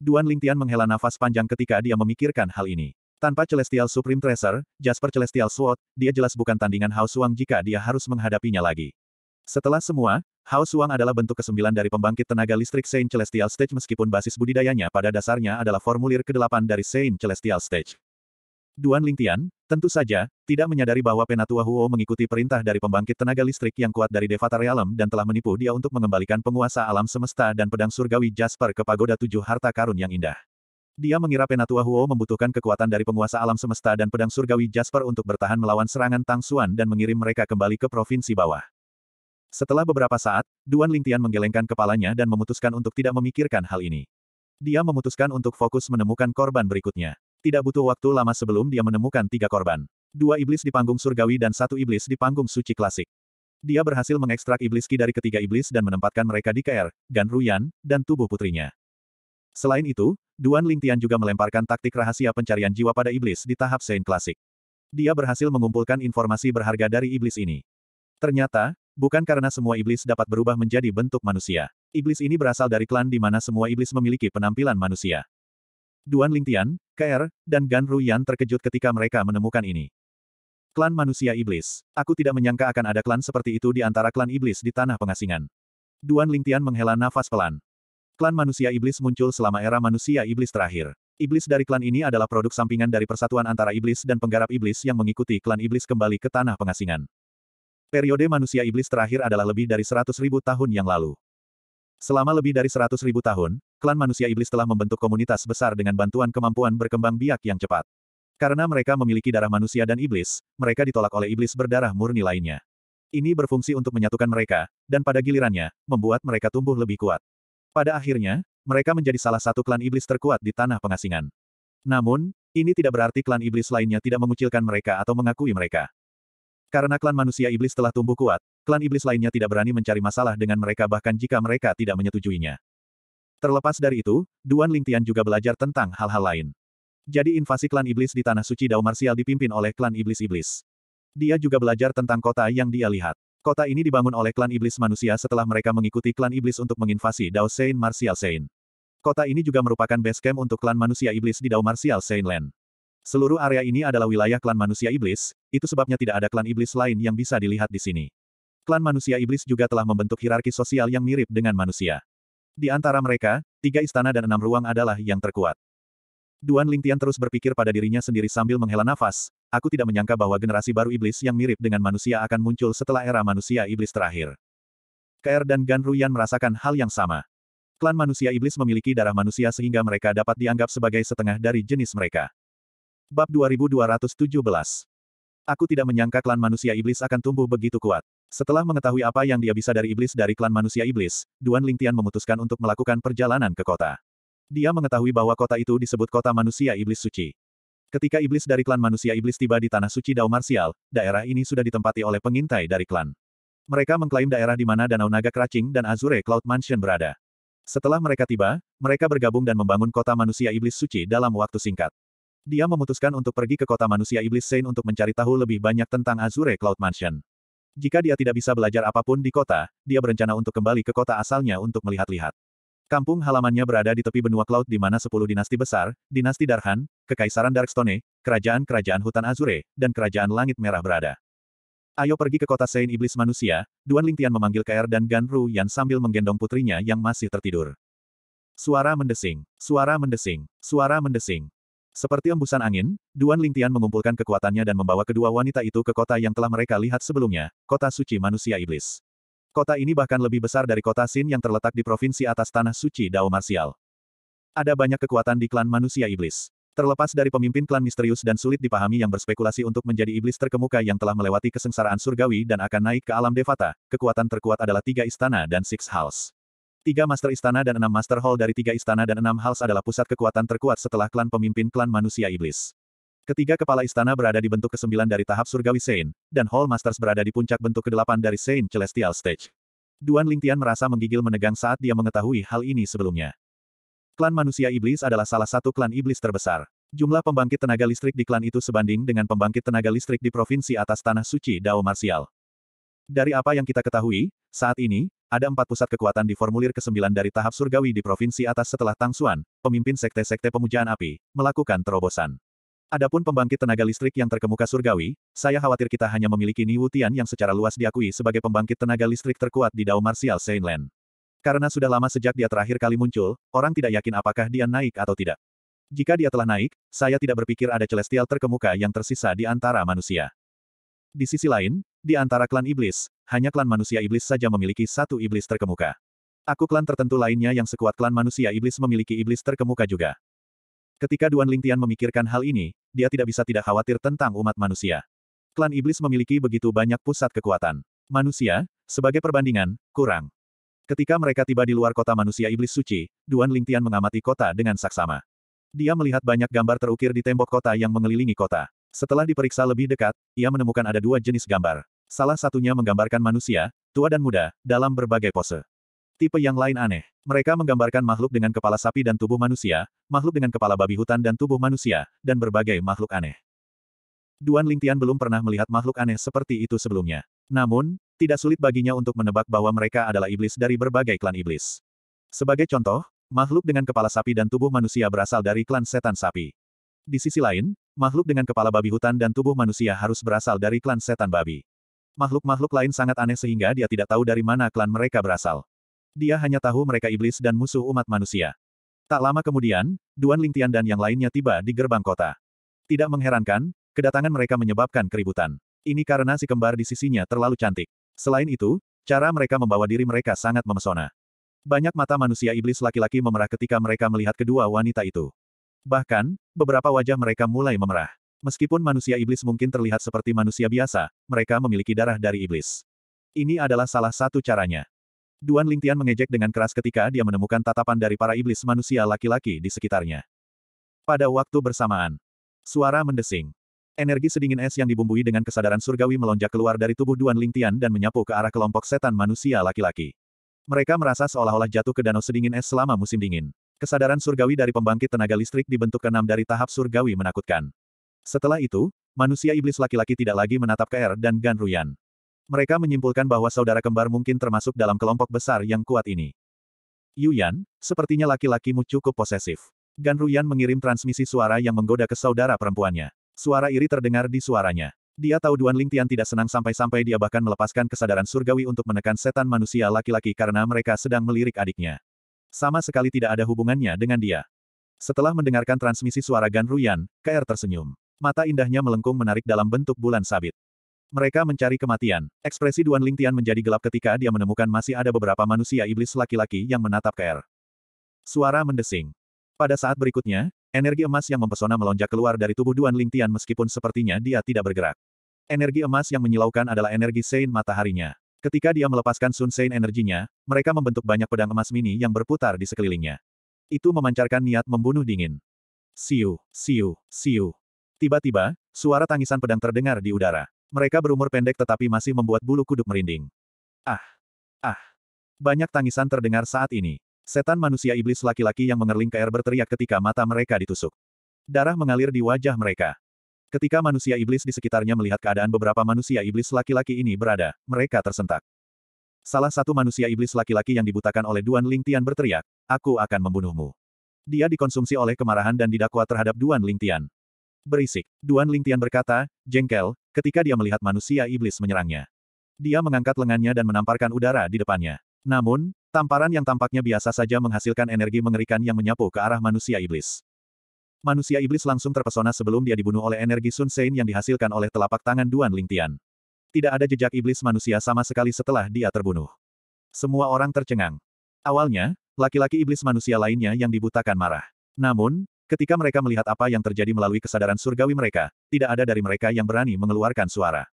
Duan Lingtian menghela nafas panjang ketika dia memikirkan hal ini. Tanpa Celestial Supreme Tracer, Jasper Celestial Sword, dia jelas bukan tandingan Hao Suang jika dia harus menghadapinya lagi. Setelah semua, Hao Suang adalah bentuk kesembilan dari pembangkit tenaga listrik Saint Celestial Stage meskipun basis budidayanya pada dasarnya adalah formulir ke-8 dari Saint Celestial Stage. Duan Lingtian, tentu saja, tidak menyadari bahwa Penatua Huo mengikuti perintah dari pembangkit tenaga listrik yang kuat dari Devata Realm dan telah menipu dia untuk mengembalikan penguasa alam semesta dan pedang surgawi Jasper ke pagoda tujuh harta karun yang indah. Dia mengira Penatua Huo membutuhkan kekuatan dari penguasa alam semesta dan pedang surgawi Jasper untuk bertahan melawan serangan Tang Suan dan mengirim mereka kembali ke provinsi bawah. Setelah beberapa saat, Duan Lingtian menggelengkan kepalanya dan memutuskan untuk tidak memikirkan hal ini. Dia memutuskan untuk fokus menemukan korban berikutnya. Tidak butuh waktu lama sebelum dia menemukan tiga korban. Dua iblis di panggung surgawi dan satu iblis di panggung suci klasik. Dia berhasil mengekstrak iblis ki dari ketiga iblis dan menempatkan mereka di KR, Gan Ruyan, dan tubuh putrinya. Selain itu, Duan Lingtian juga melemparkan taktik rahasia pencarian jiwa pada iblis di tahap Sein klasik. Dia berhasil mengumpulkan informasi berharga dari iblis ini. Ternyata, bukan karena semua iblis dapat berubah menjadi bentuk manusia. Iblis ini berasal dari klan di mana semua iblis memiliki penampilan manusia. Duan Lingtian, KR, dan Gan Ruyan terkejut ketika mereka menemukan ini. Klan manusia iblis. Aku tidak menyangka akan ada klan seperti itu di antara klan iblis di tanah pengasingan. Duan Lingtian menghela nafas pelan. Klan manusia iblis muncul selama era manusia iblis terakhir. Iblis dari klan ini adalah produk sampingan dari persatuan antara iblis dan penggarap iblis yang mengikuti klan iblis kembali ke tanah pengasingan. Periode manusia iblis terakhir adalah lebih dari 100.000 tahun yang lalu. Selama lebih dari 100.000 tahun, klan manusia iblis telah membentuk komunitas besar dengan bantuan kemampuan berkembang biak yang cepat. Karena mereka memiliki darah manusia dan iblis, mereka ditolak oleh iblis berdarah murni lainnya. Ini berfungsi untuk menyatukan mereka, dan pada gilirannya, membuat mereka tumbuh lebih kuat. Pada akhirnya, mereka menjadi salah satu klan iblis terkuat di tanah pengasingan. Namun, ini tidak berarti klan iblis lainnya tidak mengucilkan mereka atau mengakui mereka. Karena klan manusia iblis telah tumbuh kuat, klan iblis lainnya tidak berani mencari masalah dengan mereka bahkan jika mereka tidak menyetujuinya. Terlepas dari itu, Duan Lingtian juga belajar tentang hal-hal lain. Jadi invasi klan iblis di Tanah Suci Dao Marsial dipimpin oleh klan iblis-iblis. Dia juga belajar tentang kota yang dia lihat. Kota ini dibangun oleh klan iblis manusia setelah mereka mengikuti klan iblis untuk menginvasi Dao Sein Marsial Sein. Kota ini juga merupakan base camp untuk klan manusia iblis di Dao Martial Sein Land. Seluruh area ini adalah wilayah klan manusia iblis, itu sebabnya tidak ada klan iblis lain yang bisa dilihat di sini. Klan manusia iblis juga telah membentuk hierarki sosial yang mirip dengan manusia. Di antara mereka, tiga istana dan enam ruang adalah yang terkuat. Duan Lingtian terus berpikir pada dirinya sendiri sambil menghela nafas, aku tidak menyangka bahwa generasi baru iblis yang mirip dengan manusia akan muncul setelah era manusia iblis terakhir. Kair dan Gan Ruyan merasakan hal yang sama. Klan manusia iblis memiliki darah manusia sehingga mereka dapat dianggap sebagai setengah dari jenis mereka. Bab 2217 Aku tidak menyangka klan manusia iblis akan tumbuh begitu kuat. Setelah mengetahui apa yang dia bisa dari iblis dari klan manusia iblis, Duan Lingtian memutuskan untuk melakukan perjalanan ke kota. Dia mengetahui bahwa kota itu disebut kota manusia iblis suci. Ketika iblis dari klan manusia iblis tiba di tanah suci Dao Martial, daerah ini sudah ditempati oleh pengintai dari klan. Mereka mengklaim daerah di mana Danau Naga Kracing dan Azure Cloud Mansion berada. Setelah mereka tiba, mereka bergabung dan membangun kota manusia iblis suci dalam waktu singkat. Dia memutuskan untuk pergi ke kota manusia iblis Sein untuk mencari tahu lebih banyak tentang Azure Cloud Mansion. Jika dia tidak bisa belajar apapun di kota, dia berencana untuk kembali ke kota asalnya untuk melihat-lihat. Kampung halamannya berada di tepi benua Cloud di mana sepuluh dinasti besar, dinasti Darhan, Kekaisaran Darkstone, kerajaan-kerajaan hutan Azure, dan kerajaan langit merah berada. Ayo pergi ke kota Sein Iblis Manusia, Duan Lingtian memanggil Kair dan Gan Ru yang sambil menggendong putrinya yang masih tertidur. Suara mendesing, suara mendesing, suara mendesing. Seperti embusan angin, Duan Lingtian mengumpulkan kekuatannya dan membawa kedua wanita itu ke kota yang telah mereka lihat sebelumnya, kota suci manusia iblis. Kota ini bahkan lebih besar dari kota Sin yang terletak di provinsi atas tanah suci Dao Marsial. Ada banyak kekuatan di klan manusia iblis. Terlepas dari pemimpin klan misterius dan sulit dipahami yang berspekulasi untuk menjadi iblis terkemuka yang telah melewati kesengsaraan surgawi dan akan naik ke alam devata, kekuatan terkuat adalah tiga istana dan Six House. Tiga Master Istana dan enam Master Hall dari tiga istana dan enam house adalah pusat kekuatan terkuat setelah klan pemimpin klan manusia iblis. Ketiga kepala istana berada di bentuk ke-9 dari tahap surgawi Sein, dan Hall Masters berada di puncak bentuk ke-8 dari Sein Celestial Stage. Duan Lingtian merasa menggigil menegang saat dia mengetahui hal ini sebelumnya. Klan manusia iblis adalah salah satu klan iblis terbesar. Jumlah pembangkit tenaga listrik di klan itu sebanding dengan pembangkit tenaga listrik di provinsi atas tanah suci Dao Martial. Dari apa yang kita ketahui, saat ini, ada empat pusat kekuatan di formulir ke-9 dari tahap surgawi di provinsi atas setelah Tang Suan, pemimpin sekte-sekte pemujaan api, melakukan terobosan. Adapun pembangkit tenaga listrik yang terkemuka surgawi, saya khawatir kita hanya memiliki Ni Wutian yang secara luas diakui sebagai pembangkit tenaga listrik terkuat di Dao Martial Seinland. Karena sudah lama sejak dia terakhir kali muncul, orang tidak yakin apakah dia naik atau tidak. Jika dia telah naik, saya tidak berpikir ada celestial terkemuka yang tersisa di antara manusia. Di sisi lain, di antara klan iblis, hanya klan manusia iblis saja memiliki satu iblis terkemuka. Aku klan tertentu lainnya yang sekuat klan manusia iblis memiliki iblis terkemuka juga. Ketika Duan Lingtian memikirkan hal ini, dia tidak bisa tidak khawatir tentang umat manusia. Klan iblis memiliki begitu banyak pusat kekuatan. Manusia, sebagai perbandingan, kurang. Ketika mereka tiba di luar kota manusia iblis suci, Duan Lingtian mengamati kota dengan saksama. Dia melihat banyak gambar terukir di tembok kota yang mengelilingi kota. Setelah diperiksa lebih dekat, ia menemukan ada dua jenis gambar. Salah satunya menggambarkan manusia, tua dan muda, dalam berbagai pose. Tipe yang lain aneh. Mereka menggambarkan makhluk dengan kepala sapi dan tubuh manusia, makhluk dengan kepala babi hutan dan tubuh manusia, dan berbagai makhluk aneh. Duan Lingtian belum pernah melihat makhluk aneh seperti itu sebelumnya. Namun, tidak sulit baginya untuk menebak bahwa mereka adalah iblis dari berbagai klan iblis. Sebagai contoh, makhluk dengan kepala sapi dan tubuh manusia berasal dari klan setan sapi. Di sisi lain, makhluk dengan kepala babi hutan dan tubuh manusia harus berasal dari klan setan babi. Makhluk-makhluk lain sangat aneh sehingga dia tidak tahu dari mana klan mereka berasal. Dia hanya tahu mereka iblis dan musuh umat manusia. Tak lama kemudian, Duan Lingtian dan yang lainnya tiba di gerbang kota. Tidak mengherankan, kedatangan mereka menyebabkan keributan. Ini karena si kembar di sisinya terlalu cantik. Selain itu, cara mereka membawa diri mereka sangat memesona. Banyak mata manusia iblis laki-laki memerah ketika mereka melihat kedua wanita itu. Bahkan, beberapa wajah mereka mulai memerah. Meskipun manusia iblis mungkin terlihat seperti manusia biasa, mereka memiliki darah dari iblis. Ini adalah salah satu caranya. Duan Lingtian mengejek dengan keras ketika dia menemukan tatapan dari para iblis manusia laki-laki di sekitarnya. Pada waktu bersamaan, suara mendesing. Energi sedingin es yang dibumbui dengan kesadaran surgawi melonjak keluar dari tubuh Duan Lingtian dan menyapu ke arah kelompok setan manusia laki-laki. Mereka merasa seolah-olah jatuh ke danau sedingin es selama musim dingin. Kesadaran surgawi dari pembangkit tenaga listrik dibentuk keenam dari tahap surgawi menakutkan. Setelah itu, manusia iblis laki-laki tidak lagi menatap KR dan Gan Ruyan. Mereka menyimpulkan bahwa saudara kembar mungkin termasuk dalam kelompok besar yang kuat ini. Yuyan, sepertinya laki-lakimu cukup posesif. Gan Ruyan mengirim transmisi suara yang menggoda ke saudara perempuannya. Suara iri terdengar di suaranya. Dia tahu Duan Lingtian tidak senang sampai-sampai dia bahkan melepaskan kesadaran surgawi untuk menekan setan manusia laki-laki karena mereka sedang melirik adiknya. Sama sekali tidak ada hubungannya dengan dia. Setelah mendengarkan transmisi suara Gan Ruyan, KR tersenyum. Mata indahnya melengkung menarik dalam bentuk bulan sabit. Mereka mencari kematian. Ekspresi Duan Lingtian menjadi gelap ketika dia menemukan masih ada beberapa manusia iblis laki-laki yang menatap ke air. Suara mendesing. Pada saat berikutnya, energi emas yang mempesona melonjak keluar dari tubuh Duan Lingtian meskipun sepertinya dia tidak bergerak. Energi emas yang menyilaukan adalah energi Sein mataharinya. Ketika dia melepaskan Sun Sein energinya, mereka membentuk banyak pedang emas mini yang berputar di sekelilingnya. Itu memancarkan niat membunuh dingin. Siu, siu, siu. Tiba-tiba, suara tangisan pedang terdengar di udara. Mereka berumur pendek tetapi masih membuat bulu kuduk merinding. Ah! Ah! Banyak tangisan terdengar saat ini. Setan manusia iblis laki-laki yang mengerling ke air berteriak ketika mata mereka ditusuk. Darah mengalir di wajah mereka. Ketika manusia iblis di sekitarnya melihat keadaan beberapa manusia iblis laki-laki ini berada, mereka tersentak. Salah satu manusia iblis laki-laki yang dibutakan oleh Duan Lingtian berteriak, Aku akan membunuhmu. Dia dikonsumsi oleh kemarahan dan didakwa terhadap Duan Lingtian. Berisik, Duan Lingtian berkata, jengkel, ketika dia melihat manusia iblis menyerangnya. Dia mengangkat lengannya dan menamparkan udara di depannya. Namun, tamparan yang tampaknya biasa saja menghasilkan energi mengerikan yang menyapu ke arah manusia iblis. Manusia iblis langsung terpesona sebelum dia dibunuh oleh energi Sun Sein yang dihasilkan oleh telapak tangan Duan Lingtian. Tidak ada jejak iblis manusia sama sekali setelah dia terbunuh. Semua orang tercengang. Awalnya, laki-laki iblis manusia lainnya yang dibutakan marah. Namun, Ketika mereka melihat apa yang terjadi melalui kesadaran surgawi mereka, tidak ada dari mereka yang berani mengeluarkan suara.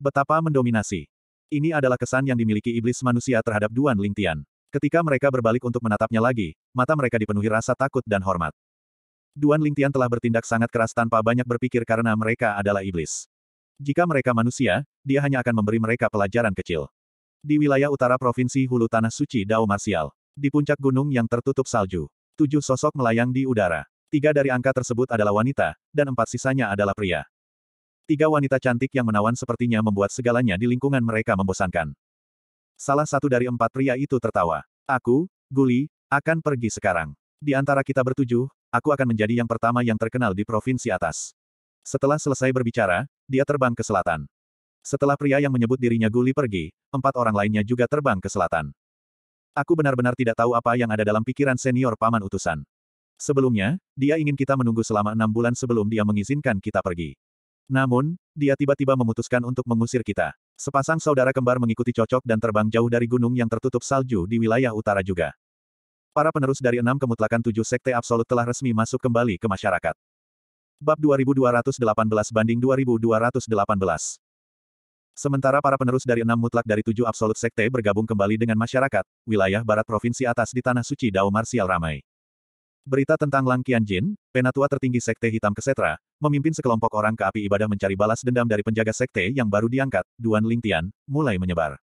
Betapa mendominasi. Ini adalah kesan yang dimiliki iblis manusia terhadap Duan Lingtian. Ketika mereka berbalik untuk menatapnya lagi, mata mereka dipenuhi rasa takut dan hormat. Duan Lingtian telah bertindak sangat keras tanpa banyak berpikir karena mereka adalah iblis. Jika mereka manusia, dia hanya akan memberi mereka pelajaran kecil. Di wilayah utara Provinsi Hulu Tanah Suci Dao Marsial, di puncak gunung yang tertutup salju, Tujuh sosok melayang di udara. Tiga dari angka tersebut adalah wanita, dan empat sisanya adalah pria. Tiga wanita cantik yang menawan sepertinya membuat segalanya di lingkungan mereka membosankan. Salah satu dari empat pria itu tertawa. Aku, Guli, akan pergi sekarang. Di antara kita bertujuh, aku akan menjadi yang pertama yang terkenal di provinsi atas. Setelah selesai berbicara, dia terbang ke selatan. Setelah pria yang menyebut dirinya Guli pergi, empat orang lainnya juga terbang ke selatan. Aku benar-benar tidak tahu apa yang ada dalam pikiran senior paman utusan. Sebelumnya, dia ingin kita menunggu selama enam bulan sebelum dia mengizinkan kita pergi. Namun, dia tiba-tiba memutuskan untuk mengusir kita. Sepasang saudara kembar mengikuti cocok dan terbang jauh dari gunung yang tertutup salju di wilayah utara juga. Para penerus dari enam kemutlakan tujuh sekte absolut telah resmi masuk kembali ke masyarakat. Bab 2218 banding 2218 Sementara para penerus dari enam mutlak dari tujuh absolut sekte bergabung kembali dengan masyarakat, wilayah barat provinsi atas di Tanah Suci Dao Marsial ramai. Berita tentang Lang Qianjin, penatua tertinggi sekte hitam kesetra, memimpin sekelompok orang ke api ibadah mencari balas dendam dari penjaga sekte yang baru diangkat, Duan Lingtian, mulai menyebar.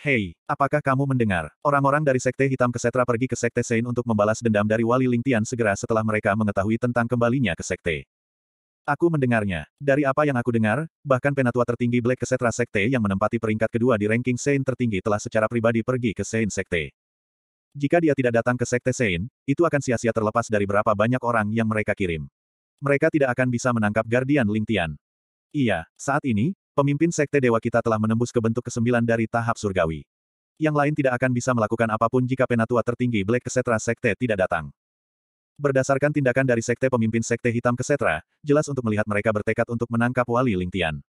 Hei, apakah kamu mendengar? Orang-orang dari sekte hitam kesetra pergi ke sekte Sein untuk membalas dendam dari wali Lingtian segera setelah mereka mengetahui tentang kembalinya ke sekte. Aku mendengarnya. Dari apa yang aku dengar, bahkan penatua tertinggi Black Kesetra Sekte yang menempati peringkat kedua di ranking Sein tertinggi telah secara pribadi pergi ke Sein Sekte. Jika dia tidak datang ke Sekte Sein, itu akan sia-sia terlepas dari berapa banyak orang yang mereka kirim. Mereka tidak akan bisa menangkap Guardian Ling Iya, saat ini, pemimpin Sekte Dewa kita telah menembus ke bentuk kesembilan dari tahap surgawi. Yang lain tidak akan bisa melakukan apapun jika penatua tertinggi Black Kesetra Sekte tidak datang. Berdasarkan tindakan dari sekte pemimpin sekte hitam Kesetra, jelas untuk melihat mereka bertekad untuk menangkap Wali Lingtian.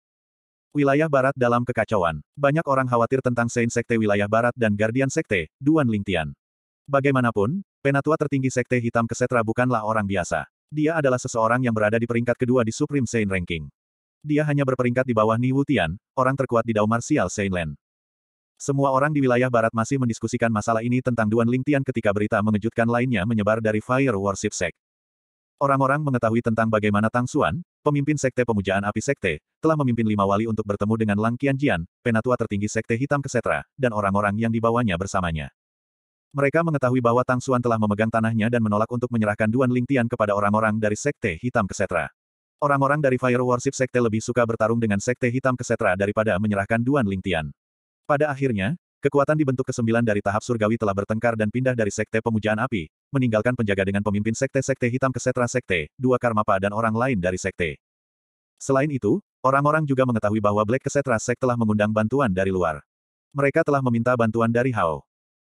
Wilayah Barat dalam kekacauan. Banyak orang khawatir tentang Sein Sekte Wilayah Barat dan Guardian Sekte, Duan Lingtian. Bagaimanapun, penatua tertinggi Sekte Hitam Kesetra bukanlah orang biasa. Dia adalah seseorang yang berada di peringkat kedua di Supreme Sein Ranking. Dia hanya berperingkat di bawah Ni Wutian, orang terkuat di Dao Martial Sein Land. Semua orang di wilayah barat masih mendiskusikan masalah ini tentang Duan Lingtian ketika berita mengejutkan lainnya menyebar dari Fire Worship Sect. Orang-orang mengetahui tentang bagaimana Tang Suan, pemimpin Sekte Pemujaan Api Sekte, telah memimpin lima wali untuk bertemu dengan Lang Qianjian, penatua tertinggi Sekte Hitam Kesetra, dan orang-orang yang dibawanya bersamanya. Mereka mengetahui bahwa Tang Suan telah memegang tanahnya dan menolak untuk menyerahkan Duan Lingtian kepada orang-orang dari Sekte Hitam Kesetra. Orang-orang dari Fire Worship Sekte lebih suka bertarung dengan Sekte Hitam Kesetra daripada menyerahkan Duan Lingtian. Pada akhirnya, kekuatan dibentuk kesembilan dari tahap surgawi telah bertengkar dan pindah dari sekte pemujaan api, meninggalkan penjaga dengan pemimpin sekte-sekte hitam ke setra sekte, dua karmapa dan orang lain dari sekte. Selain itu, orang-orang juga mengetahui bahwa Black Kesetra Sek telah mengundang bantuan dari luar. Mereka telah meminta bantuan dari Hao.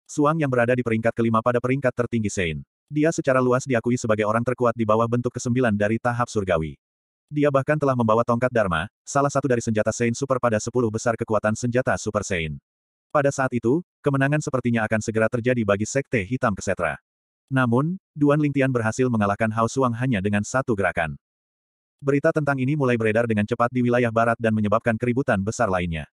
Suang yang berada di peringkat kelima pada peringkat tertinggi Sein. Dia secara luas diakui sebagai orang terkuat di bawah bentuk kesembilan dari tahap surgawi. Dia bahkan telah membawa tongkat Dharma, salah satu dari senjata Saint Super pada sepuluh besar kekuatan senjata Super Saint. Pada saat itu, kemenangan sepertinya akan segera terjadi bagi Sekte Hitam Kesetra. Namun, Duan Lingtian berhasil mengalahkan Hao Suang hanya dengan satu gerakan. Berita tentang ini mulai beredar dengan cepat di wilayah barat dan menyebabkan keributan besar lainnya.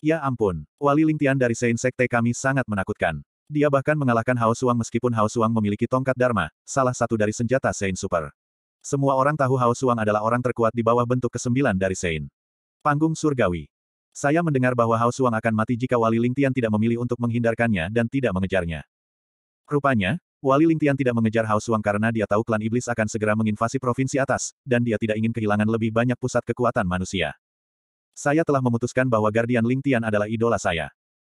Ya ampun, wali Lingtian dari Sein Sekte kami sangat menakutkan. Dia bahkan mengalahkan Hao Suang meskipun Hao Suang memiliki tongkat Dharma, salah satu dari senjata Sein Super. Semua orang tahu Hao Suang adalah orang terkuat di bawah bentuk kesembilan dari Sein. Panggung surgawi. Saya mendengar bahwa Hao Suang akan mati jika Wali Tian tidak memilih untuk menghindarkannya dan tidak mengejarnya. Rupanya, Wali Tian tidak mengejar Hao Suang karena dia tahu klan iblis akan segera menginvasi provinsi atas, dan dia tidak ingin kehilangan lebih banyak pusat kekuatan manusia. Saya telah memutuskan bahwa Guardian Tian adalah idola saya.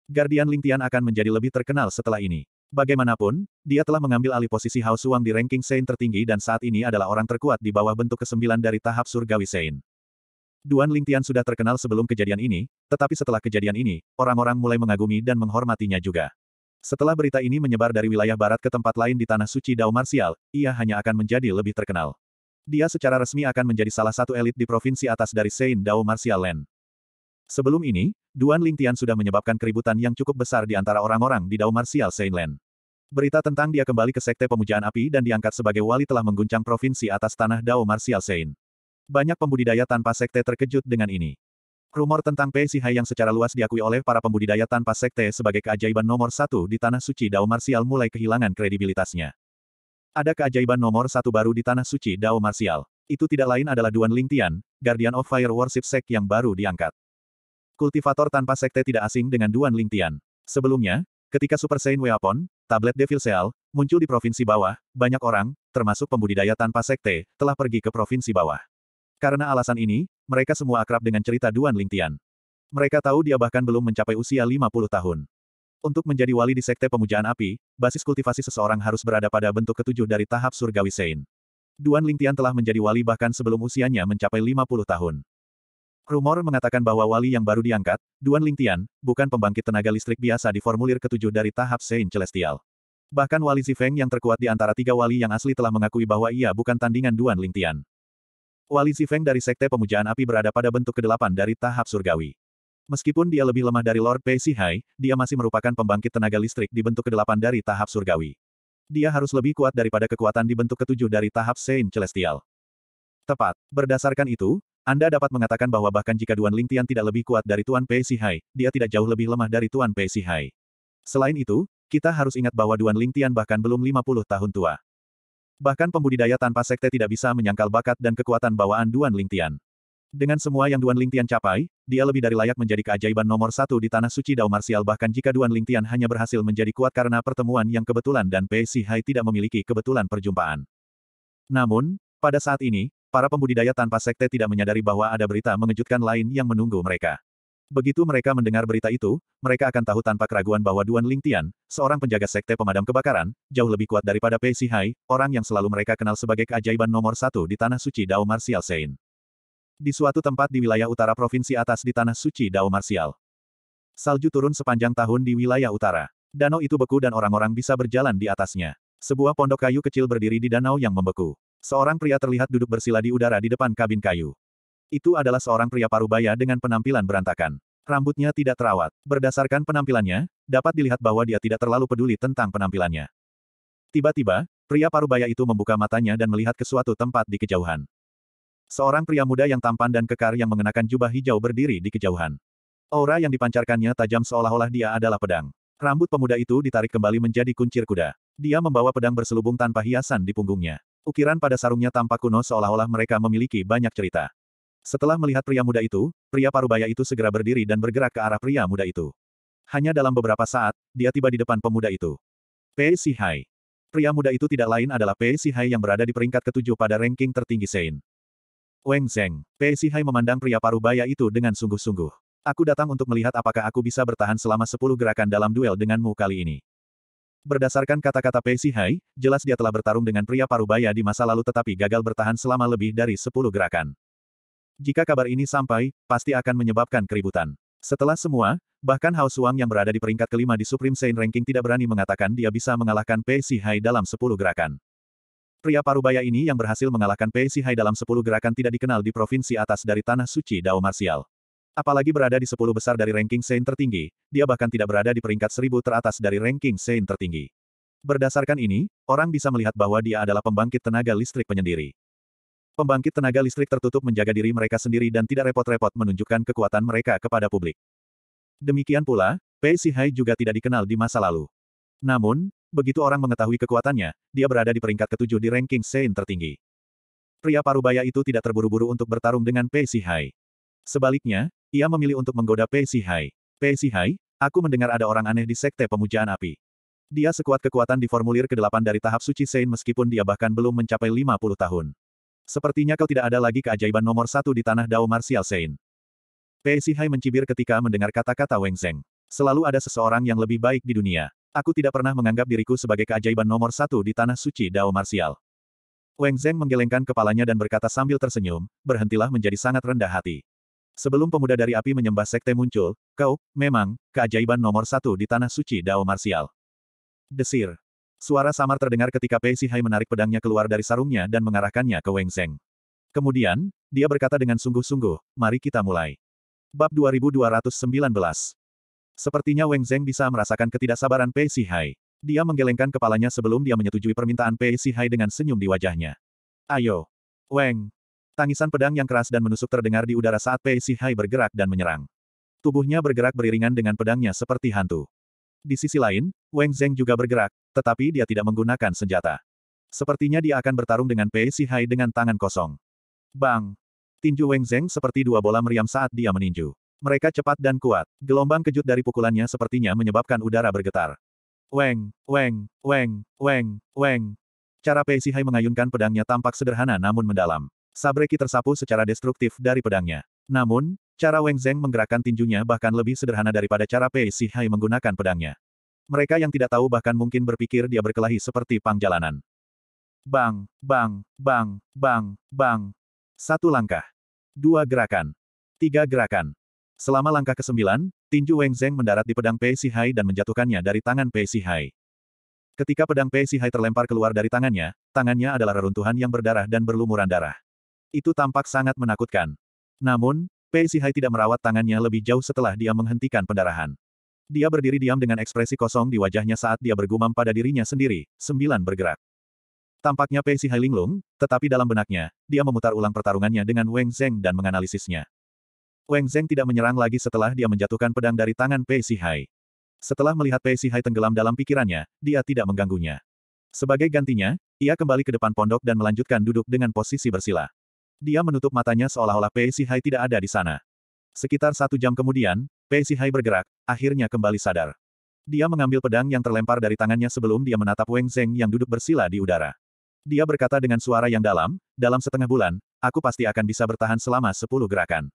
Guardian Tian akan menjadi lebih terkenal setelah ini. Bagaimanapun, dia telah mengambil alih posisi Hao Suang di ranking Sein tertinggi dan saat ini adalah orang terkuat di bawah bentuk kesembilan dari tahap surgawi Sein. Duan Lingtian sudah terkenal sebelum kejadian ini, tetapi setelah kejadian ini, orang-orang mulai mengagumi dan menghormatinya juga. Setelah berita ini menyebar dari wilayah barat ke tempat lain di Tanah Suci Dao Marsial, ia hanya akan menjadi lebih terkenal. Dia secara resmi akan menjadi salah satu elit di provinsi atas dari Sein Dao Marsial Land. Sebelum ini, Duan Lingtian sudah menyebabkan keributan yang cukup besar di antara orang-orang di Dao Marsial Land. Berita tentang dia kembali ke Sekte Pemujaan Api dan diangkat sebagai wali telah mengguncang provinsi atas tanah Dao Martial Sein. Banyak pembudidaya tanpa sekte terkejut dengan ini. Rumor tentang Pei Sihai yang secara luas diakui oleh para pembudidaya tanpa sekte sebagai keajaiban nomor satu di Tanah Suci Dao Martial mulai kehilangan kredibilitasnya. Ada keajaiban nomor satu baru di Tanah Suci Dao Martial. Itu tidak lain adalah Duan Ling Tian, Guardian of Fire Worship Sect yang baru diangkat. Kultivator tanpa sekte tidak asing dengan Duan Ling Tian. Sebelumnya, ketika Super Saiyan Weapon, Tablet Devil Seal, muncul di provinsi bawah, banyak orang, termasuk pembudidaya tanpa sekte, telah pergi ke provinsi bawah. Karena alasan ini, mereka semua akrab dengan cerita Duan Lingtian. Mereka tahu dia bahkan belum mencapai usia 50 tahun. Untuk menjadi wali di sekte pemujaan api, basis kultivasi seseorang harus berada pada bentuk ketujuh dari tahap surgawi Sein. Duan Lingtian telah menjadi wali bahkan sebelum usianya mencapai 50 tahun. Rumor mengatakan bahwa wali yang baru diangkat, Duan Lingtian, bukan pembangkit tenaga listrik biasa di formulir ketujuh dari tahap Sein Celestial. Bahkan wali Zifeng yang terkuat di antara tiga wali yang asli telah mengakui bahwa ia bukan tandingan Duan Lingtian. Wali Zifeng dari Sekte Pemujaan Api berada pada bentuk kedelapan dari tahap surgawi. Meskipun dia lebih lemah dari Lord Pei Sihai, dia masih merupakan pembangkit tenaga listrik di bentuk kedelapan dari tahap surgawi. Dia harus lebih kuat daripada kekuatan di bentuk ketujuh dari tahap Sein Celestial. Tepat. Berdasarkan itu, anda dapat mengatakan bahwa bahkan jika Duan Lingtian tidak lebih kuat dari Tuan Pei Sihai, dia tidak jauh lebih lemah dari Tuan Pei Sihai. Selain itu, kita harus ingat bahwa Duan Lingtian bahkan belum 50 tahun tua. Bahkan pembudidaya tanpa sekte tidak bisa menyangkal bakat dan kekuatan bawaan Duan Lingtian. Dengan semua yang Duan Lingtian capai, dia lebih dari layak menjadi keajaiban nomor satu di Tanah Suci Dao Marsial bahkan jika Duan Lingtian hanya berhasil menjadi kuat karena pertemuan yang kebetulan dan Pei Sihai tidak memiliki kebetulan perjumpaan. Namun, pada saat ini, Para pembudidaya tanpa sekte tidak menyadari bahwa ada berita mengejutkan lain yang menunggu mereka. Begitu mereka mendengar berita itu, mereka akan tahu tanpa keraguan bahwa Duan Lingtian, seorang penjaga sekte pemadam kebakaran, jauh lebih kuat daripada Pei Sihai, orang yang selalu mereka kenal sebagai keajaiban nomor satu di Tanah Suci Dao Martial Sein. Di suatu tempat di wilayah utara Provinsi Atas di Tanah Suci Dao Martial. Salju turun sepanjang tahun di wilayah utara. Danau itu beku dan orang-orang bisa berjalan di atasnya. Sebuah pondok kayu kecil berdiri di danau yang membeku. Seorang pria terlihat duduk bersila di udara di depan kabin kayu. Itu adalah seorang pria parubaya dengan penampilan berantakan. Rambutnya tidak terawat. Berdasarkan penampilannya, dapat dilihat bahwa dia tidak terlalu peduli tentang penampilannya. Tiba-tiba, pria parubaya itu membuka matanya dan melihat ke suatu tempat di kejauhan. Seorang pria muda yang tampan dan kekar yang mengenakan jubah hijau berdiri di kejauhan. Aura yang dipancarkannya tajam seolah-olah dia adalah pedang. Rambut pemuda itu ditarik kembali menjadi kuncir kuda. Dia membawa pedang berselubung tanpa hiasan di punggungnya. Ukiran pada sarungnya tampak kuno seolah-olah mereka memiliki banyak cerita. Setelah melihat pria muda itu, pria parubaya itu segera berdiri dan bergerak ke arah pria muda itu. Hanya dalam beberapa saat, dia tiba di depan pemuda itu. Pei Sihai. Pria muda itu tidak lain adalah Pei Sihai yang berada di peringkat ketujuh pada ranking tertinggi Sein. Weng Zeng. Pei Sihai memandang pria parubaya itu dengan sungguh-sungguh. Aku datang untuk melihat apakah aku bisa bertahan selama sepuluh gerakan dalam duel denganmu kali ini. Berdasarkan kata-kata Pei Hai, jelas dia telah bertarung dengan pria parubaya di masa lalu tetapi gagal bertahan selama lebih dari 10 gerakan. Jika kabar ini sampai, pasti akan menyebabkan keributan. Setelah semua, bahkan Hao Suang yang berada di peringkat kelima di Supreme Saint Ranking tidak berani mengatakan dia bisa mengalahkan Pei Hai dalam 10 gerakan. Pria parubaya ini yang berhasil mengalahkan Pei Hai dalam 10 gerakan tidak dikenal di provinsi atas dari Tanah Suci Dao Martial. Apalagi berada di sepuluh besar dari ranking Saint tertinggi, dia bahkan tidak berada di peringkat seribu teratas dari ranking Saint tertinggi. Berdasarkan ini, orang bisa melihat bahwa dia adalah pembangkit tenaga listrik penyendiri. Pembangkit tenaga listrik tertutup menjaga diri mereka sendiri dan tidak repot-repot menunjukkan kekuatan mereka kepada publik. Demikian pula, Pei Sihai juga tidak dikenal di masa lalu. Namun, begitu orang mengetahui kekuatannya, dia berada di peringkat ketujuh di ranking Saint tertinggi. Pria parubaya itu tidak terburu-buru untuk bertarung dengan Pei Sihai. Sebaliknya, ia memilih untuk menggoda Pei Sihai. Pei Sihai, aku mendengar ada orang aneh di Sekte Pemujaan Api. Dia sekuat kekuatan di formulir ke-8 dari tahap suci Sein meskipun dia bahkan belum mencapai 50 tahun. Sepertinya kau tidak ada lagi keajaiban nomor satu di tanah Dao Martial Sein. Pei Sihai mencibir ketika mendengar kata-kata Weng Zeng. Selalu ada seseorang yang lebih baik di dunia. Aku tidak pernah menganggap diriku sebagai keajaiban nomor satu di tanah suci Dao Martial. Weng Zeng menggelengkan kepalanya dan berkata sambil tersenyum, berhentilah menjadi sangat rendah hati. Sebelum pemuda dari api menyembah sekte muncul, kau, memang, keajaiban nomor satu di tanah suci Dao Marsial. Desir. Suara samar terdengar ketika Pei Sihai menarik pedangnya keluar dari sarungnya dan mengarahkannya ke Weng Zeng. Kemudian, dia berkata dengan sungguh-sungguh, mari kita mulai. Bab 2219 Sepertinya Weng Zeng bisa merasakan ketidaksabaran Pei Sihai. Dia menggelengkan kepalanya sebelum dia menyetujui permintaan Pei Sihai dengan senyum di wajahnya. Ayo. Weng. Tangisan pedang yang keras dan menusuk terdengar di udara saat Pei Sihai bergerak dan menyerang. Tubuhnya bergerak beriringan dengan pedangnya seperti hantu. Di sisi lain, Weng Zeng juga bergerak, tetapi dia tidak menggunakan senjata. Sepertinya dia akan bertarung dengan Pei Sihai dengan tangan kosong. Bang! Tinju Weng Zeng seperti dua bola meriam saat dia meninju. Mereka cepat dan kuat. Gelombang kejut dari pukulannya sepertinya menyebabkan udara bergetar. Weng, weng, weng, weng, weng. Cara Pei Sihai mengayunkan pedangnya tampak sederhana namun mendalam. Sabreki tersapu secara destruktif dari pedangnya. Namun, cara Weng Zeng menggerakkan tinjunya bahkan lebih sederhana daripada cara Pei Si Hai menggunakan pedangnya. Mereka yang tidak tahu bahkan mungkin berpikir dia berkelahi seperti pang jalanan. Bang, bang, bang, bang, bang. Satu langkah. Dua gerakan. Tiga gerakan. Selama langkah ke ke-9, tinju Weng Zeng mendarat di pedang Pei Si Hai dan menjatuhkannya dari tangan Pei Si Hai. Ketika pedang Pei Si Hai terlempar keluar dari tangannya, tangannya adalah reruntuhan yang berdarah dan berlumuran darah. Itu tampak sangat menakutkan. Namun, Pei Sihai tidak merawat tangannya lebih jauh setelah dia menghentikan pendarahan. Dia berdiri diam dengan ekspresi kosong di wajahnya saat dia bergumam pada dirinya sendiri, sembilan bergerak. Tampaknya Pei Sihai linglung, tetapi dalam benaknya, dia memutar ulang pertarungannya dengan Weng Zeng dan menganalisisnya. Weng Zeng tidak menyerang lagi setelah dia menjatuhkan pedang dari tangan Pei Sihai. Setelah melihat Pei Sihai tenggelam dalam pikirannya, dia tidak mengganggunya. Sebagai gantinya, ia kembali ke depan pondok dan melanjutkan duduk dengan posisi bersila. Dia menutup matanya seolah-olah Pei Sihai tidak ada di sana. Sekitar satu jam kemudian, Pei Sihai bergerak, akhirnya kembali sadar. Dia mengambil pedang yang terlempar dari tangannya sebelum dia menatap Weng Zeng yang duduk bersila di udara. Dia berkata dengan suara yang dalam, dalam setengah bulan, aku pasti akan bisa bertahan selama sepuluh gerakan.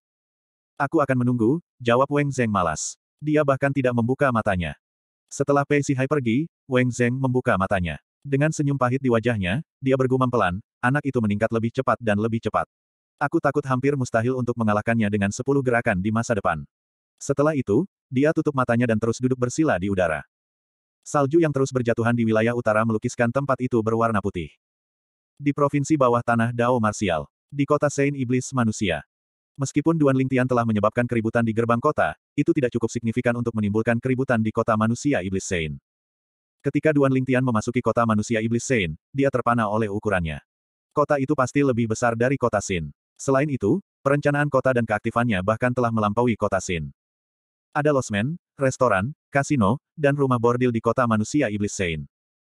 Aku akan menunggu, jawab Weng Zeng malas. Dia bahkan tidak membuka matanya. Setelah Pei Sihai pergi, Weng Zeng membuka matanya. Dengan senyum pahit di wajahnya, dia bergumam pelan, anak itu meningkat lebih cepat dan lebih cepat. Aku takut hampir mustahil untuk mengalahkannya dengan sepuluh gerakan di masa depan. Setelah itu, dia tutup matanya dan terus duduk bersila di udara. Salju yang terus berjatuhan di wilayah utara melukiskan tempat itu berwarna putih. Di provinsi bawah tanah Dao Marsial, di kota Saint Iblis Manusia. Meskipun Duan Lingtian telah menyebabkan keributan di gerbang kota, itu tidak cukup signifikan untuk menimbulkan keributan di kota manusia Iblis Saint. Ketika Duan Lingtian memasuki kota manusia iblis Saint, dia terpana oleh ukurannya. Kota itu pasti lebih besar dari kota Sin. Selain itu, perencanaan kota dan keaktifannya bahkan telah melampaui kota Sin. Ada losmen, restoran, kasino, dan rumah bordil di kota manusia Iblis Sein.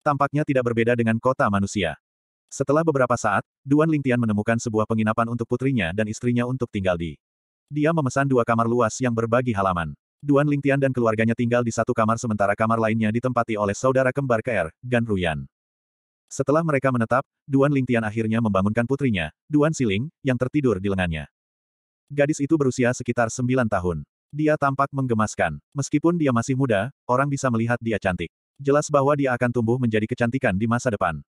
Tampaknya tidak berbeda dengan kota manusia. Setelah beberapa saat, Duan Lingtian menemukan sebuah penginapan untuk putrinya dan istrinya untuk tinggal di. Dia memesan dua kamar luas yang berbagi halaman. Duan Lingtian dan keluarganya tinggal di satu kamar sementara kamar lainnya ditempati oleh saudara kembar KR, Gan Ruyan. Setelah mereka menetap, Duan Lingtian akhirnya membangunkan putrinya, Duan Siling, yang tertidur di lengannya. Gadis itu berusia sekitar sembilan tahun. Dia tampak menggemaskan. Meskipun dia masih muda, orang bisa melihat dia cantik. Jelas bahwa dia akan tumbuh menjadi kecantikan di masa depan.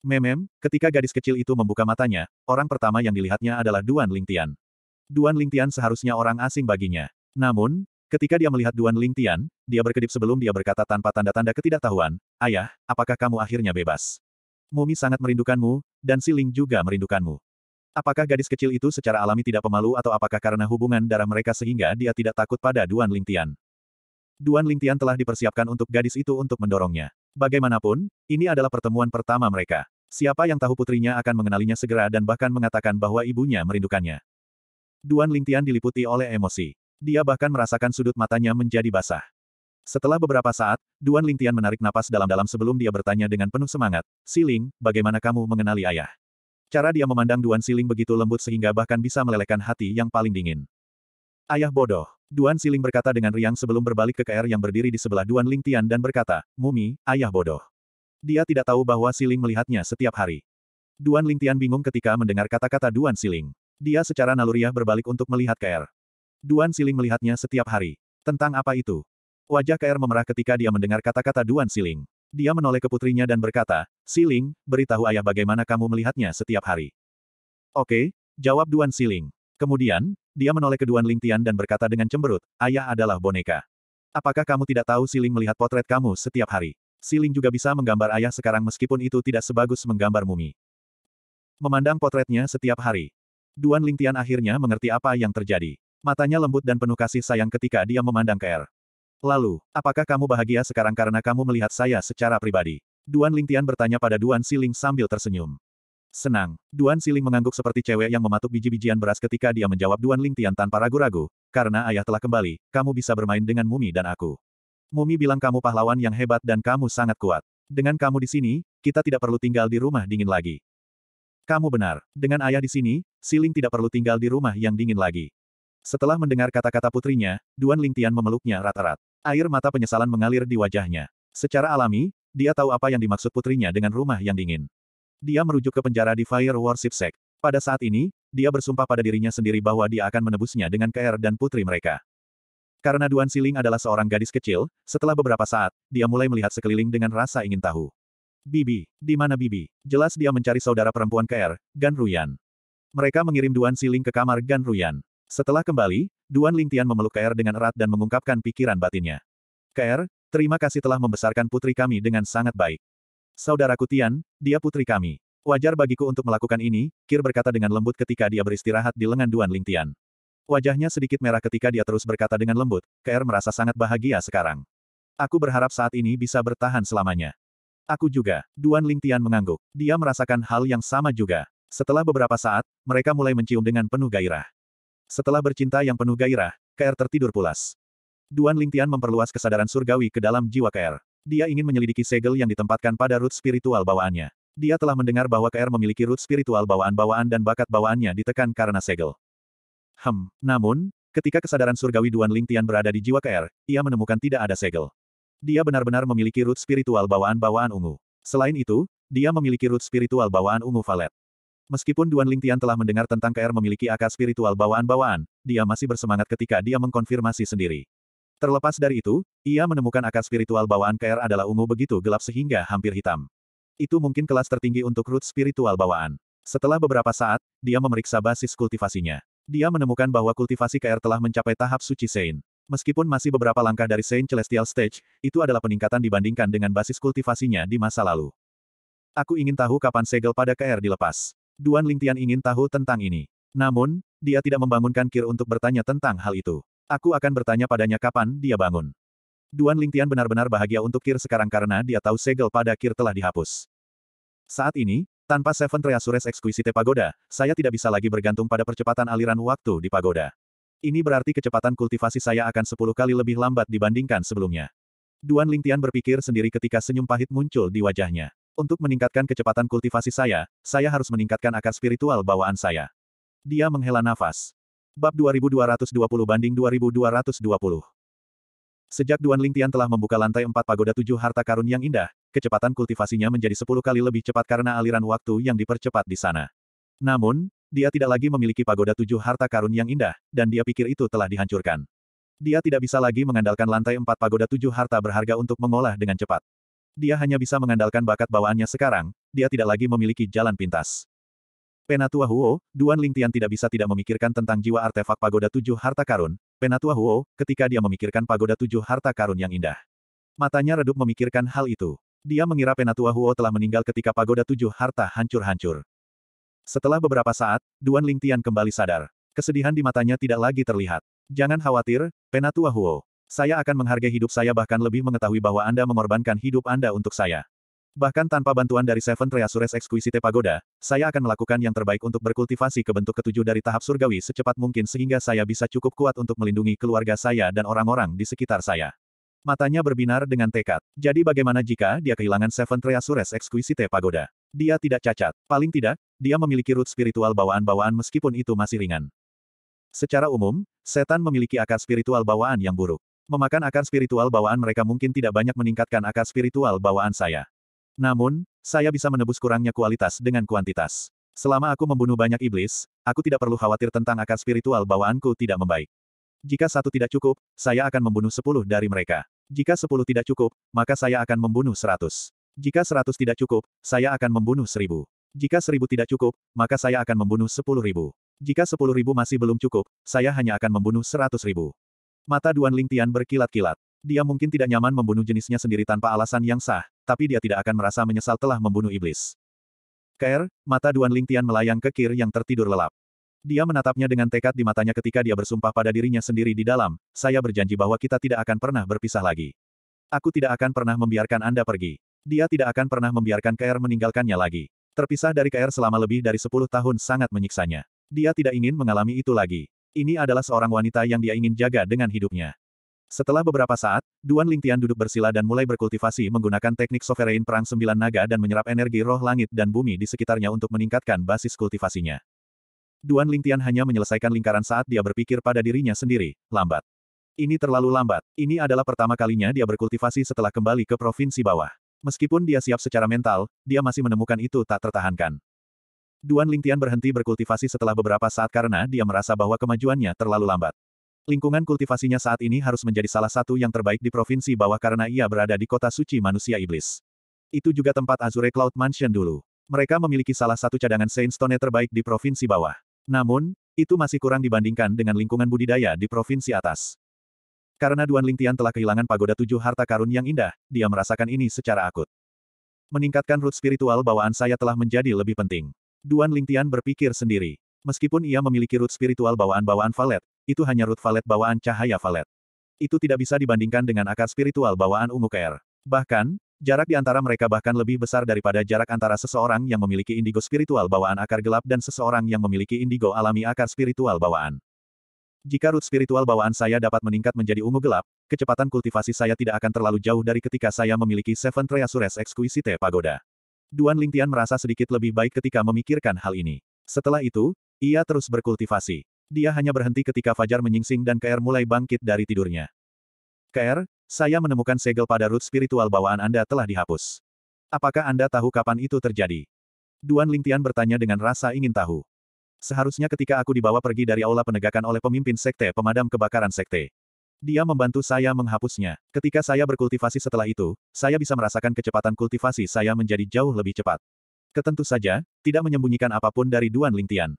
Memem, ketika gadis kecil itu membuka matanya, orang pertama yang dilihatnya adalah Duan Lingtian. Duan Lingtian seharusnya orang asing baginya. Namun, ketika dia melihat Duan Lingtian, dia berkedip sebelum dia berkata tanpa tanda-tanda ketidaktahuan, Ayah, apakah kamu akhirnya bebas? Mumi sangat merindukanmu, dan Si Ling juga merindukanmu. Apakah gadis kecil itu secara alami tidak pemalu atau apakah karena hubungan darah mereka sehingga dia tidak takut pada Duan Lingtian? Duan Lingtian telah dipersiapkan untuk gadis itu untuk mendorongnya. Bagaimanapun, ini adalah pertemuan pertama mereka. Siapa yang tahu putrinya akan mengenalinya segera dan bahkan mengatakan bahwa ibunya merindukannya. Duan Lingtian diliputi oleh emosi. Dia bahkan merasakan sudut matanya menjadi basah. Setelah beberapa saat, Duan Lingtian menarik napas dalam-dalam sebelum dia bertanya dengan penuh semangat, Siling, bagaimana kamu mengenali ayah? Cara dia memandang Duan Siling begitu lembut sehingga bahkan bisa melelehkan hati yang paling dingin. Ayah bodoh. Duan Siling berkata dengan riang sebelum berbalik ke KR yang berdiri di sebelah Duan Lingtian dan berkata, Mumi, ayah bodoh. Dia tidak tahu bahwa Siling melihatnya setiap hari. Duan Lingtian bingung ketika mendengar kata-kata Duan Siling. Dia secara naluriah berbalik untuk melihat KR. Duan Siling melihatnya setiap hari. Tentang apa itu? Wajah KR memerah ketika dia mendengar kata-kata Duan Siling. Dia menoleh ke putrinya dan berkata, Siling, beritahu ayah bagaimana kamu melihatnya setiap hari. Oke, jawab Duan Siling. Kemudian, dia menoleh ke Duan Lingtian dan berkata dengan cemberut, ayah adalah boneka. Apakah kamu tidak tahu Siling melihat potret kamu setiap hari? Siling juga bisa menggambar ayah sekarang meskipun itu tidak sebagus menggambar mumi. Memandang potretnya setiap hari. Duan Lingtian akhirnya mengerti apa yang terjadi. Matanya lembut dan penuh kasih sayang ketika dia memandang KR. Lalu, apakah kamu bahagia sekarang karena kamu melihat saya secara pribadi? Duan Lingtian bertanya pada Duan Siling sambil tersenyum. Senang, Duan Siling mengangguk seperti cewek yang mematuk biji-bijian beras ketika dia menjawab Duan Lingtian tanpa ragu-ragu, karena ayah telah kembali, kamu bisa bermain dengan Mumi dan aku. Mumi bilang kamu pahlawan yang hebat dan kamu sangat kuat. Dengan kamu di sini, kita tidak perlu tinggal di rumah dingin lagi. Kamu benar, dengan ayah di sini, Siling tidak perlu tinggal di rumah yang dingin lagi. Setelah mendengar kata-kata putrinya, Duan Lingtian memeluknya rata-rata. Air mata penyesalan mengalir di wajahnya. Secara alami, dia tahu apa yang dimaksud putrinya dengan rumah yang dingin. Dia merujuk ke penjara di Fire Worship Sect. Pada saat ini, dia bersumpah pada dirinya sendiri bahwa dia akan menebusnya dengan KR dan putri mereka. Karena Duan Siling adalah seorang gadis kecil, setelah beberapa saat, dia mulai melihat sekeliling dengan rasa ingin tahu. Bibi, di mana Bibi? Jelas dia mencari saudara perempuan KR, Gan Ruyan. Mereka mengirim Duan Siling ke kamar Gan Ruyan. Setelah kembali, Duan Lingtian memeluk KR dengan erat dan mengungkapkan pikiran batinnya. KR, terima kasih telah membesarkan putri kami dengan sangat baik. Saudaraku Tian, dia putri kami. Wajar bagiku untuk melakukan ini, Kir berkata dengan lembut ketika dia beristirahat di lengan Duan Lingtian. Wajahnya sedikit merah ketika dia terus berkata dengan lembut, KR merasa sangat bahagia sekarang. Aku berharap saat ini bisa bertahan selamanya. Aku juga, Duan Lingtian mengangguk. Dia merasakan hal yang sama juga. Setelah beberapa saat, mereka mulai mencium dengan penuh gairah. Setelah bercinta yang penuh gairah, KR tertidur pulas. Duan Lingtian memperluas kesadaran surgawi ke dalam jiwa KR. Dia ingin menyelidiki segel yang ditempatkan pada root spiritual bawaannya. Dia telah mendengar bahwa KR memiliki root spiritual bawaan-bawaan dan bakat bawaannya ditekan karena segel. Hem, namun, ketika kesadaran surgawi Duan Lingtian berada di jiwa KR, ia menemukan tidak ada segel. Dia benar-benar memiliki root spiritual bawaan-bawaan ungu. Selain itu, dia memiliki root spiritual bawaan ungu valet. Meskipun Duan Lingtian telah mendengar tentang KR memiliki akar spiritual bawaan-bawaan, dia masih bersemangat ketika dia mengkonfirmasi sendiri. Terlepas dari itu, ia menemukan akar spiritual bawaan KR adalah ungu begitu gelap sehingga hampir hitam. Itu mungkin kelas tertinggi untuk root spiritual bawaan. Setelah beberapa saat, dia memeriksa basis kultivasinya. Dia menemukan bahwa kultivasi KR telah mencapai tahap suci Sein. Meskipun masih beberapa langkah dari Saint Celestial Stage, itu adalah peningkatan dibandingkan dengan basis kultivasinya di masa lalu. Aku ingin tahu kapan segel pada KR dilepas. Duan Lingtian ingin tahu tentang ini. Namun, dia tidak membangunkan Kir untuk bertanya tentang hal itu. Aku akan bertanya padanya kapan dia bangun. Duan Lingtian benar-benar bahagia untuk Kir sekarang karena dia tahu segel pada Kir telah dihapus. Saat ini, tanpa Seven Treasures Exquisite Pagoda, saya tidak bisa lagi bergantung pada percepatan aliran waktu di pagoda. Ini berarti kecepatan kultivasi saya akan 10 kali lebih lambat dibandingkan sebelumnya. Duan Lingtian berpikir sendiri ketika senyum pahit muncul di wajahnya. Untuk meningkatkan kecepatan kultivasi saya, saya harus meningkatkan akar spiritual bawaan saya. Dia menghela nafas. Bab 2220 banding 2220. Sejak Duan Lingtian telah membuka lantai empat pagoda tujuh harta karun yang indah, kecepatan kultivasinya menjadi sepuluh kali lebih cepat karena aliran waktu yang dipercepat di sana. Namun, dia tidak lagi memiliki pagoda tujuh harta karun yang indah, dan dia pikir itu telah dihancurkan. Dia tidak bisa lagi mengandalkan lantai empat pagoda tujuh harta berharga untuk mengolah dengan cepat dia hanya bisa mengandalkan bakat bawaannya sekarang, dia tidak lagi memiliki jalan pintas. Penatua Huo, Duan Lingtian tidak bisa tidak memikirkan tentang jiwa artefak pagoda tujuh harta karun, Penatua Huo, ketika dia memikirkan pagoda tujuh harta karun yang indah. Matanya redup memikirkan hal itu. Dia mengira Penatua Huo telah meninggal ketika pagoda tujuh harta hancur-hancur. Setelah beberapa saat, Duan Lingtian kembali sadar. Kesedihan di matanya tidak lagi terlihat. Jangan khawatir, Penatua Huo. Saya akan menghargai hidup saya bahkan lebih mengetahui bahwa Anda mengorbankan hidup Anda untuk saya. Bahkan tanpa bantuan dari Seven Treasures Exquisite Pagoda, saya akan melakukan yang terbaik untuk berkultivasi ke bentuk ketujuh dari tahap surgawi secepat mungkin sehingga saya bisa cukup kuat untuk melindungi keluarga saya dan orang-orang di sekitar saya. Matanya berbinar dengan tekad. Jadi bagaimana jika dia kehilangan Seven Treasures Exquisite Pagoda? Dia tidak cacat. Paling tidak, dia memiliki root spiritual bawaan-bawaan meskipun itu masih ringan. Secara umum, setan memiliki akar spiritual bawaan yang buruk. Memakan akar spiritual bawaan mereka mungkin tidak banyak meningkatkan akar spiritual bawaan saya. Namun, saya bisa menebus kurangnya kualitas dengan kuantitas. Selama aku membunuh banyak iblis, aku tidak perlu khawatir tentang akar spiritual bawaanku tidak membaik. Jika satu tidak cukup, saya akan membunuh sepuluh dari mereka. Jika sepuluh tidak cukup, maka saya akan membunuh seratus. Jika seratus tidak cukup, saya akan membunuh seribu. Jika seribu tidak cukup, maka saya akan membunuh sepuluh ribu. Jika sepuluh ribu masih belum cukup, saya hanya akan membunuh seratus ribu. Mata Duan Ling Tian berkilat-kilat. Dia mungkin tidak nyaman membunuh jenisnya sendiri tanpa alasan yang sah, tapi dia tidak akan merasa menyesal telah membunuh iblis. Ker, mata Duan Ling Tian melayang ke Kir yang tertidur lelap. Dia menatapnya dengan tekad di matanya ketika dia bersumpah pada dirinya sendiri di dalam, saya berjanji bahwa kita tidak akan pernah berpisah lagi. Aku tidak akan pernah membiarkan Anda pergi. Dia tidak akan pernah membiarkan Ker meninggalkannya lagi. Terpisah dari Ker selama lebih dari 10 tahun sangat menyiksanya. Dia tidak ingin mengalami itu lagi ini adalah seorang wanita yang dia ingin jaga dengan hidupnya. Setelah beberapa saat, Duan Lingtian duduk bersila dan mulai berkultivasi menggunakan teknik sovereign perang sembilan naga dan menyerap energi roh langit dan bumi di sekitarnya untuk meningkatkan basis kultivasinya. Duan Lingtian hanya menyelesaikan lingkaran saat dia berpikir pada dirinya sendiri, lambat. Ini terlalu lambat. Ini adalah pertama kalinya dia berkultivasi setelah kembali ke provinsi bawah. Meskipun dia siap secara mental, dia masih menemukan itu tak tertahankan. Duan Lingtian berhenti berkultivasi setelah beberapa saat karena dia merasa bahwa kemajuannya terlalu lambat. Lingkungan kultivasinya saat ini harus menjadi salah satu yang terbaik di provinsi bawah karena ia berada di kota suci manusia iblis. Itu juga tempat Azure Cloud Mansion dulu. Mereka memiliki salah satu cadangan Saint Stone terbaik di provinsi bawah. Namun, itu masih kurang dibandingkan dengan lingkungan budidaya di provinsi atas. Karena Duan Lingtian telah kehilangan pagoda tujuh harta karun yang indah, dia merasakan ini secara akut. Meningkatkan root spiritual bawaan saya telah menjadi lebih penting. Duan Lingtian berpikir sendiri. Meskipun ia memiliki root spiritual bawaan-bawaan valet, itu hanya root valet bawaan cahaya valet. Itu tidak bisa dibandingkan dengan akar spiritual bawaan ungu KR. Bahkan, jarak di antara mereka bahkan lebih besar daripada jarak antara seseorang yang memiliki indigo spiritual bawaan akar gelap dan seseorang yang memiliki indigo alami akar spiritual bawaan. Jika root spiritual bawaan saya dapat meningkat menjadi ungu gelap, kecepatan kultivasi saya tidak akan terlalu jauh dari ketika saya memiliki Seven Treasures Exquisite Pagoda. Duan Lingtian merasa sedikit lebih baik ketika memikirkan hal ini. Setelah itu, ia terus berkultivasi. Dia hanya berhenti ketika Fajar menyingsing dan KR mulai bangkit dari tidurnya. KR, saya menemukan segel pada root spiritual bawaan Anda telah dihapus. Apakah Anda tahu kapan itu terjadi? Duan Lingtian bertanya dengan rasa ingin tahu. Seharusnya ketika aku dibawa pergi dari aula penegakan oleh pemimpin sekte pemadam kebakaran sekte. Dia membantu saya menghapusnya. Ketika saya berkultivasi setelah itu, saya bisa merasakan kecepatan kultivasi saya menjadi jauh lebih cepat. Ketentu saja, tidak menyembunyikan apapun dari Duan Lingtian.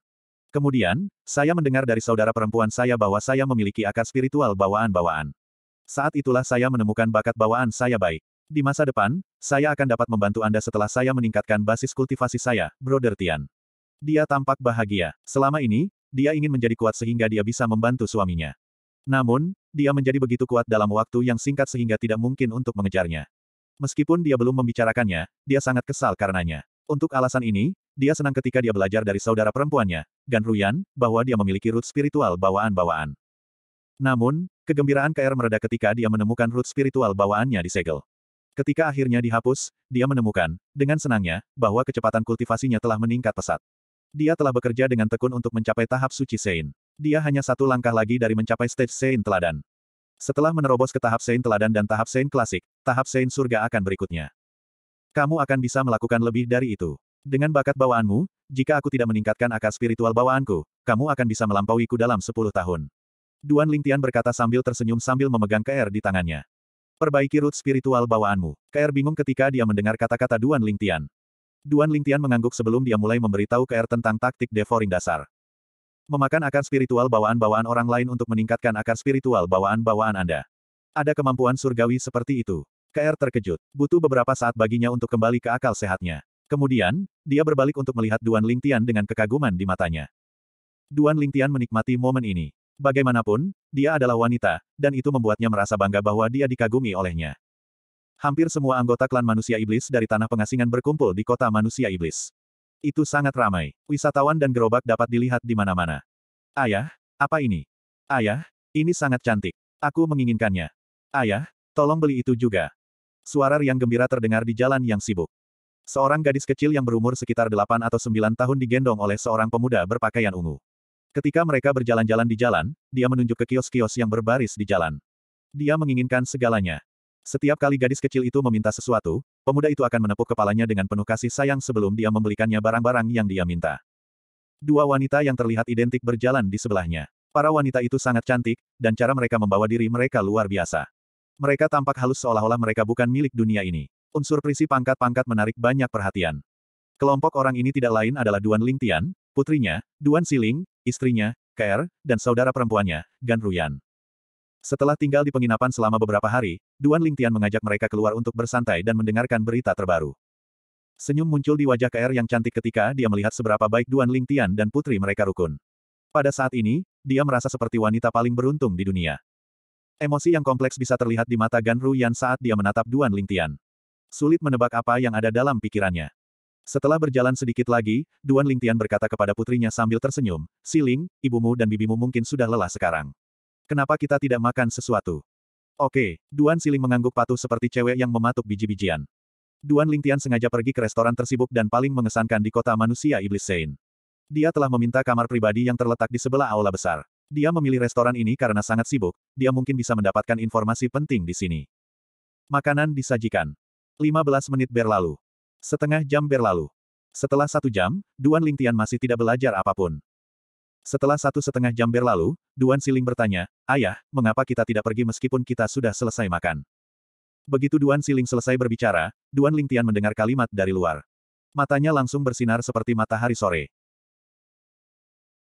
Kemudian, saya mendengar dari saudara perempuan saya bahwa saya memiliki akar spiritual bawaan-bawaan. Saat itulah saya menemukan bakat bawaan saya baik. Di masa depan, saya akan dapat membantu Anda setelah saya meningkatkan basis kultivasi saya, Brother Tian. Dia tampak bahagia. Selama ini, dia ingin menjadi kuat sehingga dia bisa membantu suaminya. Namun, dia menjadi begitu kuat dalam waktu yang singkat sehingga tidak mungkin untuk mengejarnya. Meskipun dia belum membicarakannya, dia sangat kesal karenanya. Untuk alasan ini, dia senang ketika dia belajar dari saudara perempuannya, Gan Ruyan, bahwa dia memiliki root spiritual bawaan-bawaan. Namun, kegembiraan KR mereda ketika dia menemukan root spiritual bawaannya disegel. Ketika akhirnya dihapus, dia menemukan, dengan senangnya, bahwa kecepatan kultivasinya telah meningkat pesat. Dia telah bekerja dengan tekun untuk mencapai tahap suci Sein. Dia hanya satu langkah lagi dari mencapai stage Sein teladan. Setelah menerobos ke tahap Sein teladan dan tahap Sein klasik, tahap Sein surga akan berikutnya. Kamu akan bisa melakukan lebih dari itu. Dengan bakat bawaanmu, jika aku tidak meningkatkan akar spiritual bawaanku, kamu akan bisa melampauiku dalam 10 tahun. Duan Lingtian berkata sambil tersenyum sambil memegang KR di tangannya. Perbaiki root spiritual bawaanmu. KR bingung ketika dia mendengar kata-kata Duan Lingtian. Duan Lingtian mengangguk sebelum dia mulai memberitahu KR tentang taktik devouring dasar. Memakan akar spiritual bawaan-bawaan orang lain untuk meningkatkan akar spiritual bawaan-bawaan Anda. Ada kemampuan surgawi seperti itu. KR terkejut. Butuh beberapa saat baginya untuk kembali ke akal sehatnya. Kemudian, dia berbalik untuk melihat Duan Lingtian dengan kekaguman di matanya. Duan Lingtian menikmati momen ini. Bagaimanapun, dia adalah wanita, dan itu membuatnya merasa bangga bahwa dia dikagumi olehnya. Hampir semua anggota klan manusia iblis dari tanah pengasingan berkumpul di kota manusia iblis. Itu sangat ramai. Wisatawan dan gerobak dapat dilihat di mana-mana. Ayah, apa ini? Ayah, ini sangat cantik. Aku menginginkannya. Ayah, tolong beli itu juga. Suara riang gembira terdengar di jalan yang sibuk. Seorang gadis kecil yang berumur sekitar 8 atau 9 tahun digendong oleh seorang pemuda berpakaian ungu. Ketika mereka berjalan-jalan di jalan, dia menunjuk ke kios-kios yang berbaris di jalan. Dia menginginkan segalanya. Setiap kali gadis kecil itu meminta sesuatu, pemuda itu akan menepuk kepalanya dengan penuh kasih sayang sebelum dia membelikannya barang-barang yang dia minta. Dua wanita yang terlihat identik berjalan di sebelahnya. Para wanita itu sangat cantik, dan cara mereka membawa diri mereka luar biasa. Mereka tampak halus seolah-olah mereka bukan milik dunia ini. Unsur prisi pangkat-pangkat menarik banyak perhatian. Kelompok orang ini tidak lain adalah Duan Lingtian, putrinya, Duan Siling, istrinya, Kair, dan saudara perempuannya, Gan Ruyan. Setelah tinggal di penginapan selama beberapa hari, Duan Lingtian mengajak mereka keluar untuk bersantai dan mendengarkan berita terbaru. Senyum muncul di wajah KR yang cantik ketika dia melihat seberapa baik Duan Lingtian dan putri mereka rukun. Pada saat ini, dia merasa seperti wanita paling beruntung di dunia. Emosi yang kompleks bisa terlihat di mata Gan Ruyan saat dia menatap Duan Lingtian. Sulit menebak apa yang ada dalam pikirannya. Setelah berjalan sedikit lagi, Duan Lingtian berkata kepada putrinya sambil tersenyum, Siling, ibumu dan bibimu mungkin sudah lelah sekarang. Kenapa kita tidak makan sesuatu? Oke, Duan Siling mengangguk patuh seperti cewek yang mematuk biji-bijian. Duan Lingtian sengaja pergi ke restoran tersibuk dan paling mengesankan di kota manusia iblis Sein. Dia telah meminta kamar pribadi yang terletak di sebelah aula besar. Dia memilih restoran ini karena sangat sibuk, dia mungkin bisa mendapatkan informasi penting di sini. Makanan disajikan. 15 menit berlalu. Setengah jam berlalu. Setelah satu jam, Duan Lingtian masih tidak belajar apapun. Setelah satu setengah jam berlalu, Duan Siling bertanya, Ayah, mengapa kita tidak pergi meskipun kita sudah selesai makan? Begitu Duan Siling selesai berbicara, Duan Lingtian mendengar kalimat dari luar. Matanya langsung bersinar seperti matahari sore.